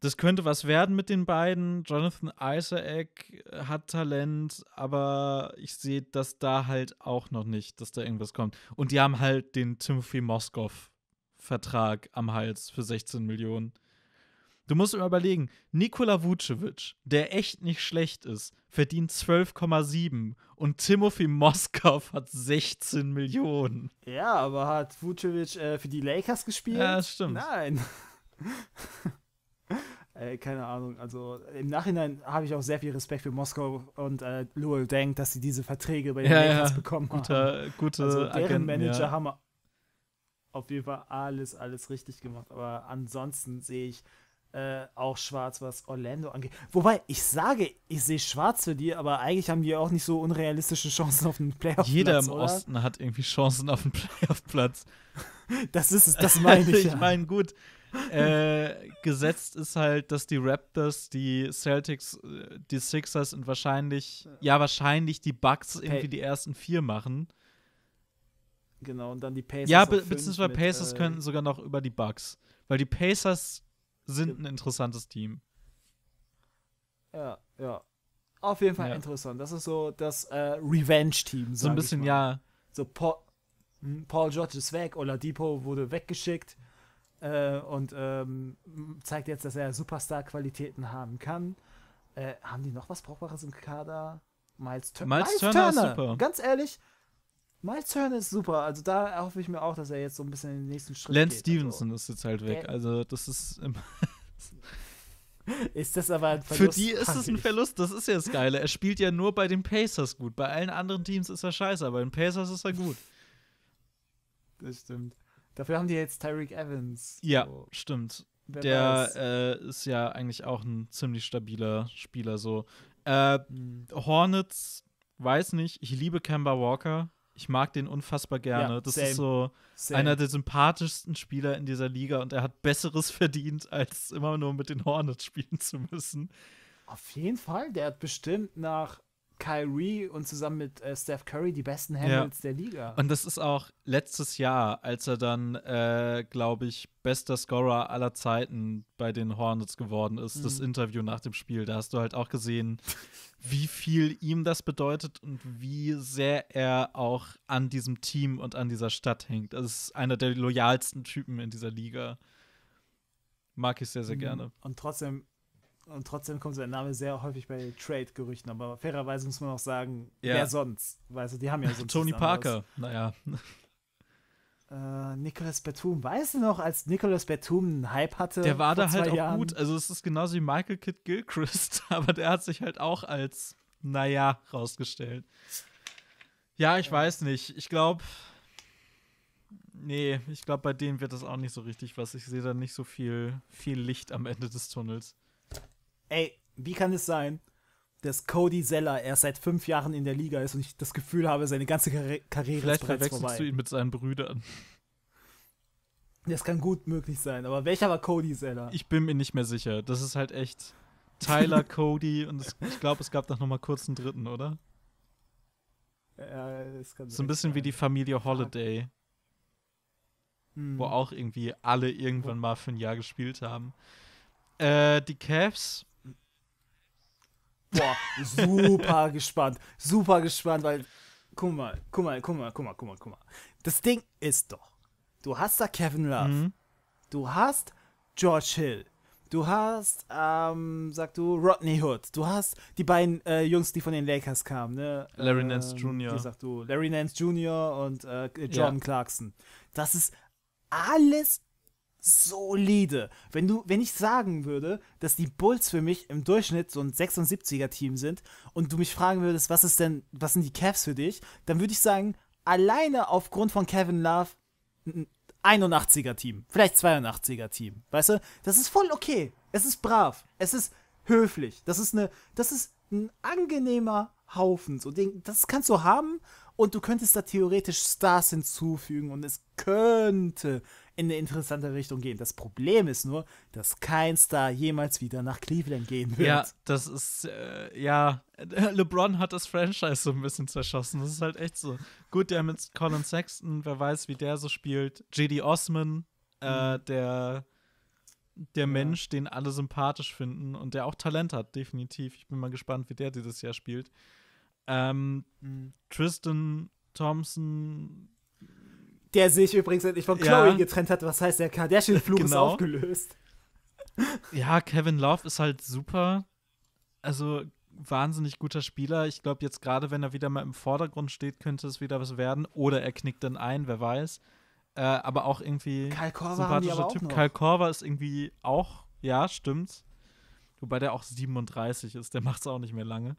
Das könnte was werden mit den beiden. Jonathan Isaac hat Talent, aber ich sehe dass da halt auch noch nicht, dass da irgendwas kommt. Und die haben halt den Timothy Moskow Vertrag am Hals für 16 Millionen. Du musst immer überlegen, Nikola Vucevic, der echt nicht schlecht ist, verdient 12,7 und Timothy Moskow hat 16 Millionen. Ja, aber hat Vucevic äh, für die Lakers gespielt? Ja, stimmt. Nein. äh, keine Ahnung. Also im Nachhinein habe ich auch sehr viel Respekt für Moskau und äh, Luol Deng, dass sie diese Verträge bei den ja, Lakers ja. bekommen haben. Guter, gute also, deren Agenten, Manager ja. haben auf jeden Fall alles, alles richtig gemacht. Aber ansonsten sehe ich äh, auch schwarz, was Orlando angeht. Wobei, ich sage, ich sehe schwarz für die, aber eigentlich haben die auch nicht so unrealistische Chancen auf den Playoff-Platz. Jeder im oder? Osten hat irgendwie Chancen auf den Playoff-Platz. Das ist es, das meine ich. ich meine, gut. Äh, gesetzt ist halt, dass die Raptors, die Celtics, äh, die Sixers und wahrscheinlich, ja, wahrscheinlich die Bucks irgendwie hey. die ersten vier machen. Genau, und dann die Pacers. Ja, beziehungsweise Pacers äh, könnten sogar noch über die Bugs. Weil die Pacers sind ein interessantes Team. Ja, ja. Auf jeden Fall ja. interessant. Das ist so das äh, Revenge-Team. So ein bisschen, ja. So Paul, hm, Paul, George ist weg, oder Depot wurde weggeschickt äh, und ähm, zeigt jetzt, dass er Superstar-Qualitäten haben kann. Äh, haben die noch was Brauchbares im Kader? Miles, Tur Miles, Miles Turner. Turner. super. Ganz ehrlich, Miles Turner ist super. Also da hoffe ich mir auch, dass er jetzt so ein bisschen in den nächsten Schritt Lance geht. Lance Stevenson so. ist jetzt halt weg. Also das ist immer. Ist das aber ein Verlust? Für die ist es ein Verlust, das ist ja das Geile. Er spielt ja nur bei den Pacers gut. Bei allen anderen Teams ist er scheiße, aber bei den Pacers ist er gut. Das stimmt. Dafür haben die jetzt Tyreek Evans. Ja, so. stimmt. Wer der äh, ist ja eigentlich auch ein ziemlich stabiler Spieler so. Äh, mhm. Hornets, weiß nicht, ich liebe Kemba Walker. Ich mag den unfassbar gerne. Ja, das same. ist so same. einer der sympathischsten Spieler in dieser Liga und er hat Besseres verdient, als immer nur mit den Hornets spielen zu müssen. Auf jeden Fall. Der hat bestimmt nach Kyrie und zusammen mit äh, Steph Curry die besten Handles ja. der Liga. Und das ist auch letztes Jahr, als er dann, äh, glaube ich, bester Scorer aller Zeiten bei den Hornets geworden ist, mhm. das Interview nach dem Spiel. Da hast du halt auch gesehen, wie viel ihm das bedeutet und wie sehr er auch an diesem Team und an dieser Stadt hängt. Das also, ist einer der loyalsten Typen in dieser Liga. Mag ich sehr, sehr mhm. gerne. Und trotzdem und trotzdem kommt sein Name sehr häufig bei Trade-Gerüchten. Aber fairerweise muss man auch sagen, ja. wer sonst? Weißt du, die haben ja sonst. Tony Parker, naja. Äh, Nicholas Batum, weißt du noch, als Nicholas Batum einen Hype hatte? Der war da halt auch Jahren? gut. Also, es ist genauso wie Michael Kidd Gilchrist, aber der hat sich halt auch als, naja, rausgestellt. Ja, ich ja. weiß nicht. Ich glaube. Nee, ich glaube, bei denen wird das auch nicht so richtig was. Ich sehe da nicht so viel, viel Licht am Ende des Tunnels ey, wie kann es sein, dass Cody Zeller erst seit fünf Jahren in der Liga ist und ich das Gefühl habe, seine ganze Karri Karriere Vielleicht ist bereits verwechselst vorbei. du ihn mit seinen Brüdern. Das kann gut möglich sein, aber welcher war Cody Zeller? Ich bin mir nicht mehr sicher. Das ist halt echt Tyler, Cody und es, ich glaube, es gab noch mal kurz einen dritten, oder? Ja, das kann So ein bisschen sein. wie die Familie Holiday. Hm. Wo auch irgendwie alle irgendwann mal für ein Jahr gespielt haben. Äh, die Cavs boah, super gespannt. Super gespannt, weil, guck mal, guck mal, guck mal, guck mal, guck mal, guck mal. Das Ding ist doch, du hast da Kevin Love, mhm. du hast George Hill, du hast, ähm, sag du, Rodney Hood, du hast die beiden äh, Jungs, die von den Lakers kamen, ne? Larry ähm, Nance Jr. Die, sag du, Larry Nance Jr. und äh, Jordan ja. Clarkson. Das ist alles solide. Wenn du, wenn ich sagen würde, dass die Bulls für mich im Durchschnitt so ein 76er Team sind und du mich fragen würdest, was ist denn, was sind die Cavs für dich, dann würde ich sagen, alleine aufgrund von Kevin Love ein 81er Team, vielleicht 82er Team. Weißt du, das ist voll okay. Es ist brav, es ist höflich. Das ist eine das ist ein angenehmer Haufen so den, das kannst du haben und du könntest da theoretisch Stars hinzufügen und es könnte in eine interessante Richtung gehen. Das Problem ist nur, dass kein Star jemals wieder nach Cleveland gehen wird. Ja, das ist, äh, ja, LeBron hat das Franchise so ein bisschen zerschossen. Das ist halt echt so. Gut, der mit Colin Sexton, wer weiß, wie der so spielt. J.D. Osman, äh, mhm. der, der ja. Mensch, den alle sympathisch finden und der auch Talent hat, definitiv. Ich bin mal gespannt, wie der dieses Jahr spielt. Ähm, mhm. Tristan Thompson, der sich übrigens endlich von Chloe ja. getrennt hat. Was heißt, der Kardashian-Fluch genau. ist aufgelöst. Ja, Kevin Love ist halt super. Also wahnsinnig guter Spieler. Ich glaube, jetzt gerade, wenn er wieder mal im Vordergrund steht, könnte es wieder was werden. Oder er knickt dann ein, wer weiß. Äh, aber auch irgendwie sympathischer Typ. Kyle Korver ist irgendwie auch, ja, stimmt. Wobei der auch 37 ist, der macht es auch nicht mehr lange.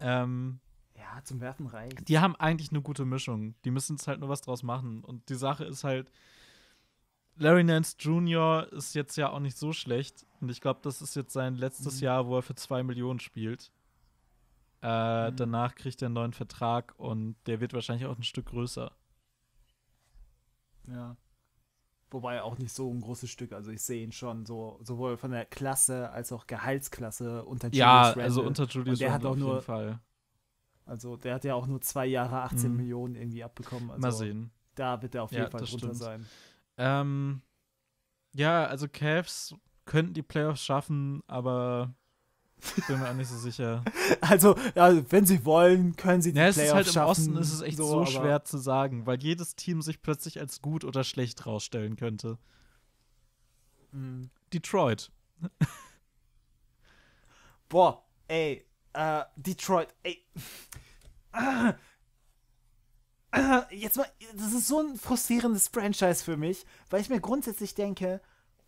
Ähm, ja, zum Werfen reicht. Die haben eigentlich eine gute Mischung. Die müssen jetzt halt nur was draus machen. Und die Sache ist halt, Larry Nance Jr. ist jetzt ja auch nicht so schlecht. Und ich glaube, das ist jetzt sein letztes mhm. Jahr, wo er für zwei Millionen spielt. Äh, mhm. Danach kriegt er einen neuen Vertrag und der wird wahrscheinlich auch ein Stück größer. Ja. Wobei auch nicht so ein großes Stück. Also ich sehe ihn schon so sowohl von der Klasse als auch Gehaltsklasse unter Julius Ja, Randall. also unter Julius und auf jeden hat nur, Fall. Also der hat ja auch nur zwei Jahre 18 mhm. Millionen irgendwie abbekommen. Also Mal sehen. Da wird er auf jeden ja, Fall drunter stimmt. sein. Ähm, ja, also Cavs könnten die Playoffs schaffen, aber bin mir auch nicht so sicher. Also, also wenn sie wollen, können sie die ja, Playoffs ist halt im Osten ist es echt so, so schwer zu sagen, weil jedes Team sich plötzlich als gut oder schlecht rausstellen könnte. Mhm. Detroit. Boah, ey, äh, Detroit, ey. Äh, äh, jetzt mal, das ist so ein frustrierendes Franchise für mich, weil ich mir grundsätzlich denke,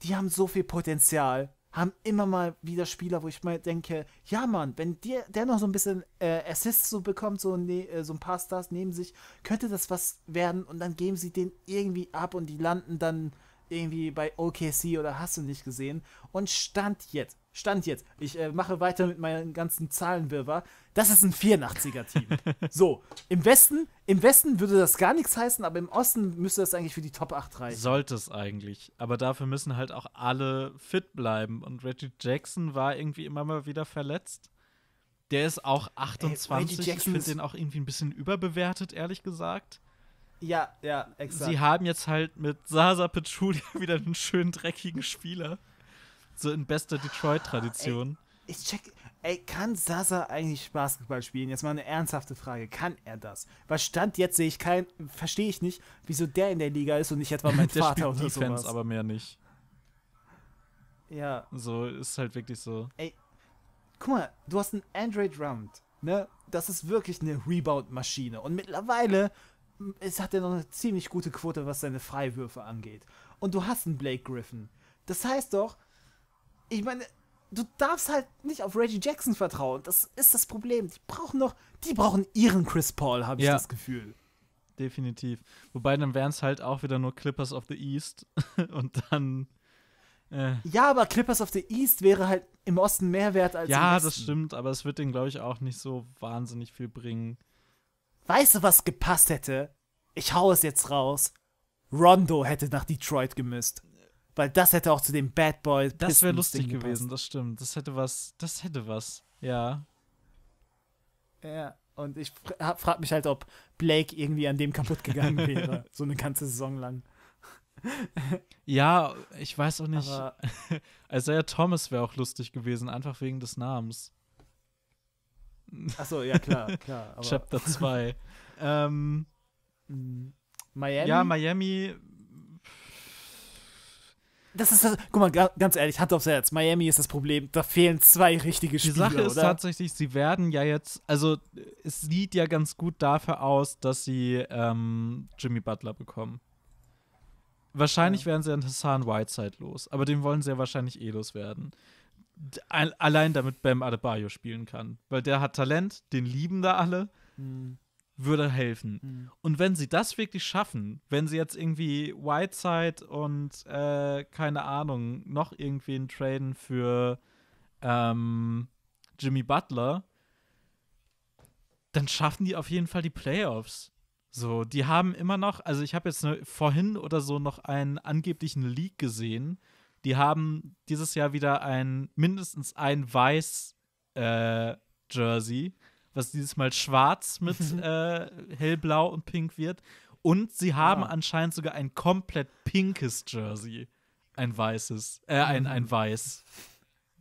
die haben so viel Potenzial, haben immer mal wieder Spieler, wo ich mir denke, ja Mann, wenn der, der noch so ein bisschen äh, Assists so bekommt, so, ne, äh, so ein paar Stars neben sich, könnte das was werden und dann geben sie den irgendwie ab und die landen dann irgendwie bei OKC oder hast du nicht gesehen. Und Stand jetzt, Stand jetzt, ich äh, mache weiter mit meinen ganzen Zahlenwirrwarr. Das ist ein 84er-Team. so, im Westen, im Westen würde das gar nichts heißen, aber im Osten müsste das eigentlich für die Top 8 reichen. Sollte es eigentlich. Aber dafür müssen halt auch alle fit bleiben. Und Reggie Jackson war irgendwie immer mal wieder verletzt. Der ist auch 28. Ey, ich finde den auch irgendwie ein bisschen überbewertet, ehrlich gesagt. Ja, ja, exakt. Sie haben jetzt halt mit Sasa Petrulia wieder einen schönen dreckigen Spieler. So in bester Detroit-Tradition. Ich check. Ey, kann Sasa eigentlich Basketball spielen? Jetzt mal eine ernsthafte Frage. Kann er das? Was stand jetzt sehe ich kein, verstehe ich nicht, wieso der in der Liga ist und nicht etwa mein der Vater oder Defense, sowas. aber mehr nicht. Ja. So ist halt wirklich so. Ey, guck mal, du hast einen Android Round, ne? Das ist wirklich eine Rebound-Maschine und mittlerweile es hat ja noch eine ziemlich gute Quote, was seine Freiwürfe angeht. Und du hast einen Blake Griffin. Das heißt doch, ich meine, du darfst halt nicht auf Reggie Jackson vertrauen. Das ist das Problem. Die brauchen noch, die brauchen ihren Chris Paul, habe ich ja. das Gefühl. Definitiv. Wobei dann wären es halt auch wieder nur Clippers of the East und dann. Äh. Ja, aber Clippers of the East wäre halt im Osten mehr wert als. Ja, im Westen. das stimmt, aber es wird den, glaube ich, auch nicht so wahnsinnig viel bringen. Weißt du, was gepasst hätte? Ich hau es jetzt raus. Rondo hätte nach Detroit gemisst. Weil das hätte auch zu dem Bad Boy Das wäre lustig gewesen, das stimmt. Das hätte was. Das hätte was. Ja. Ja. Und ich frag mich halt, ob Blake irgendwie an dem kaputt gegangen wäre. so eine ganze Saison lang. ja, ich weiß auch nicht. Aber also ja, Thomas wäre auch lustig gewesen, einfach wegen des Namens. Achso, ja, klar, klar. Chapter 2. ähm, Miami? Ja, Miami. Das ist das. Guck mal, ganz ehrlich, Hand aufs Herz. Miami ist das Problem. Da fehlen zwei richtige Spiele. Die Sache ist oder? tatsächlich, sie werden ja jetzt. Also, es sieht ja ganz gut dafür aus, dass sie ähm, Jimmy Butler bekommen. Wahrscheinlich ja. werden sie an Hassan Whiteside los, aber den wollen sie ja wahrscheinlich eh loswerden allein damit Bam Adebayo spielen kann. Weil der hat Talent, den lieben da alle, mhm. würde helfen. Mhm. Und wenn sie das wirklich schaffen, wenn sie jetzt irgendwie Whiteside und äh, keine Ahnung, noch irgendwen traden für ähm, Jimmy Butler, dann schaffen die auf jeden Fall die Playoffs. So, die haben immer noch, also ich habe jetzt ne, vorhin oder so noch einen angeblichen Leak gesehen, die haben dieses Jahr wieder ein mindestens ein weiß äh, Jersey, was dieses Mal schwarz mit äh, hellblau und pink wird. Und sie haben ja. Ah. anscheinend sogar ein komplett pinkes Jersey. Ein weißes. Äh, ein, ein mhm. weiß.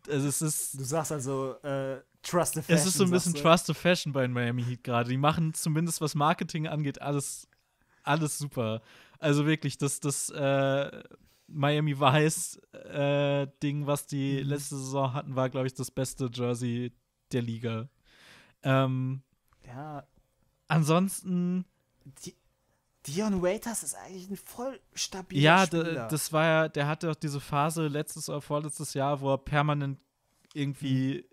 Also es ist, du sagst also, äh, Trust the Fashion. Es ist so ein bisschen Trust the Fashion bei Miami Heat gerade. Die machen zumindest, was Marketing angeht, alles, alles super. Also wirklich, das, das, äh, Miami Vice-Ding, äh, was die mhm. letzte Saison hatten, war, glaube ich, das beste Jersey der Liga. Ähm, ja. Ansonsten. Die, Dion Waiters ist eigentlich ein voll stabiler ja, Spieler. Ja, das war ja, der hatte auch diese Phase letztes oder vorletztes Jahr, wo er permanent irgendwie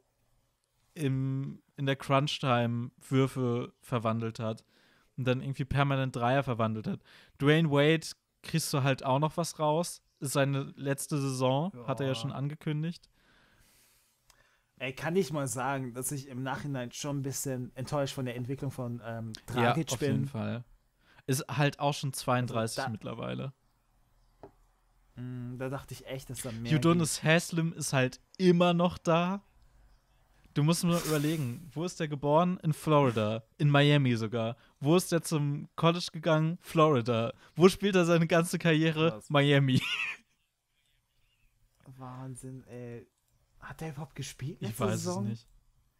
mhm. im, in der Crunch-Time Würfe verwandelt hat und dann irgendwie permanent Dreier verwandelt hat. Dwayne Wade kriegst du halt auch noch was raus seine letzte Saison, ja. hat er ja schon angekündigt. Ey, kann ich mal sagen, dass ich im Nachhinein schon ein bisschen enttäuscht von der Entwicklung von ähm, Dragic ja, auf bin. jeden Fall. Ist halt auch schon 32 also da, mittlerweile. Mh, mm, da dachte ich echt, dass da mehr. Judonis Haslam ist halt immer noch da. Du musst nur überlegen, wo ist der geboren? In Florida, in Miami sogar. Wo ist der zum College gegangen? Florida. Wo spielt er seine ganze Karriere? Krass. Miami. Wahnsinn, ey. Hat der überhaupt gespielt? Ich weiß Saison? es nicht.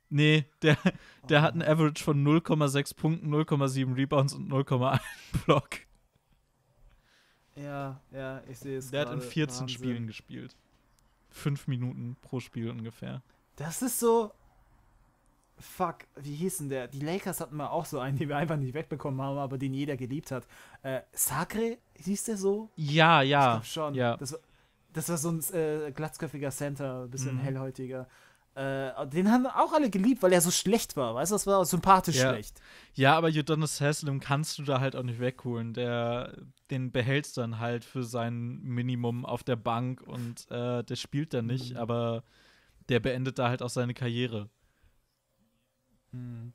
Nee, der, oh der oh. hat einen Average von 0,6 Punkten, 0,7 Rebounds und 0,1 Block. Ja, ja, ich sehe es. Der grade. hat in 14 Wahnsinn. Spielen gespielt. Fünf Minuten pro Spiel ungefähr. Das ist so, fuck, wie hieß denn der? Die Lakers hatten mal auch so einen, den wir einfach nicht wegbekommen haben, aber den jeder geliebt hat. Äh, Sacre, hieß der so? Ja, ja. Ich schon. Ja. Das, war, das war so ein äh, glatzköpfiger Center, ein bisschen mhm. hellhäutiger. Äh, den haben auch alle geliebt, weil er so schlecht war, weißt du, das war sympathisch ja. schlecht. Ja, aber Udonis Haslam kannst du da halt auch nicht wegholen. Der, den behältst du dann halt für sein Minimum auf der Bank und äh, der spielt dann nicht, mhm. aber der beendet da halt auch seine Karriere. Hm.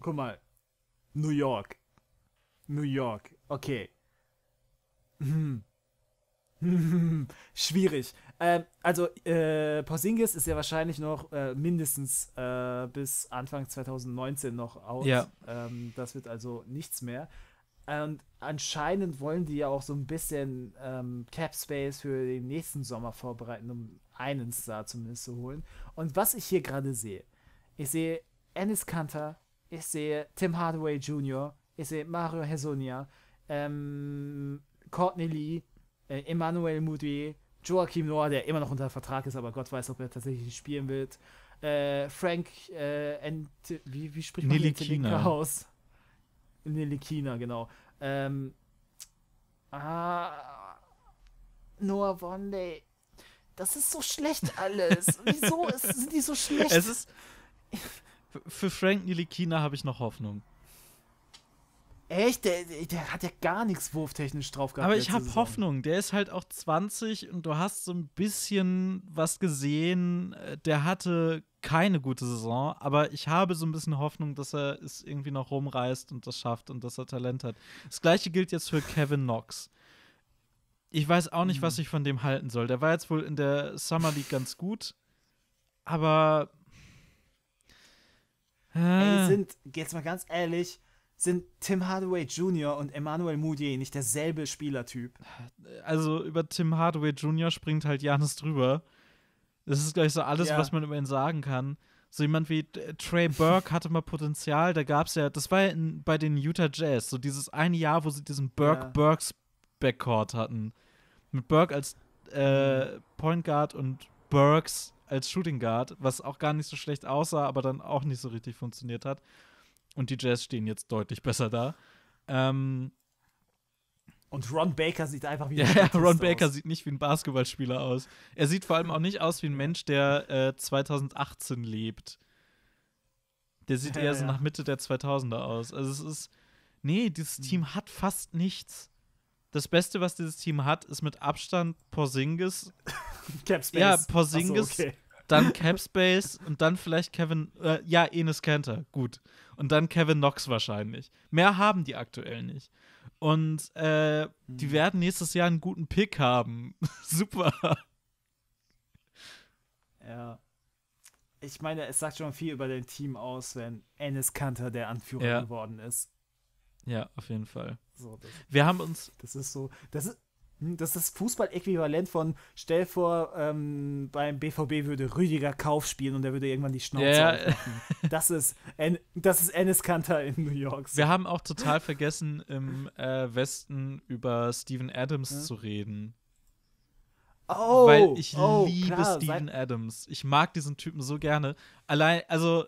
Guck mal. New York. New York. Okay. Hm. Schwierig. Ähm, also, äh, Porzingis ist ja wahrscheinlich noch äh, mindestens äh, bis Anfang 2019 noch aus. Ja. Ähm, das wird also nichts mehr. Und anscheinend wollen die ja auch so ein bisschen ähm, Cap Space für den nächsten Sommer vorbereiten, um einen Star zumindest zu holen. Und was ich hier gerade sehe, ich sehe Ennis Kanter, ich sehe Tim Hardaway Jr., ich sehe Mario Hesonia, ähm, Courtney Lee, äh, Emmanuel Moutier, Joachim Noah, der immer noch unter Vertrag ist, aber Gott weiß, ob er tatsächlich spielen wird. Äh, Frank, äh, Ent, wie, wie spricht man Nilikina aus? Kina, genau. Ähm, ah, Noah Wonley. Das ist so schlecht alles. Wieso ist, sind die so schlecht? Es ist, für Frank Nilikina habe ich noch Hoffnung. Echt? Der, der, hat ja gar nichts wurftechnisch drauf gehabt. Aber ich habe Hoffnung. Der ist halt auch 20 und du hast so ein bisschen was gesehen. Äh, der hatte keine gute Saison, aber ich habe so ein bisschen Hoffnung, dass er es irgendwie noch rumreißt und das schafft und dass er Talent hat. Das gleiche gilt jetzt für Kevin Knox. Ich weiß auch nicht, mhm. was ich von dem halten soll. Der war jetzt wohl in der Summer League ganz gut, aber Ah. Ey, sind, jetzt mal ganz ehrlich, sind Tim Hardaway Jr. und Emmanuel Moutier nicht derselbe Spielertyp? Also über Tim Hardaway Jr. springt halt Janis drüber. Das ist gleich so alles, ja. was man über ihn sagen kann. So jemand wie äh, Trey Burke hatte mal Potenzial, da gab es ja, das war ja in, bei den Utah Jazz, so dieses eine Jahr, wo sie diesen Burke-Burks-Backcourt hatten. Mit Burke als äh, Point Guard und Burks als Shooting Guard, was auch gar nicht so schlecht aussah, aber dann auch nicht so richtig funktioniert hat. Und die Jazz stehen jetzt deutlich besser da. Ähm, und Ron Baker sieht einfach wie ja, ein ja, Ron Baker aus. sieht nicht wie ein Basketballspieler aus. Er sieht vor allem auch nicht aus wie ein Mensch, der äh, 2018 lebt. Der sieht ja, eher so nach Mitte der 2000er aus. Also es ist, nee, dieses hm. Team hat fast nichts das Beste, was dieses Team hat, ist mit Abstand Porzingis. Capspace. Ja, Porzingis, so, okay. dann Capspace und dann vielleicht Kevin, äh, ja, Enes Kanter, gut. Und dann Kevin Knox wahrscheinlich. Mehr haben die aktuell nicht. Und äh, hm. die werden nächstes Jahr einen guten Pick haben. Super. Ja. Ich meine, es sagt schon viel über dein Team aus, wenn Enes Kanter der Anführer ja. geworden ist. Ja, auf jeden Fall. So, das, wir haben uns. Das ist so. Das ist, hm, das ist Fußball-Äquivalent von, stell vor, ähm, beim BVB würde Rüdiger Kauf spielen und er würde irgendwann die Schnauze ja. Das ist, das ist Ennis Kanter in New York. Wir haben auch total vergessen, im äh, Westen über Steven Adams ja. zu reden. Oh, Weil ich oh, liebe klar, Steven Adams. Ich mag diesen Typen so gerne. Allein, also,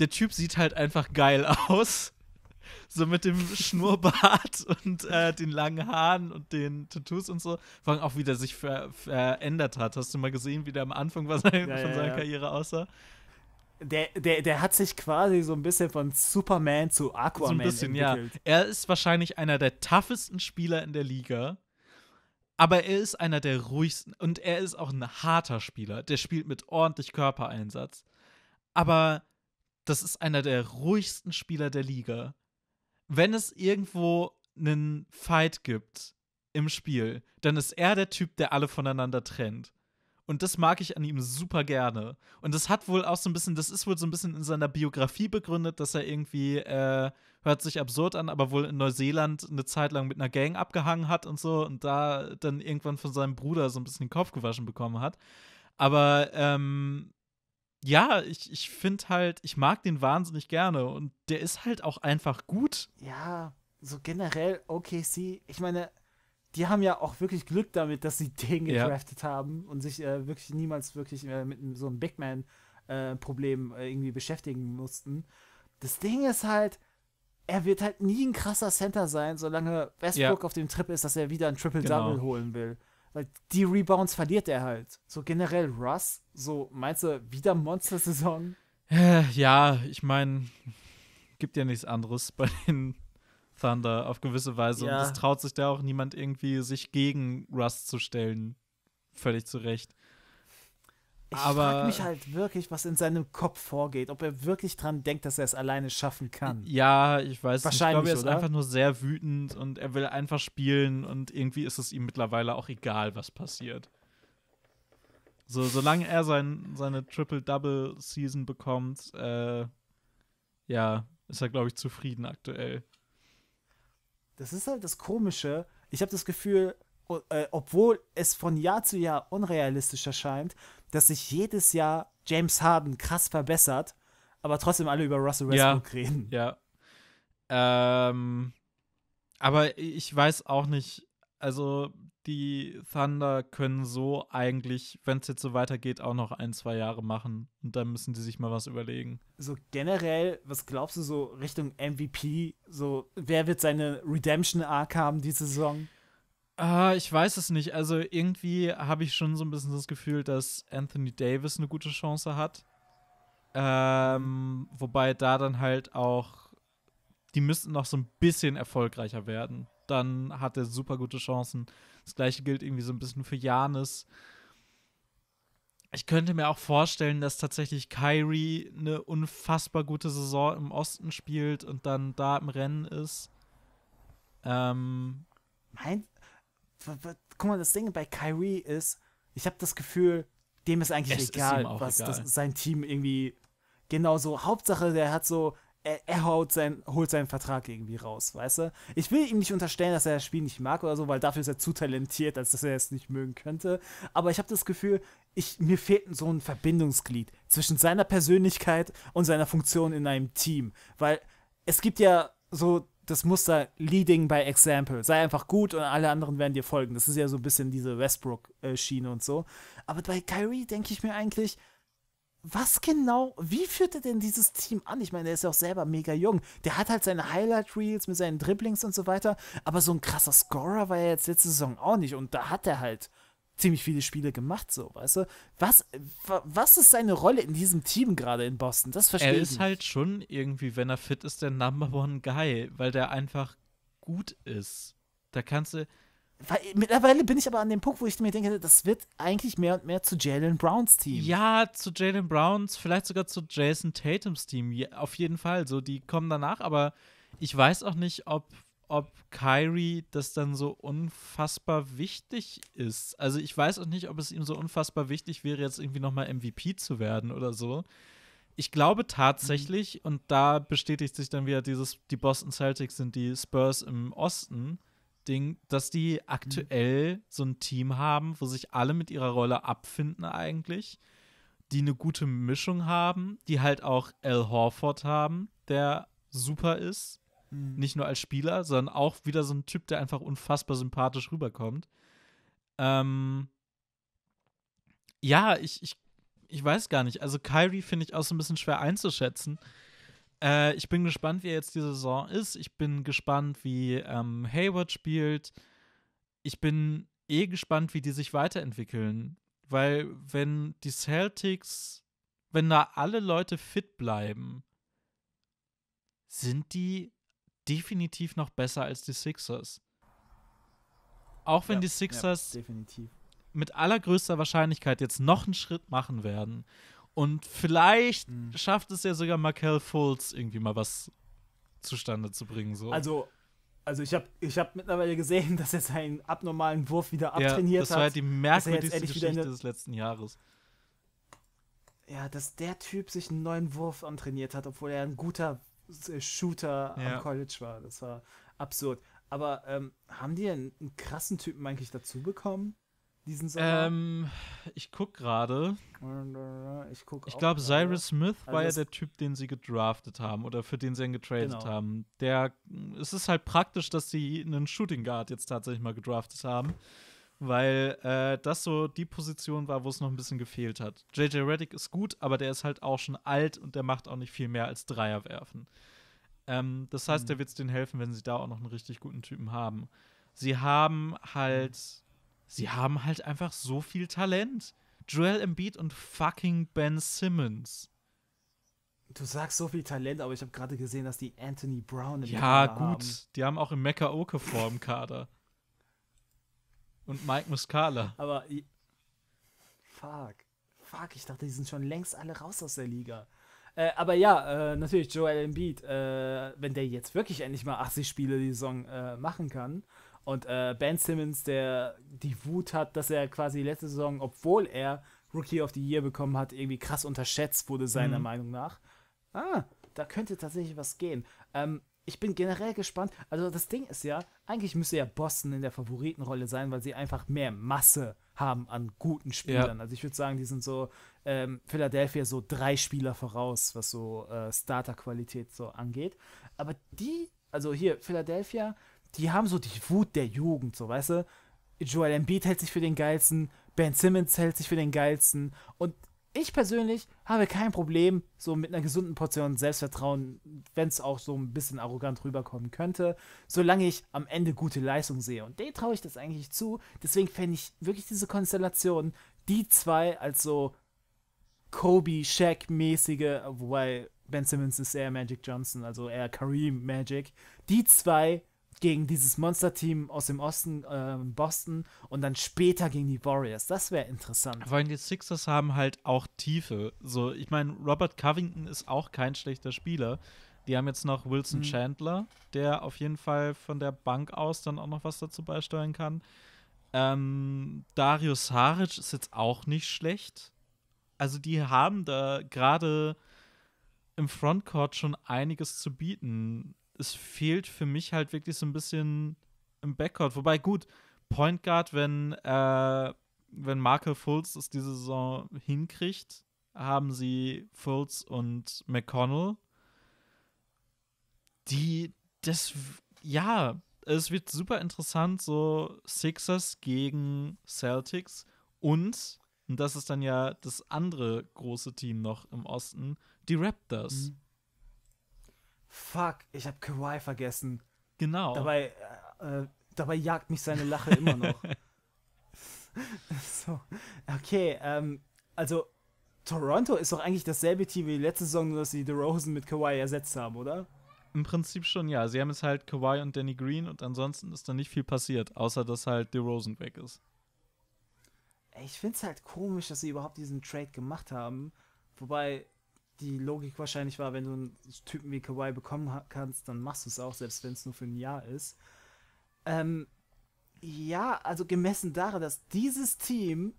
der Typ sieht halt einfach geil aus so mit dem Schnurrbart und äh, den langen Haaren und den Tattoos und so, vor allem auch wie der sich ver verändert hat. Hast du mal gesehen, wie der am Anfang was ja, von ja, seiner ja. Karriere aussah? Der, der, der hat sich quasi so ein bisschen von Superman zu Aquaman so ein bisschen, entwickelt. Ja. Er ist wahrscheinlich einer der toughesten Spieler in der Liga. Aber er ist einer der ruhigsten und er ist auch ein harter Spieler. Der spielt mit ordentlich Körpereinsatz. Aber das ist einer der ruhigsten Spieler der Liga wenn es irgendwo einen Fight gibt im Spiel, dann ist er der Typ, der alle voneinander trennt. Und das mag ich an ihm super gerne. Und das hat wohl auch so ein bisschen, das ist wohl so ein bisschen in seiner Biografie begründet, dass er irgendwie, äh, hört sich absurd an, aber wohl in Neuseeland eine Zeit lang mit einer Gang abgehangen hat und so und da dann irgendwann von seinem Bruder so ein bisschen den Kopf gewaschen bekommen hat. Aber ähm, ja, ich, ich finde halt, ich mag den wahnsinnig gerne und der ist halt auch einfach gut. Ja, so generell OKC, ich meine, die haben ja auch wirklich Glück damit, dass sie den gedraftet ja. haben und sich äh, wirklich niemals wirklich äh, mit so einem Big Man äh, Problem äh, irgendwie beschäftigen mussten. Das Ding ist halt, er wird halt nie ein krasser Center sein, solange Westbrook ja. auf dem Trip ist, dass er wieder ein Triple-Double genau. holen will. Weil die Rebounds verliert er halt. So generell Russ, so meinst du, wieder Monster-Saison? Äh, ja, ich meine, gibt ja nichts anderes bei den Thunder auf gewisse Weise. Ja. Und es traut sich da auch niemand irgendwie, sich gegen Russ zu stellen. Völlig zu Recht. Ich frage mich halt wirklich, was in seinem Kopf vorgeht, ob er wirklich dran denkt, dass er es alleine schaffen kann. Ja, ich weiß. Wahrscheinlich, nicht. ich glaube, er ist einfach nur sehr wütend und er will einfach spielen und irgendwie ist es ihm mittlerweile auch egal, was passiert. So, solange er sein, seine Triple-Double-Season bekommt, äh, ja, ist er, glaube ich, zufrieden aktuell. Das ist halt das Komische. Ich habe das Gefühl, äh, obwohl es von Jahr zu Jahr unrealistischer scheint, dass sich jedes Jahr James Harden krass verbessert, aber trotzdem alle über Russell Westbrook ja, reden. Ja. Ähm, aber ich weiß auch nicht, also die Thunder können so eigentlich, wenn es jetzt so weitergeht, auch noch ein, zwei Jahre machen. Und dann müssen die sich mal was überlegen. So generell, was glaubst du so Richtung MVP? So, wer wird seine Redemption-Arc haben diese Saison? Ah, ich weiß es nicht. Also irgendwie habe ich schon so ein bisschen das Gefühl, dass Anthony Davis eine gute Chance hat. Ähm, wobei da dann halt auch, die müssten noch so ein bisschen erfolgreicher werden. Dann hat er super gute Chancen. Das gleiche gilt irgendwie so ein bisschen für Janis. Ich könnte mir auch vorstellen, dass tatsächlich Kyrie eine unfassbar gute Saison im Osten spielt und dann da im Rennen ist. Ähm, Meinst, guck mal, das Ding bei Kyrie ist, ich habe das Gefühl, dem ist eigentlich es egal, ist was egal. Das, sein Team irgendwie genauso. Hauptsache, der hat so, er, er haut sein, holt seinen Vertrag irgendwie raus, weißt du? Ich will ihm nicht unterstellen, dass er das Spiel nicht mag oder so, weil dafür ist er zu talentiert, als dass er es nicht mögen könnte. Aber ich habe das Gefühl, ich, mir fehlt so ein Verbindungsglied zwischen seiner Persönlichkeit und seiner Funktion in einem Team. Weil es gibt ja so das Muster Leading by Example. Sei einfach gut und alle anderen werden dir folgen. Das ist ja so ein bisschen diese Westbrook-Schiene und so. Aber bei Kyrie denke ich mir eigentlich, was genau, wie führt er denn dieses Team an? Ich meine, er ist ja auch selber mega jung. Der hat halt seine Highlight-Reels mit seinen Dribblings und so weiter. Aber so ein krasser Scorer war er jetzt letzte Saison auch nicht. Und da hat er halt ziemlich viele Spiele gemacht, so, weißt du? Was, was ist seine Rolle in diesem Team gerade in Boston? Das verstehe ich. Er ist nicht. halt schon irgendwie, wenn er fit ist, der Number One Guy, weil der einfach gut ist. Da kannst du. Weil, mittlerweile bin ich aber an dem Punkt, wo ich mir denke, das wird eigentlich mehr und mehr zu Jalen Browns Team. Ja, zu Jalen Browns, vielleicht sogar zu Jason Tatums Team. Auf jeden Fall, so die kommen danach, aber ich weiß auch nicht, ob ob Kyrie das dann so unfassbar wichtig ist. Also ich weiß auch nicht, ob es ihm so unfassbar wichtig wäre, jetzt irgendwie nochmal MVP zu werden oder so. Ich glaube tatsächlich, mhm. und da bestätigt sich dann wieder dieses, die Boston Celtics sind die Spurs im Osten, Ding, dass die mhm. aktuell mhm. so ein Team haben, wo sich alle mit ihrer Rolle abfinden eigentlich, die eine gute Mischung haben, die halt auch Al Horford haben, der super ist Mhm. Nicht nur als Spieler, sondern auch wieder so ein Typ, der einfach unfassbar sympathisch rüberkommt. Ähm, ja, ich, ich, ich weiß gar nicht. Also Kyrie finde ich auch so ein bisschen schwer einzuschätzen. Äh, ich bin gespannt, wie er jetzt die Saison ist. Ich bin gespannt, wie ähm, Hayward spielt. Ich bin eh gespannt, wie die sich weiterentwickeln. Weil wenn die Celtics, wenn da alle Leute fit bleiben, sind die definitiv noch besser als die Sixers. Auch wenn ja, die Sixers ja, mit allergrößter Wahrscheinlichkeit jetzt noch einen Schritt machen werden. Und vielleicht mhm. schafft es ja sogar Markel Fultz irgendwie mal was zustande zu bringen. So. Also, also ich habe ich hab mittlerweile gesehen, dass er seinen abnormalen Wurf wieder abtrainiert hat. Ja, das war halt die merkwürdigste Geschichte des letzten Jahres. Ja, dass der Typ sich einen neuen Wurf antrainiert hat, obwohl er ein guter äh, Shooter ja. am College war. Das war absurd. Aber ähm, haben die einen, einen, krassen Typen eigentlich dazu bekommen? Diesen Sommer? Ähm, ich guck gerade. Ich, ich glaube, Cyrus Smith also war ja der Typ, den sie gedraftet haben oder für den sie ihn getradet genau. haben. Der, es ist halt praktisch, dass sie einen Shooting Guard jetzt tatsächlich mal gedraftet haben weil äh, das so die Position war, wo es noch ein bisschen gefehlt hat. JJ Reddick ist gut, aber der ist halt auch schon alt und der macht auch nicht viel mehr als Dreier werfen. Ähm, das heißt, mhm. der wird es denen helfen, wenn sie da auch noch einen richtig guten Typen haben. Sie haben halt, mhm. sie haben halt einfach so viel Talent. Joel Embiid und fucking Ben Simmons. Du sagst so viel Talent, aber ich habe gerade gesehen, dass die Anthony Brown im ja, Kader haben. Ja, gut, die haben auch im Mecca Oke vor im Kader und Mike Muscala. Aber fuck, fuck, ich dachte, die sind schon längst alle raus aus der Liga. Äh, aber ja, äh, natürlich Joel Embiid, äh, wenn der jetzt wirklich endlich mal 80 Spiele die Saison äh, machen kann und äh, Ben Simmons, der die Wut hat, dass er quasi letzte Saison, obwohl er Rookie of the Year bekommen hat, irgendwie krass unterschätzt wurde, seiner mhm. Meinung nach. Ah, da könnte tatsächlich was gehen. Ähm, ich bin generell gespannt. Also das Ding ist ja, eigentlich müsste ja Boston in der Favoritenrolle sein, weil sie einfach mehr Masse haben an guten Spielern. Ja. Also ich würde sagen, die sind so ähm, Philadelphia so drei Spieler voraus, was so äh, Starterqualität so angeht. Aber die, also hier Philadelphia, die haben so die Wut der Jugend, so weißt du. Joel Embiid hält sich für den geilsten, Ben Simmons hält sich für den geilsten und ich persönlich habe kein Problem, so mit einer gesunden Portion Selbstvertrauen, wenn es auch so ein bisschen arrogant rüberkommen könnte, solange ich am Ende gute Leistung sehe. Und dem traue ich das eigentlich zu. Deswegen fände ich wirklich diese Konstellation, die zwei als so Kobe, Shaq-mäßige, wobei Ben Simmons ist eher Magic Johnson, also eher Kareem Magic, die zwei gegen dieses Monster-Team aus dem Osten, äh, Boston, und dann später gegen die Warriors. Das wäre interessant. Vor allem die Sixers haben halt auch Tiefe. So, ich meine, Robert Covington ist auch kein schlechter Spieler. Die haben jetzt noch Wilson mhm. Chandler, der auf jeden Fall von der Bank aus dann auch noch was dazu beisteuern kann. Ähm, Darius Saric ist jetzt auch nicht schlecht. Also die haben da gerade im Frontcourt schon einiges zu bieten es fehlt für mich halt wirklich so ein bisschen im Backcourt. Wobei, gut, Point Guard, wenn, äh, wenn Markel Fultz es diese Saison hinkriegt, haben sie Fultz und McConnell. Die, das, ja, es wird super interessant, so Sixers gegen Celtics und, und das ist dann ja das andere große Team noch im Osten, die Raptors. Mhm fuck, ich habe Kawhi vergessen. Genau. Dabei, äh, äh, dabei jagt mich seine Lache immer noch. so, okay, ähm, also Toronto ist doch eigentlich dasselbe Team wie die letzte Saison, nur dass sie The Rosen mit Kawhi ersetzt haben, oder? Im Prinzip schon, ja. Sie haben jetzt halt Kawhi und Danny Green und ansonsten ist da nicht viel passiert, außer dass halt The Rosen weg ist. Ich finde es halt komisch, dass sie überhaupt diesen Trade gemacht haben. Wobei, die Logik wahrscheinlich war, wenn du einen Typen wie Kawhi bekommen kannst, dann machst du es auch, selbst wenn es nur für ein Jahr ist. Ähm, ja, also gemessen daran, dass dieses Team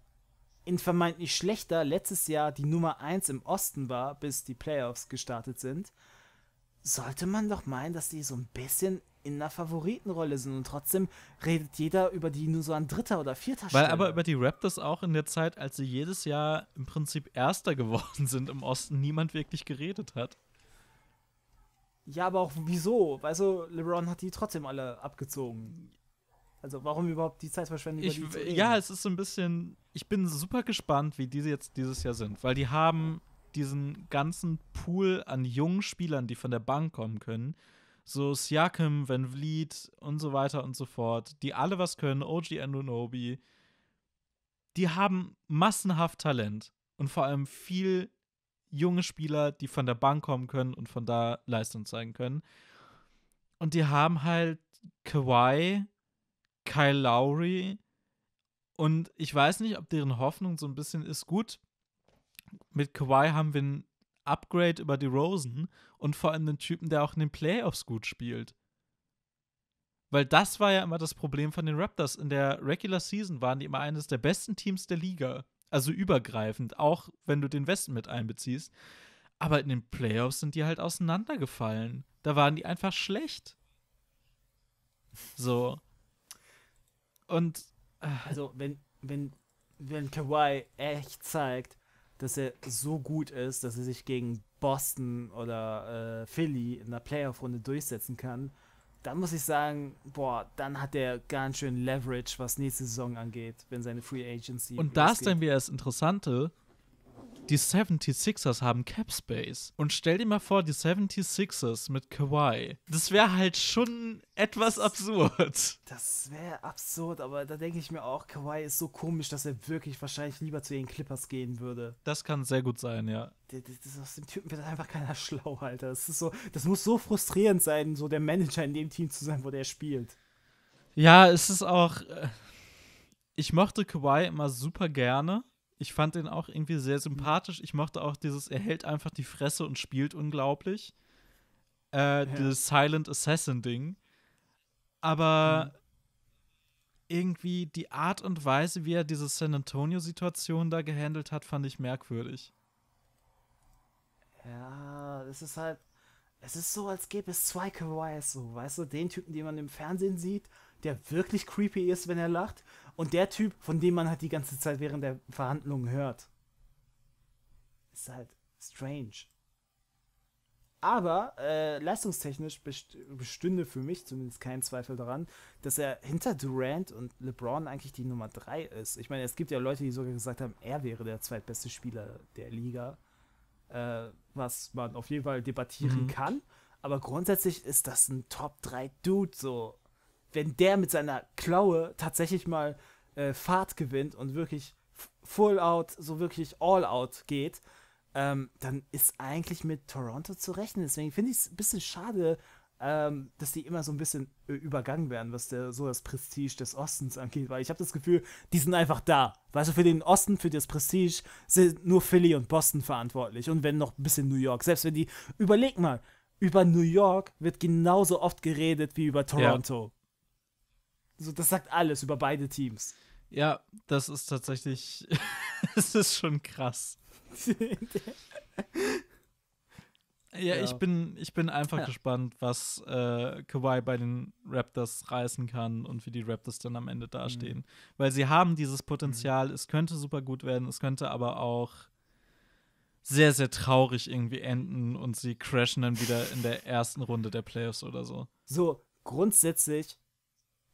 in vermeintlich schlechter letztes Jahr die Nummer 1 im Osten war, bis die Playoffs gestartet sind, sollte man doch meinen, dass die so ein bisschen in einer Favoritenrolle sind und trotzdem redet jeder über die nur so an dritter oder vierter Weil Stelle. Weil aber über die Raptors auch in der Zeit, als sie jedes Jahr im Prinzip Erster geworden sind im Osten, niemand wirklich geredet hat. Ja, aber auch wieso? Also LeBron hat die trotzdem alle abgezogen. Also warum überhaupt die Zeit verschwenden? Ich, die ja, es ist so ein bisschen. Ich bin super gespannt, wie diese jetzt dieses Jahr sind, weil die haben diesen ganzen Pool an jungen Spielern, die von der Bank kommen können, so Siakim, Van Vliet und so weiter und so fort, die alle was können, OG Anunobi, die haben massenhaft Talent und vor allem viel junge Spieler, die von der Bank kommen können und von da Leistung zeigen können. Und die haben halt Kawhi, Kyle Lowry und ich weiß nicht, ob deren Hoffnung so ein bisschen ist, gut, mit Kawhi haben wir einen Upgrade über die Rosen und vor allem den Typen, der auch in den Playoffs gut spielt. Weil das war ja immer das Problem von den Raptors. In der Regular Season waren die immer eines der besten Teams der Liga. Also übergreifend, auch wenn du den Westen mit einbeziehst. Aber in den Playoffs sind die halt auseinandergefallen. Da waren die einfach schlecht. So. Und. Äh. Also, wenn, wenn, wenn Kawhi echt zeigt, dass er so gut ist, dass er sich gegen Boston oder äh, Philly in der Playoff-Runde durchsetzen kann, dann muss ich sagen, boah, dann hat er ganz schön Leverage, was nächste Saison angeht, wenn seine Free Agency. Und da ist dann wieder das Interessante, die 76ers haben Cap Space. Und stell dir mal vor, die 76ers mit Kawhi. Das wäre halt schon etwas das, absurd. Das wäre absurd, aber da denke ich mir auch, Kawhi ist so komisch, dass er wirklich wahrscheinlich lieber zu den Clippers gehen würde. Das kann sehr gut sein, ja. aus dem Typen wird einfach keiner schlau, Alter. Das, ist so, das muss so frustrierend sein, so der Manager in dem Team zu sein, wo der spielt. Ja, es ist auch. Äh, ich mochte Kawhi immer super gerne ich fand den auch irgendwie sehr mhm. sympathisch. Ich mochte auch dieses, er hält einfach die Fresse und spielt unglaublich. Äh, ja. Dieses Silent Assassin-Ding. Aber mhm. irgendwie die Art und Weise, wie er diese San Antonio-Situation da gehandelt hat, fand ich merkwürdig. Ja, das ist halt. Es ist so, als gäbe es zwei Kawaii so, weißt du, den Typen, den man im Fernsehen sieht, der wirklich creepy ist, wenn er lacht, und der Typ, von dem man halt die ganze Zeit während der Verhandlungen hört. Ist halt strange. Aber äh, leistungstechnisch bestünde für mich zumindest kein Zweifel daran, dass er hinter Durant und LeBron eigentlich die Nummer 3 ist. Ich meine, es gibt ja Leute, die sogar gesagt haben, er wäre der zweitbeste Spieler der Liga. Äh, was man auf jeden Fall debattieren mhm. kann. Aber grundsätzlich ist das ein Top 3 Dude so wenn der mit seiner Klaue tatsächlich mal äh, Fahrt gewinnt und wirklich full out, so wirklich all out geht, ähm, dann ist eigentlich mit Toronto zu rechnen. Deswegen finde ich es ein bisschen schade, ähm, dass die immer so ein bisschen äh, übergangen werden, was der, so das Prestige des Ostens angeht, weil ich habe das Gefühl, die sind einfach da. Weißt du, für den Osten, für das Prestige sind nur Philly und Boston verantwortlich und wenn noch ein bisschen New York. Selbst wenn die, überleg mal, über New York wird genauso oft geredet wie über Toronto. Ja so, das sagt alles über beide Teams. Ja, das ist tatsächlich, es ist schon krass. ja, ja, ich bin, ich bin einfach ja. gespannt, was äh, Kawhi bei den Raptors reißen kann und wie die Raptors dann am Ende dastehen. Mhm. Weil sie haben dieses mhm. Potenzial, mhm. es könnte super gut werden, es könnte aber auch sehr, sehr traurig irgendwie enden und sie crashen dann wieder in der ersten Runde der Playoffs oder so. So, grundsätzlich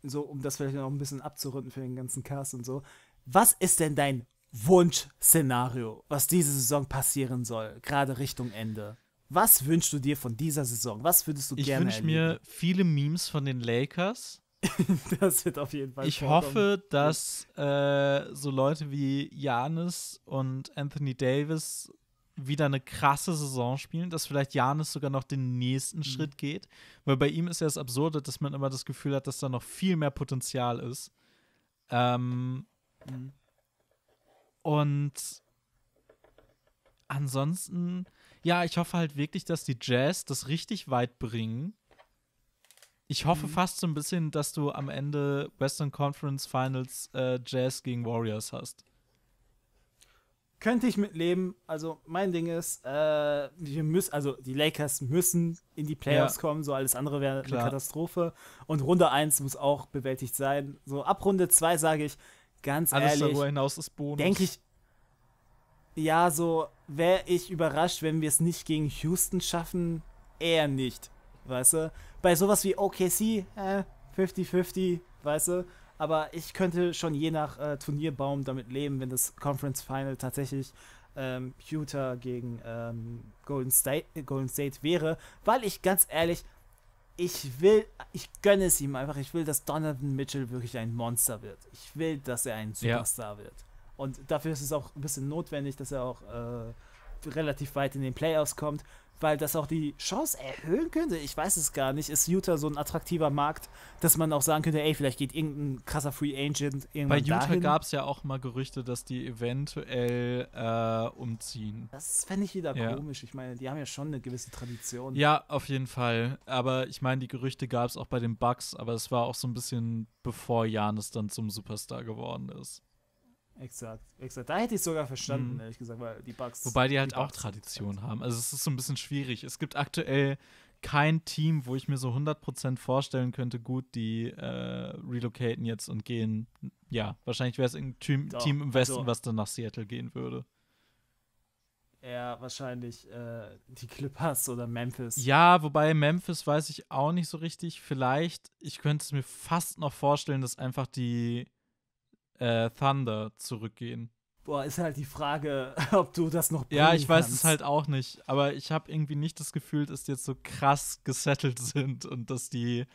so um das vielleicht noch ein bisschen abzurunden für den ganzen Cast und so, was ist denn dein Wunschszenario, was diese Saison passieren soll, gerade Richtung Ende? Was wünschst du dir von dieser Saison? Was würdest du ich gerne Ich wünsche mir viele Memes von den Lakers. das wird auf jeden Fall. Ich hoffe, dass äh, so Leute wie Janis und Anthony Davis wieder eine krasse Saison spielen, dass vielleicht Janis sogar noch den nächsten mhm. Schritt geht. Weil bei ihm ist ja das Absurde, dass man immer das Gefühl hat, dass da noch viel mehr Potenzial ist. Ähm, mhm. Und ansonsten, ja, ich hoffe halt wirklich, dass die Jazz das richtig weit bringen. Ich hoffe mhm. fast so ein bisschen, dass du am Ende Western Conference Finals äh, Jazz gegen Warriors hast könnte ich mitleben. Also mein Ding ist, äh, wir müssen, also die Lakers müssen in die Playoffs ja. kommen, so alles andere wäre eine Katastrophe. Und Runde 1 muss auch bewältigt sein. So ab Runde 2 sage ich, ganz alles ehrlich. Alles darüber hinaus ist Bonus. Denke ich, ja, so wäre ich überrascht, wenn wir es nicht gegen Houston schaffen. Eher nicht, weißt du? Bei sowas wie OKC, äh, 50-50, weißt du? Aber ich könnte schon je nach äh, Turnierbaum damit leben, wenn das Conference Final tatsächlich ähm, Utah gegen ähm, Golden, State, äh, Golden State wäre, weil ich ganz ehrlich, ich will, ich gönne es ihm einfach. Ich will, dass Donovan Mitchell wirklich ein Monster wird. Ich will, dass er ein Superstar ja. wird. Und dafür ist es auch ein bisschen notwendig, dass er auch äh, relativ weit in den Playoffs kommt, weil das auch die Chance erhöhen könnte. Ich weiß es gar nicht. Ist Utah so ein attraktiver Markt, dass man auch sagen könnte, ey, vielleicht geht irgendein krasser Free Agent irgendwann Bei Utah gab es ja auch mal Gerüchte, dass die eventuell äh, umziehen. Das fände ich wieder ja. komisch. Ich meine, die haben ja schon eine gewisse Tradition. Ja, auf jeden Fall. Aber ich meine, die Gerüchte gab es auch bei den Bucks, aber es war auch so ein bisschen bevor Janis dann zum Superstar geworden ist. Exakt, exakt. Da hätte ich es sogar verstanden, mhm. ehrlich gesagt, weil die Bugs. Wobei die halt die auch Bugs Tradition halt haben. Also es ist so ein bisschen schwierig. Es gibt aktuell kein Team, wo ich mir so 100% vorstellen könnte, gut, die äh, relocaten jetzt und gehen. Ja, wahrscheinlich wäre es ein Team, Doch, Team im Westen, also, was dann nach Seattle gehen würde. Ja, wahrscheinlich äh, die Clippers oder Memphis. Ja, wobei Memphis weiß ich auch nicht so richtig. Vielleicht, ich könnte es mir fast noch vorstellen, dass einfach die äh, Thunder zurückgehen. Boah, ist halt die Frage, ob du das noch Ja, ich weiß kannst. es halt auch nicht, aber ich habe irgendwie nicht das Gefühl, dass die jetzt so krass gesettelt sind und dass die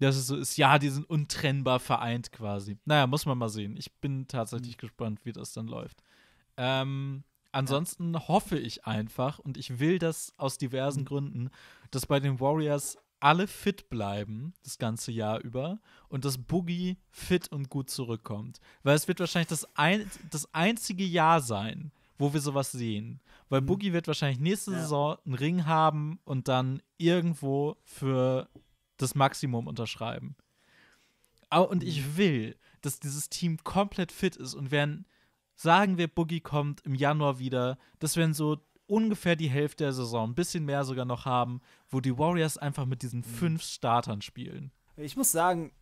dass es so ist, ja, die sind untrennbar vereint quasi. Naja, muss man mal sehen. Ich bin tatsächlich mhm. gespannt, wie das dann läuft. Ähm, ansonsten ja. hoffe ich einfach und ich will das aus diversen mhm. Gründen, dass bei den Warriors alle fit bleiben das ganze Jahr über und dass Boogie fit und gut zurückkommt. Weil es wird wahrscheinlich das, ein, das einzige Jahr sein, wo wir sowas sehen. Weil mhm. Boogie wird wahrscheinlich nächste ja. Saison einen Ring haben und dann irgendwo für das Maximum unterschreiben. Und ich mhm. will, dass dieses Team komplett fit ist und wenn, sagen wir, Boogie kommt im Januar wieder, das wenn so ungefähr die Hälfte der Saison, ein bisschen mehr sogar noch haben, wo die Warriors einfach mit diesen mhm. fünf Startern spielen. Ich muss sagen,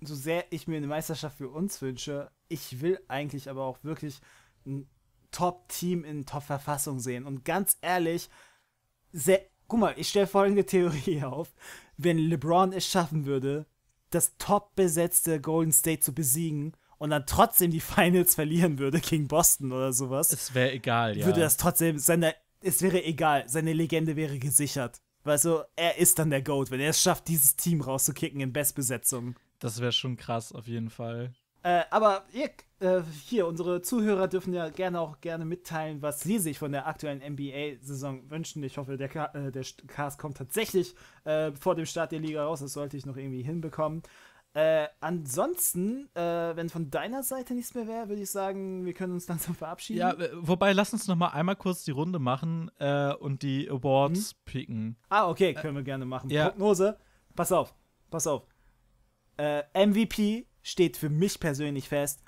so sehr ich mir eine Meisterschaft für uns wünsche, ich will eigentlich aber auch wirklich ein Top-Team in Top-Verfassung sehen. Und ganz ehrlich, sehr, guck mal, ich stelle folgende Theorie auf. Wenn LeBron es schaffen würde, das top besetzte Golden State zu besiegen, und dann trotzdem die Finals verlieren würde gegen Boston oder sowas. Es wäre egal, ja. Würde das trotzdem, seine, es wäre egal, seine Legende wäre gesichert. Weil so, er ist dann der GOAT, wenn er es schafft, dieses Team rauszukicken in Bestbesetzung. Das wäre schon krass, auf jeden Fall. Äh, aber ihr, äh, hier, unsere Zuhörer dürfen ja gerne auch gerne mitteilen, was sie sich von der aktuellen NBA-Saison wünschen. Ich hoffe, der, äh, der Cast kommt tatsächlich äh, vor dem Start der Liga raus. Das sollte ich noch irgendwie hinbekommen. Äh, ansonsten, äh, wenn von deiner Seite nichts mehr wäre, würde ich sagen, wir können uns langsam verabschieden. Ja, wobei, lass uns noch mal einmal kurz die Runde machen äh, und die Awards mhm. picken. Ah, okay, äh, können wir gerne machen. Ja. Prognose, pass auf, pass auf. Äh, MVP steht für mich persönlich fest.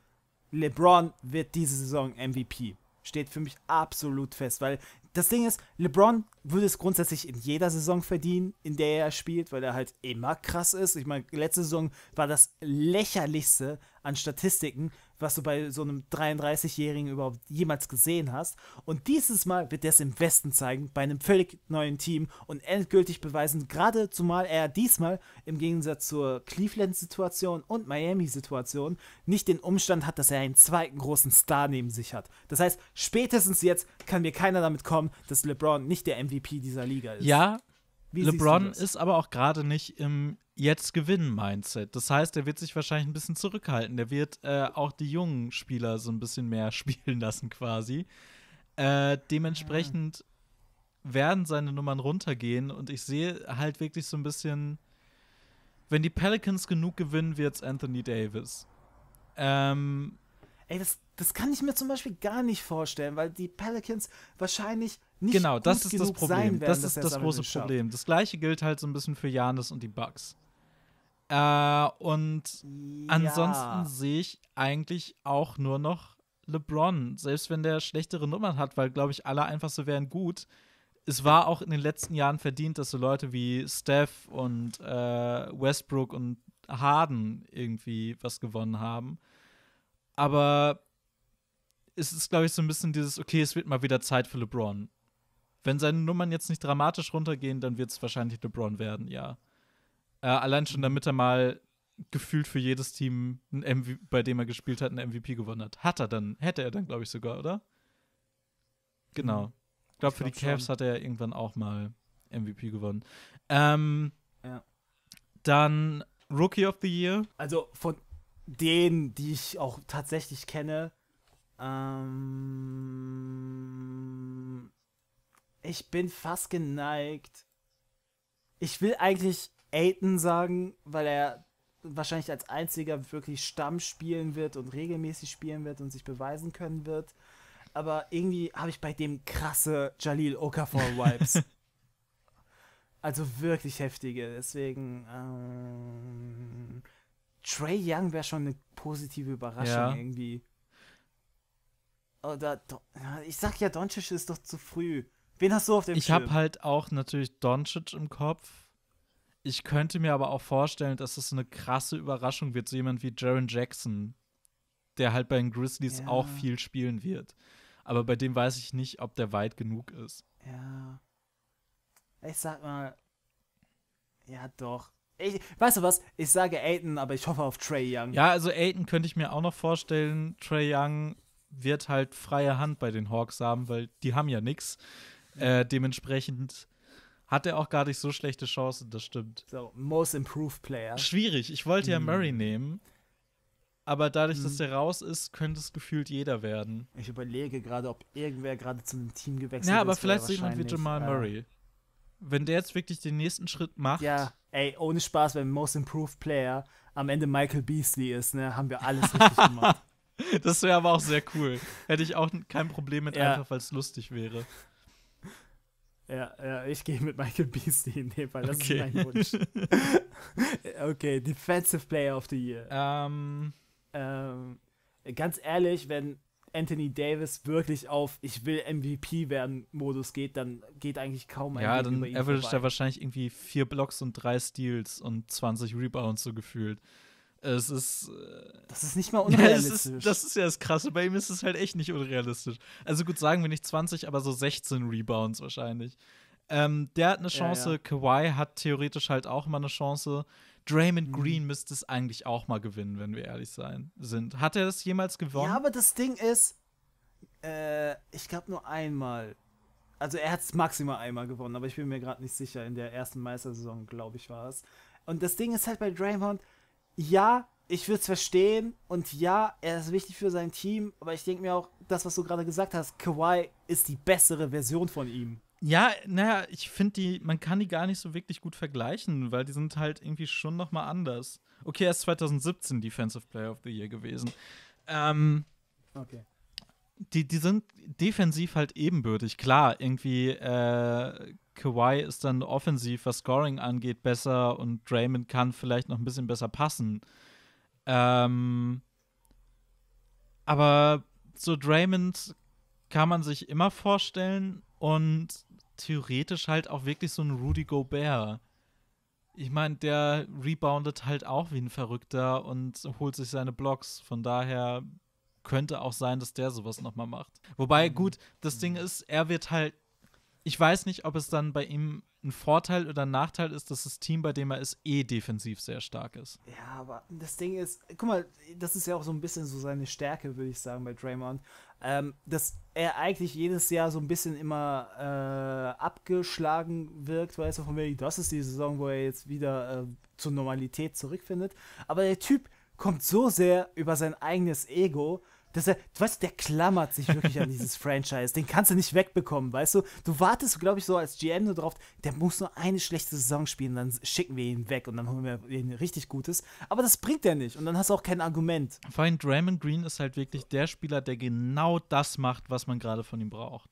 LeBron wird diese Saison MVP. Steht für mich absolut fest, weil das Ding ist, LeBron würde es grundsätzlich in jeder Saison verdienen, in der er spielt, weil er halt immer krass ist. Ich meine, letzte Saison war das lächerlichste an Statistiken, was du bei so einem 33-Jährigen überhaupt jemals gesehen hast. Und dieses Mal wird er es im Westen zeigen, bei einem völlig neuen Team und endgültig beweisen, gerade zumal er diesmal im Gegensatz zur Cleveland-Situation und Miami-Situation nicht den Umstand hat, dass er einen zweiten großen Star neben sich hat. Das heißt, spätestens jetzt kann mir keiner damit kommen, dass LeBron nicht der MVP dieser Liga ist. Ja, wie LeBron ist aber auch gerade nicht im jetzt gewinnen Mindset. Das heißt, er wird sich wahrscheinlich ein bisschen zurückhalten. Der wird äh, auch die jungen Spieler so ein bisschen mehr spielen lassen quasi. Äh, dementsprechend ja. werden seine Nummern runtergehen und ich sehe halt wirklich so ein bisschen, wenn die Pelicans genug gewinnen, wird es Anthony Davis. Ähm, Ey, das, das kann ich mir zum Beispiel gar nicht vorstellen, weil die Pelicans wahrscheinlich nicht genau, das ist das Problem. Werden, das ist das große Problem. Das gleiche gilt halt so ein bisschen für Janis und die Bugs. Äh, und ja. ansonsten sehe ich eigentlich auch nur noch LeBron, selbst wenn der schlechtere Nummern hat, weil, glaube ich, alle einfach so wären gut. Es war auch in den letzten Jahren verdient, dass so Leute wie Steph und äh, Westbrook und Harden irgendwie was gewonnen haben. Aber es ist, glaube ich, so ein bisschen dieses, okay, es wird mal wieder Zeit für LeBron. Wenn seine Nummern jetzt nicht dramatisch runtergehen, dann wird es wahrscheinlich LeBron werden, ja. Äh, allein schon, damit er mal gefühlt für jedes Team, bei dem er gespielt hat, einen MVP gewonnen hat. Hat er dann, hätte er dann, glaube ich, sogar, oder? Genau. Mhm. Ich glaube, für die Cavs hat er irgendwann auch mal MVP gewonnen. Ähm, ja. Dann Rookie of the Year. Also von denen, die ich auch tatsächlich kenne, ähm, ich bin fast geneigt. Ich will eigentlich Aiton sagen, weil er wahrscheinlich als einziger wirklich Stamm spielen wird und regelmäßig spielen wird und sich beweisen können wird. Aber irgendwie habe ich bei dem krasse Jalil Okafor-Vibes. also wirklich heftige. Deswegen ähm, Trey Young wäre schon eine positive Überraschung ja. irgendwie. Oder ich sag ja, Doncic ist doch zu früh. Wen hast du auf dem Ich habe halt auch natürlich Doncic im Kopf ich könnte mir aber auch vorstellen, dass es eine krasse Überraschung wird, so jemand wie Jaron Jackson, der halt bei den Grizzlies ja. auch viel spielen wird. Aber bei dem weiß ich nicht, ob der weit genug ist. Ja. Ich sag mal. Ja, doch. Ich, weißt du was? Ich sage Aiden, aber ich hoffe auf Trey Young. Ja, also Aiden könnte ich mir auch noch vorstellen. Trey Young wird halt freie Hand bei den Hawks haben, weil die haben ja nichts. Äh, dementsprechend hat er auch gar nicht so schlechte Chancen, das stimmt. So, Most Improved Player. Schwierig. Ich wollte ja mhm. Murray nehmen. Aber dadurch, mhm. dass der raus ist, könnte es gefühlt jeder werden. Ich überlege gerade, ob irgendwer gerade zu einem Team gewechselt ist. Ja, aber ist, vielleicht so jemand wie Jamal Murray. Wenn der jetzt wirklich den nächsten Schritt macht. Ja, ey, ohne Spaß, wenn Most Improved Player am Ende Michael Beasley ist, ne, haben wir alles richtig gemacht. Das wäre aber auch sehr cool. Hätte ich auch kein Problem mit, ja. einfach weil es lustig wäre. Ja, ja, ich gehe mit Michael Beasley in dem Fall. Das okay. ist mein Wunsch. okay, Defensive Player of the Year. Ähm, ähm, ganz ehrlich, wenn Anthony Davis wirklich auf Ich will MVP werden Modus geht, dann geht eigentlich kaum ein. Ja, Weg dann average er wahrscheinlich irgendwie vier Blocks und drei Steals und 20 Rebounds so gefühlt. Es ist. Äh, das ist nicht mal unrealistisch. Ja, ist, das ist ja das Krasse. Bei ihm ist es halt echt nicht unrealistisch. Also gut, sagen wir nicht 20, aber so 16 Rebounds wahrscheinlich. Ähm, der hat eine Chance. Ja, ja. Kawhi hat theoretisch halt auch mal eine Chance. Draymond mhm. Green müsste es eigentlich auch mal gewinnen, wenn wir ehrlich sein sind. Hat er das jemals gewonnen? Ja, aber das Ding ist, äh, ich glaube nur einmal. Also er hat es maximal einmal gewonnen, aber ich bin mir gerade nicht sicher. In der ersten Meistersaison, glaube ich, war es. Und das Ding ist halt bei Draymond, ja, ich würde es verstehen und ja, er ist wichtig für sein Team, aber ich denke mir auch, das, was du gerade gesagt hast, Kawhi ist die bessere Version von ihm. Ja, naja, ich finde die, man kann die gar nicht so wirklich gut vergleichen, weil die sind halt irgendwie schon noch mal anders. Okay, er ist 2017 Defensive Player of the Year gewesen. Ähm, okay. Die, die sind defensiv halt ebenbürtig. Klar, irgendwie äh, Kawhi ist dann offensiv, was Scoring angeht, besser und Draymond kann vielleicht noch ein bisschen besser passen. Ähm, aber so Draymond kann man sich immer vorstellen und theoretisch halt auch wirklich so ein Rudy Gobert. Ich meine, der reboundet halt auch wie ein Verrückter und holt sich seine Blocks. Von daher könnte auch sein, dass der sowas nochmal macht. Wobei, mhm. gut, das Ding mhm. ist, er wird halt ich weiß nicht, ob es dann bei ihm ein Vorteil oder ein Nachteil ist, dass das Team, bei dem er ist, eh defensiv sehr stark ist. Ja, aber das Ding ist, guck mal, das ist ja auch so ein bisschen so seine Stärke, würde ich sagen, bei Draymond. Ähm, dass er eigentlich jedes Jahr so ein bisschen immer äh, abgeschlagen wirkt, weißt du, von wegen, das ist die Saison, wo er jetzt wieder äh, zur Normalität zurückfindet. Aber der Typ kommt so sehr über sein eigenes Ego, dass er, du weißt, der klammert sich wirklich an dieses Franchise. Den kannst du nicht wegbekommen, weißt du? Du wartest, glaube ich, so als GM nur drauf, der muss nur eine schlechte Saison spielen, dann schicken wir ihn weg und dann holen wir ihn richtig Gutes. Aber das bringt er nicht und dann hast du auch kein Argument. Vor allem Draymond Green ist halt wirklich der Spieler, der genau das macht, was man gerade von ihm braucht.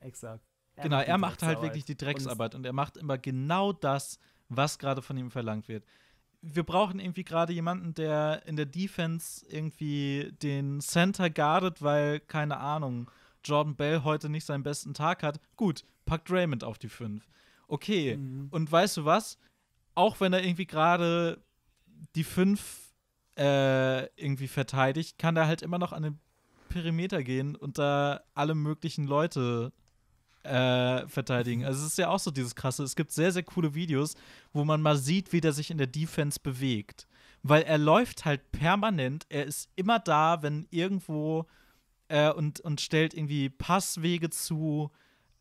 Exakt. Er genau, macht er macht halt wirklich die Drecksarbeit und, und er macht immer genau das, was gerade von ihm verlangt wird wir brauchen irgendwie gerade jemanden, der in der Defense irgendwie den Center guardet, weil, keine Ahnung, Jordan Bell heute nicht seinen besten Tag hat. Gut, packt Raymond auf die 5. Okay, mhm. und weißt du was? Auch wenn er irgendwie gerade die 5 äh, irgendwie verteidigt, kann er halt immer noch an den Perimeter gehen und da alle möglichen Leute äh, verteidigen. Also es ist ja auch so dieses krasse. Es gibt sehr, sehr coole Videos, wo man mal sieht, wie der sich in der Defense bewegt. Weil er läuft halt permanent, er ist immer da, wenn irgendwo äh, und, und stellt irgendwie Passwege zu,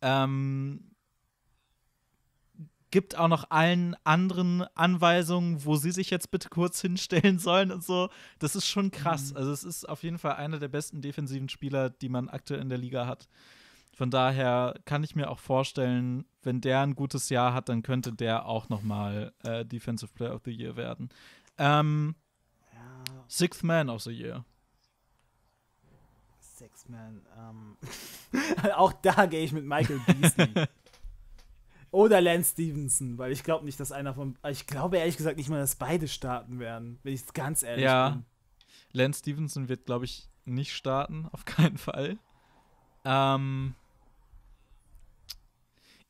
ähm, gibt auch noch allen anderen Anweisungen, wo sie sich jetzt bitte kurz hinstellen sollen und so. Das ist schon krass. Mhm. Also es ist auf jeden Fall einer der besten defensiven Spieler, die man aktuell in der Liga hat. Von daher kann ich mir auch vorstellen, wenn der ein gutes Jahr hat, dann könnte der auch noch mal äh, Defensive Player of the Year werden. Ähm, ja. Sixth Man of the Year. Sixth Man. Ähm. auch da gehe ich mit Michael Beasley. Oder Lance Stevenson, weil ich glaube nicht, dass einer von. Ich glaube ehrlich gesagt nicht mal, dass beide starten werden, wenn ich ganz ehrlich ja. bin. Lance Stevenson wird, glaube ich, nicht starten, auf keinen Fall. Ähm,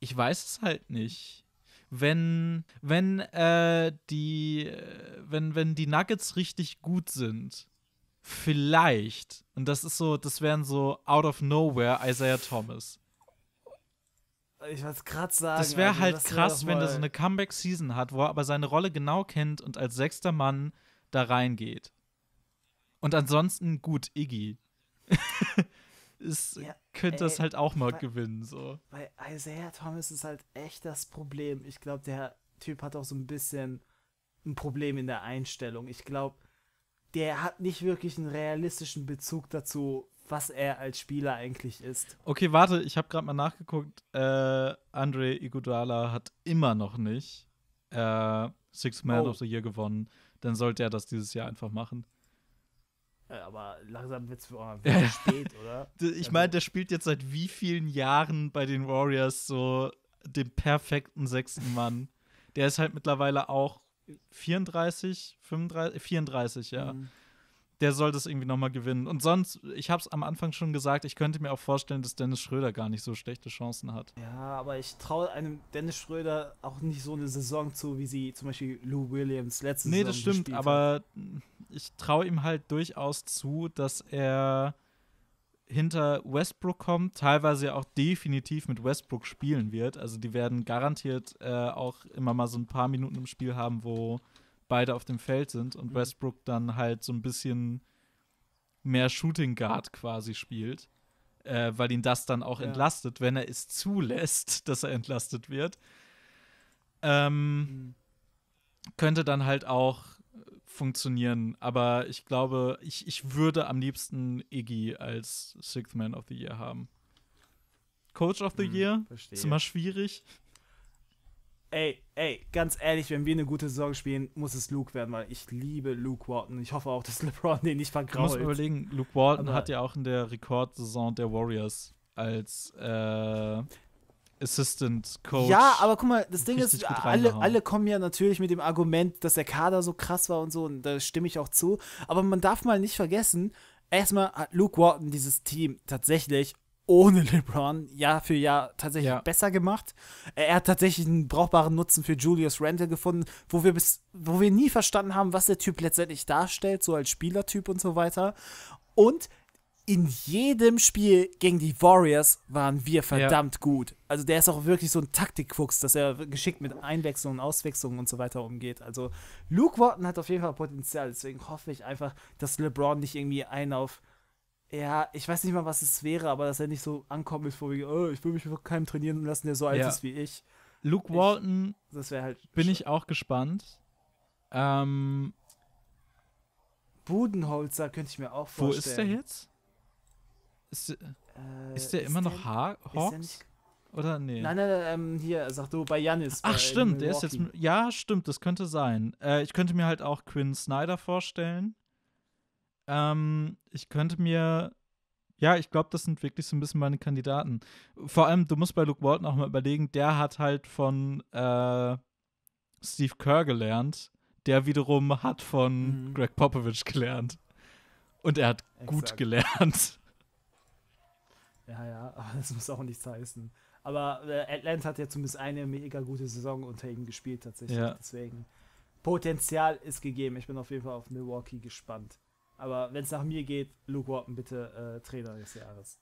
ich weiß es halt nicht. Wenn, wenn, äh, die, äh, wenn, wenn die Nuggets richtig gut sind, vielleicht, und das ist so, das wären so out of nowhere Isaiah Thomas. Ich wollte es gerade sagen. Das wäre halt das wär krass, wenn er so eine Comeback-Season hat, wo er aber seine Rolle genau kennt und als sechster Mann da reingeht. Und ansonsten gut, Iggy. ist, ja, könnte ey, das halt auch mal bei, gewinnen. So. Bei Isaiah Thomas ist halt echt das Problem. Ich glaube, der Typ hat auch so ein bisschen ein Problem in der Einstellung. Ich glaube, der hat nicht wirklich einen realistischen Bezug dazu, was er als Spieler eigentlich ist. Okay, warte, ich habe gerade mal nachgeguckt. Äh, Andre Iguodala hat immer noch nicht äh, Six Man oh. of the Year gewonnen. Dann sollte er das dieses Jahr einfach machen. Äh, aber langsam wird es äh, spät, oder? Ich also meine, der spielt jetzt seit wie vielen Jahren bei den Warriors so den perfekten sechsten Mann. der ist halt mittlerweile auch 34, 35, 34, ja. Mhm. Der soll das irgendwie nochmal gewinnen. Und sonst, ich habe es am Anfang schon gesagt, ich könnte mir auch vorstellen, dass Dennis Schröder gar nicht so schlechte Chancen hat. Ja, aber ich traue einem Dennis Schröder auch nicht so eine Saison zu, wie sie zum Beispiel Lou Williams letzte nee, Saison Nee, das stimmt, aber hat ich traue ihm halt durchaus zu, dass er hinter Westbrook kommt, teilweise auch definitiv mit Westbrook spielen wird. Also die werden garantiert äh, auch immer mal so ein paar Minuten im Spiel haben, wo beide auf dem Feld sind und mhm. Westbrook dann halt so ein bisschen mehr Shooting Guard quasi spielt, äh, weil ihn das dann auch ja. entlastet, wenn er es zulässt, dass er entlastet wird. Ähm, mhm. Könnte dann halt auch funktionieren. Aber ich glaube, ich, ich würde am liebsten Iggy als Sixth Man of the Year haben. Coach of the hm, Year verstehe. ist immer schwierig. Ey, ey, ganz ehrlich, wenn wir eine gute Saison spielen, muss es Luke werden, weil ich liebe Luke Walton. Ich hoffe auch, dass LeBron den nicht vergrault. Ich muss überlegen, Luke Walton Aber hat ja auch in der Rekordsaison der Warriors als äh, Assistant Coach. Ja, aber guck mal, das Ding ist, alle, alle kommen ja natürlich mit dem Argument, dass der Kader so krass war und so, und da stimme ich auch zu. Aber man darf mal nicht vergessen, erstmal hat Luke Walton dieses Team tatsächlich ohne LeBron Jahr für Jahr tatsächlich ja. besser gemacht. Er hat tatsächlich einen brauchbaren Nutzen für Julius Randle gefunden, wo wir bis, wo wir nie verstanden haben, was der Typ letztendlich darstellt, so als Spielertyp und so weiter. Und in jedem Spiel gegen die Warriors waren wir verdammt ja. gut. Also der ist auch wirklich so ein Taktikfuchs, dass er geschickt mit Einwechslungen, Auswechslungen und so weiter umgeht. Also Luke Walton hat auf jeden Fall Potenzial. Deswegen hoffe ich einfach, dass LeBron nicht irgendwie ein auf ja, ich weiß nicht mal, was es wäre, aber dass er nicht so ankommt mit vorwiegend, oh, ich will mich von keinem trainieren lassen, der so alt ja. ist wie ich. Luke ich, Walton, das wäre halt. Bin ich auch gespannt. Ähm, Budenholzer könnte ich mir auch vorstellen. Wo ist der jetzt? Ist, äh, ist der immer ist noch ha Hawks? Oder nee? Nein, nein, nein, ähm, hier, sag du, bei Janis. Ach, bei äh, stimmt, der ist jetzt. Ja, stimmt, das könnte sein. Äh, ich könnte mir halt auch Quinn Snyder vorstellen. Ähm, ich könnte mir. Ja, ich glaube, das sind wirklich so ein bisschen meine Kandidaten. Vor allem, du musst bei Luke Walton auch mal überlegen, der hat halt von äh, Steve Kerr gelernt. Der wiederum hat von mhm. Greg Popovich gelernt. Und er hat Exakt. gut gelernt. Ja, ja, aber das muss auch nichts heißen. Aber äh, Atlanta hat ja zumindest eine mega gute Saison unter ihm gespielt, tatsächlich. Ja. Deswegen, Potenzial ist gegeben. Ich bin auf jeden Fall auf Milwaukee gespannt. Aber wenn es nach mir geht, Luke Walton bitte äh, Trainer des Jahres.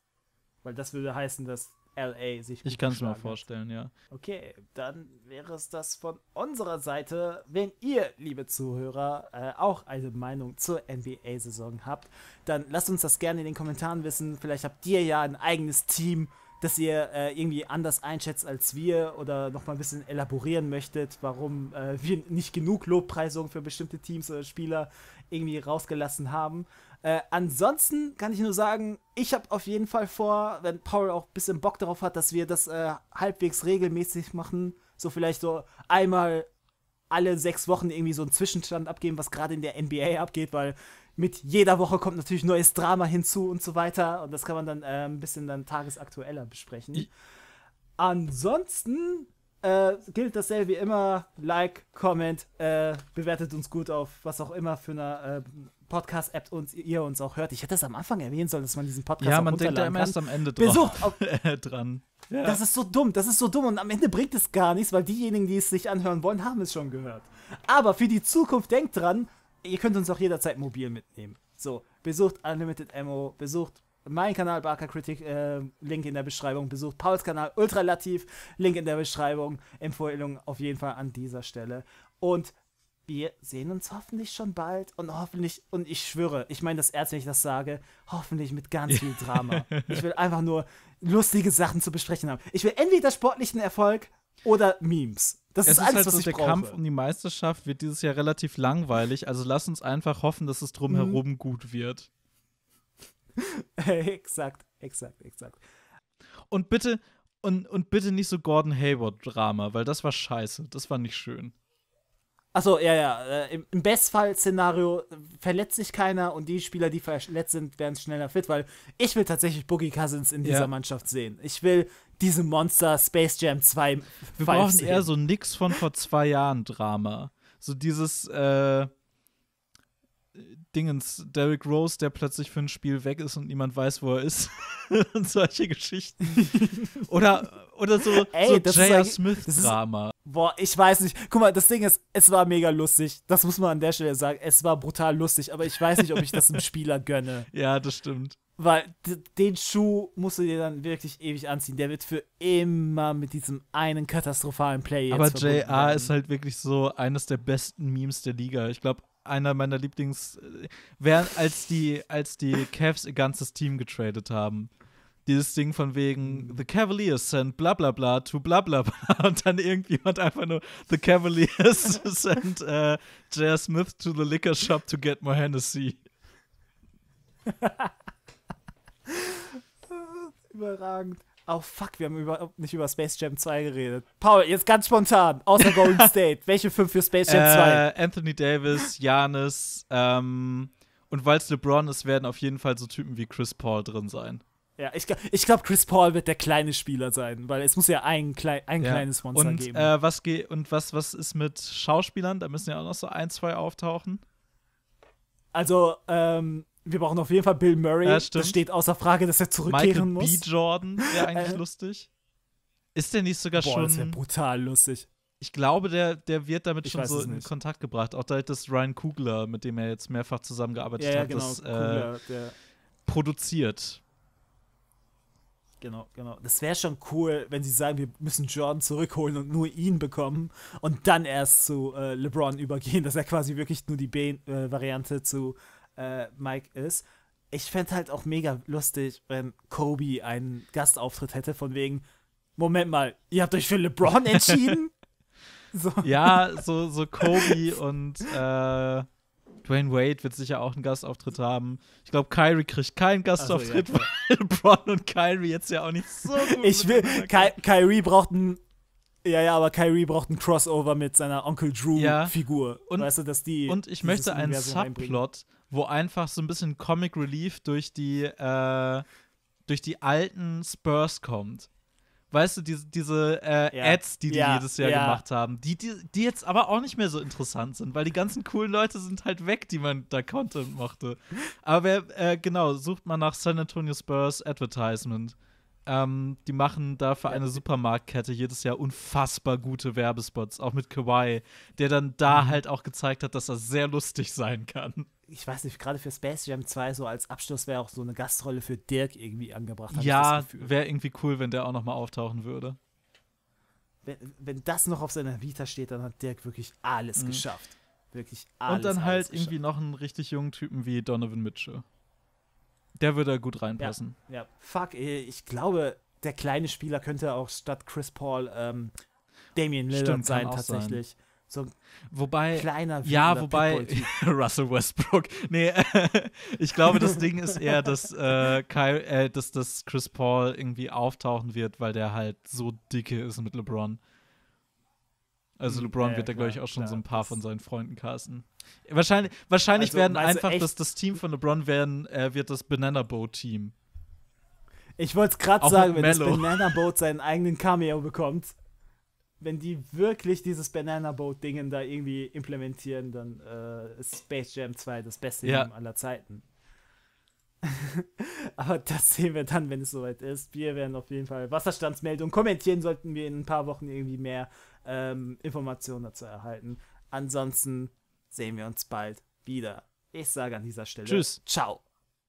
Weil das würde heißen, dass LA sich Ich kann es mir vorstellen, hat. ja. Okay, dann wäre es das von unserer Seite. Wenn ihr, liebe Zuhörer, äh, auch eine Meinung zur NBA-Saison habt, dann lasst uns das gerne in den Kommentaren wissen. Vielleicht habt ihr ja ein eigenes Team, das ihr äh, irgendwie anders einschätzt als wir oder nochmal ein bisschen elaborieren möchtet, warum äh, wir nicht genug Lobpreisungen für bestimmte Teams oder Spieler irgendwie rausgelassen haben. Äh, ansonsten kann ich nur sagen, ich habe auf jeden Fall vor, wenn Paul auch ein bisschen Bock darauf hat, dass wir das äh, halbwegs regelmäßig machen, so vielleicht so einmal alle sechs Wochen irgendwie so einen Zwischenstand abgeben, was gerade in der NBA abgeht, weil mit jeder Woche kommt natürlich neues Drama hinzu und so weiter und das kann man dann äh, ein bisschen dann tagesaktueller besprechen. Ansonsten äh, gilt dasselbe wie immer. Like, Comment, äh, bewertet uns gut auf was auch immer für eine äh, Podcast-App uns, ihr uns auch hört. Ich hätte es am Anfang erwähnen sollen, dass man diesen Podcast Ja, man denkt da immer erst am Ende dran. Besucht auf, dran. Ja. Das ist so dumm, das ist so dumm und am Ende bringt es gar nichts, weil diejenigen, die es sich anhören wollen, haben es schon gehört. Aber für die Zukunft denkt dran, ihr könnt uns auch jederzeit mobil mitnehmen. So, besucht Unlimited Ammo, besucht meinen Kanal Barker Critic, äh, Link in der Beschreibung. Besucht Pauls Kanal Ultralativ, Link in der Beschreibung. Empfehlung auf jeden Fall an dieser Stelle. Und wir sehen uns hoffentlich schon bald und hoffentlich, und ich schwöre, ich meine das ernst, wenn ich das sage, hoffentlich mit ganz viel Drama. ich will einfach nur lustige Sachen zu besprechen haben. Ich will entweder sportlichen Erfolg oder Memes. Das es ist, ist alles, halt was so, ich der brauche. Kampf um die Meisterschaft wird dieses Jahr relativ langweilig, also lass uns einfach hoffen, dass es mhm. drumherum mhm. gut wird. exakt, exakt, exakt. Und bitte, und, und bitte nicht so Gordon Hayward-Drama, weil das war scheiße. Das war nicht schön. Achso, ja, ja. Äh, Im, im Bestfall-Szenario verletzt sich keiner und die Spieler, die verletzt sind, werden schneller fit, weil ich will tatsächlich Boogie Cousins in dieser ja. Mannschaft sehen. Ich will diese Monster Space Jam 2. Wir brauchen sehen. eher so nix von vor zwei Jahren Drama. So dieses äh, Dingens, Derrick Rose, der plötzlich für ein Spiel weg ist und niemand weiß, wo er ist. und solche Geschichten. Oder oder so, Ey, so das J.R. Smith-Drama. Boah, ich weiß nicht. Guck mal, das Ding ist, es war mega lustig. Das muss man an der Stelle sagen. Es war brutal lustig, aber ich weiß nicht, ob ich das einem Spieler gönne. Ja, das stimmt. Weil den Schuh musst du dir dann wirklich ewig anziehen. Der wird für immer mit diesem einen katastrophalen Play jetzt Aber JR ist halt wirklich so eines der besten Memes der Liga. Ich glaube, einer meiner Lieblings äh, wären als die als die Cavs ihr ganzes Team getradet haben dieses Ding von wegen The Cavaliers sent bla bla bla to bla bla bla und dann irgendjemand einfach nur The Cavaliers sent äh, J.R. Smith to the liquor shop to get more Hennessy. Überragend. Oh fuck, wir haben über, nicht über Space Jam 2 geredet. Paul, jetzt ganz spontan, außer Golden State. Welche fünf für Space Jam 2? Äh, Anthony Davis, Janis, ähm, und weil es LeBron ist, werden auf jeden Fall so Typen wie Chris Paul drin sein. Ja, ich, ich glaube, Chris Paul wird der kleine Spieler sein, weil es muss ja ein, klei ein ja. kleines Monster und, geben. Äh, was und was, was ist mit Schauspielern? Da müssen ja auch noch so ein, zwei auftauchen. Also, ähm, wir brauchen auf jeden Fall Bill Murray. Ja, das steht außer Frage, dass er zurückkehren Michael muss. Michael B. Jordan wäre eigentlich lustig. Ist der nicht sogar Boah, schon. Das wäre brutal lustig. Ich glaube, der, der wird damit ich schon so in Kontakt gebracht. Auch da hat das Ryan Kugler, mit dem er jetzt mehrfach zusammengearbeitet ja, hat, genau, das äh, Kugler, produziert. Genau, genau. Das wäre schon cool, wenn sie sagen, wir müssen Jordan zurückholen und nur ihn bekommen und dann erst zu äh, LeBron übergehen, dass er quasi wirklich nur die B-Variante äh, zu äh, Mike ist. Ich fände halt auch mega lustig, wenn Kobe einen Gastauftritt hätte, von wegen, Moment mal, ihr habt euch für LeBron entschieden? so. Ja, so, so Kobe und äh Dwayne Wade wird sicher auch einen Gastauftritt haben. Ich glaube, Kyrie kriegt keinen Gastauftritt, also, ja. weil LeBron und Kyrie jetzt ja auch nicht so gut Ich will, Ky Kyrie braucht einen ja, ja, aber Kyrie braucht ein Crossover mit seiner Onkel Drew-Figur. Ja. Und, weißt du, dass die, und ich möchte einen Subplot, wo einfach so ein bisschen Comic Relief durch die, äh, durch die alten Spurs kommt. Weißt du, diese, diese äh, ja. Ads, die die ja. jedes Jahr ja. gemacht haben, die, die, die jetzt aber auch nicht mehr so interessant sind, weil die ganzen coolen Leute sind halt weg, die man da Content mochte. Aber wer, äh, genau, sucht mal nach San Antonio Spurs Advertisement. Ähm, die machen da für eine Supermarktkette jedes Jahr unfassbar gute Werbespots, auch mit Kawaii, der dann da mhm. halt auch gezeigt hat, dass er sehr lustig sein kann ich weiß nicht, gerade für Space Jam 2 so als Abschluss wäre auch so eine Gastrolle für Dirk irgendwie angebracht. Ja, wäre irgendwie cool, wenn der auch nochmal auftauchen würde. Wenn, wenn, das noch auf seiner Vita steht, dann hat Dirk wirklich alles mhm. geschafft. Wirklich alles. Und dann halt irgendwie noch einen richtig jungen Typen wie Donovan Mitchell. Der würde da gut reinpassen. Ja, ja, Fuck, ich glaube, der kleine Spieler könnte auch statt Chris Paul ähm, Damien Lillard Stimmt, sein, tatsächlich. Sein. So ein wobei, kleiner Ja, wobei Russell Westbrook. Nee, ich glaube, das Ding ist eher, dass, äh, Kyle, äh, dass, dass Chris Paul irgendwie auftauchen wird, weil der halt so dicke ist mit LeBron. Also mhm. LeBron wird da, glaube ich, auch schon klar, so ein paar von seinen Freunden casten. Wahrscheinlich, wahrscheinlich also, werden einfach das, das Team von LeBron werden, äh, wird das Banana Boat Team. Ich wollte es gerade sagen, wenn Mello. das Banana Boat seinen eigenen Cameo bekommt wenn die wirklich dieses Banana Boat Dingen da irgendwie implementieren, dann äh, ist Space Jam 2 das beste ja. Leben aller Zeiten. Aber das sehen wir dann, wenn es soweit ist. Wir werden auf jeden Fall Wasserstandsmeldung kommentieren, sollten wir in ein paar Wochen irgendwie mehr ähm, Informationen dazu erhalten. Ansonsten sehen wir uns bald wieder. Ich sage an dieser Stelle Tschüss. Ciao.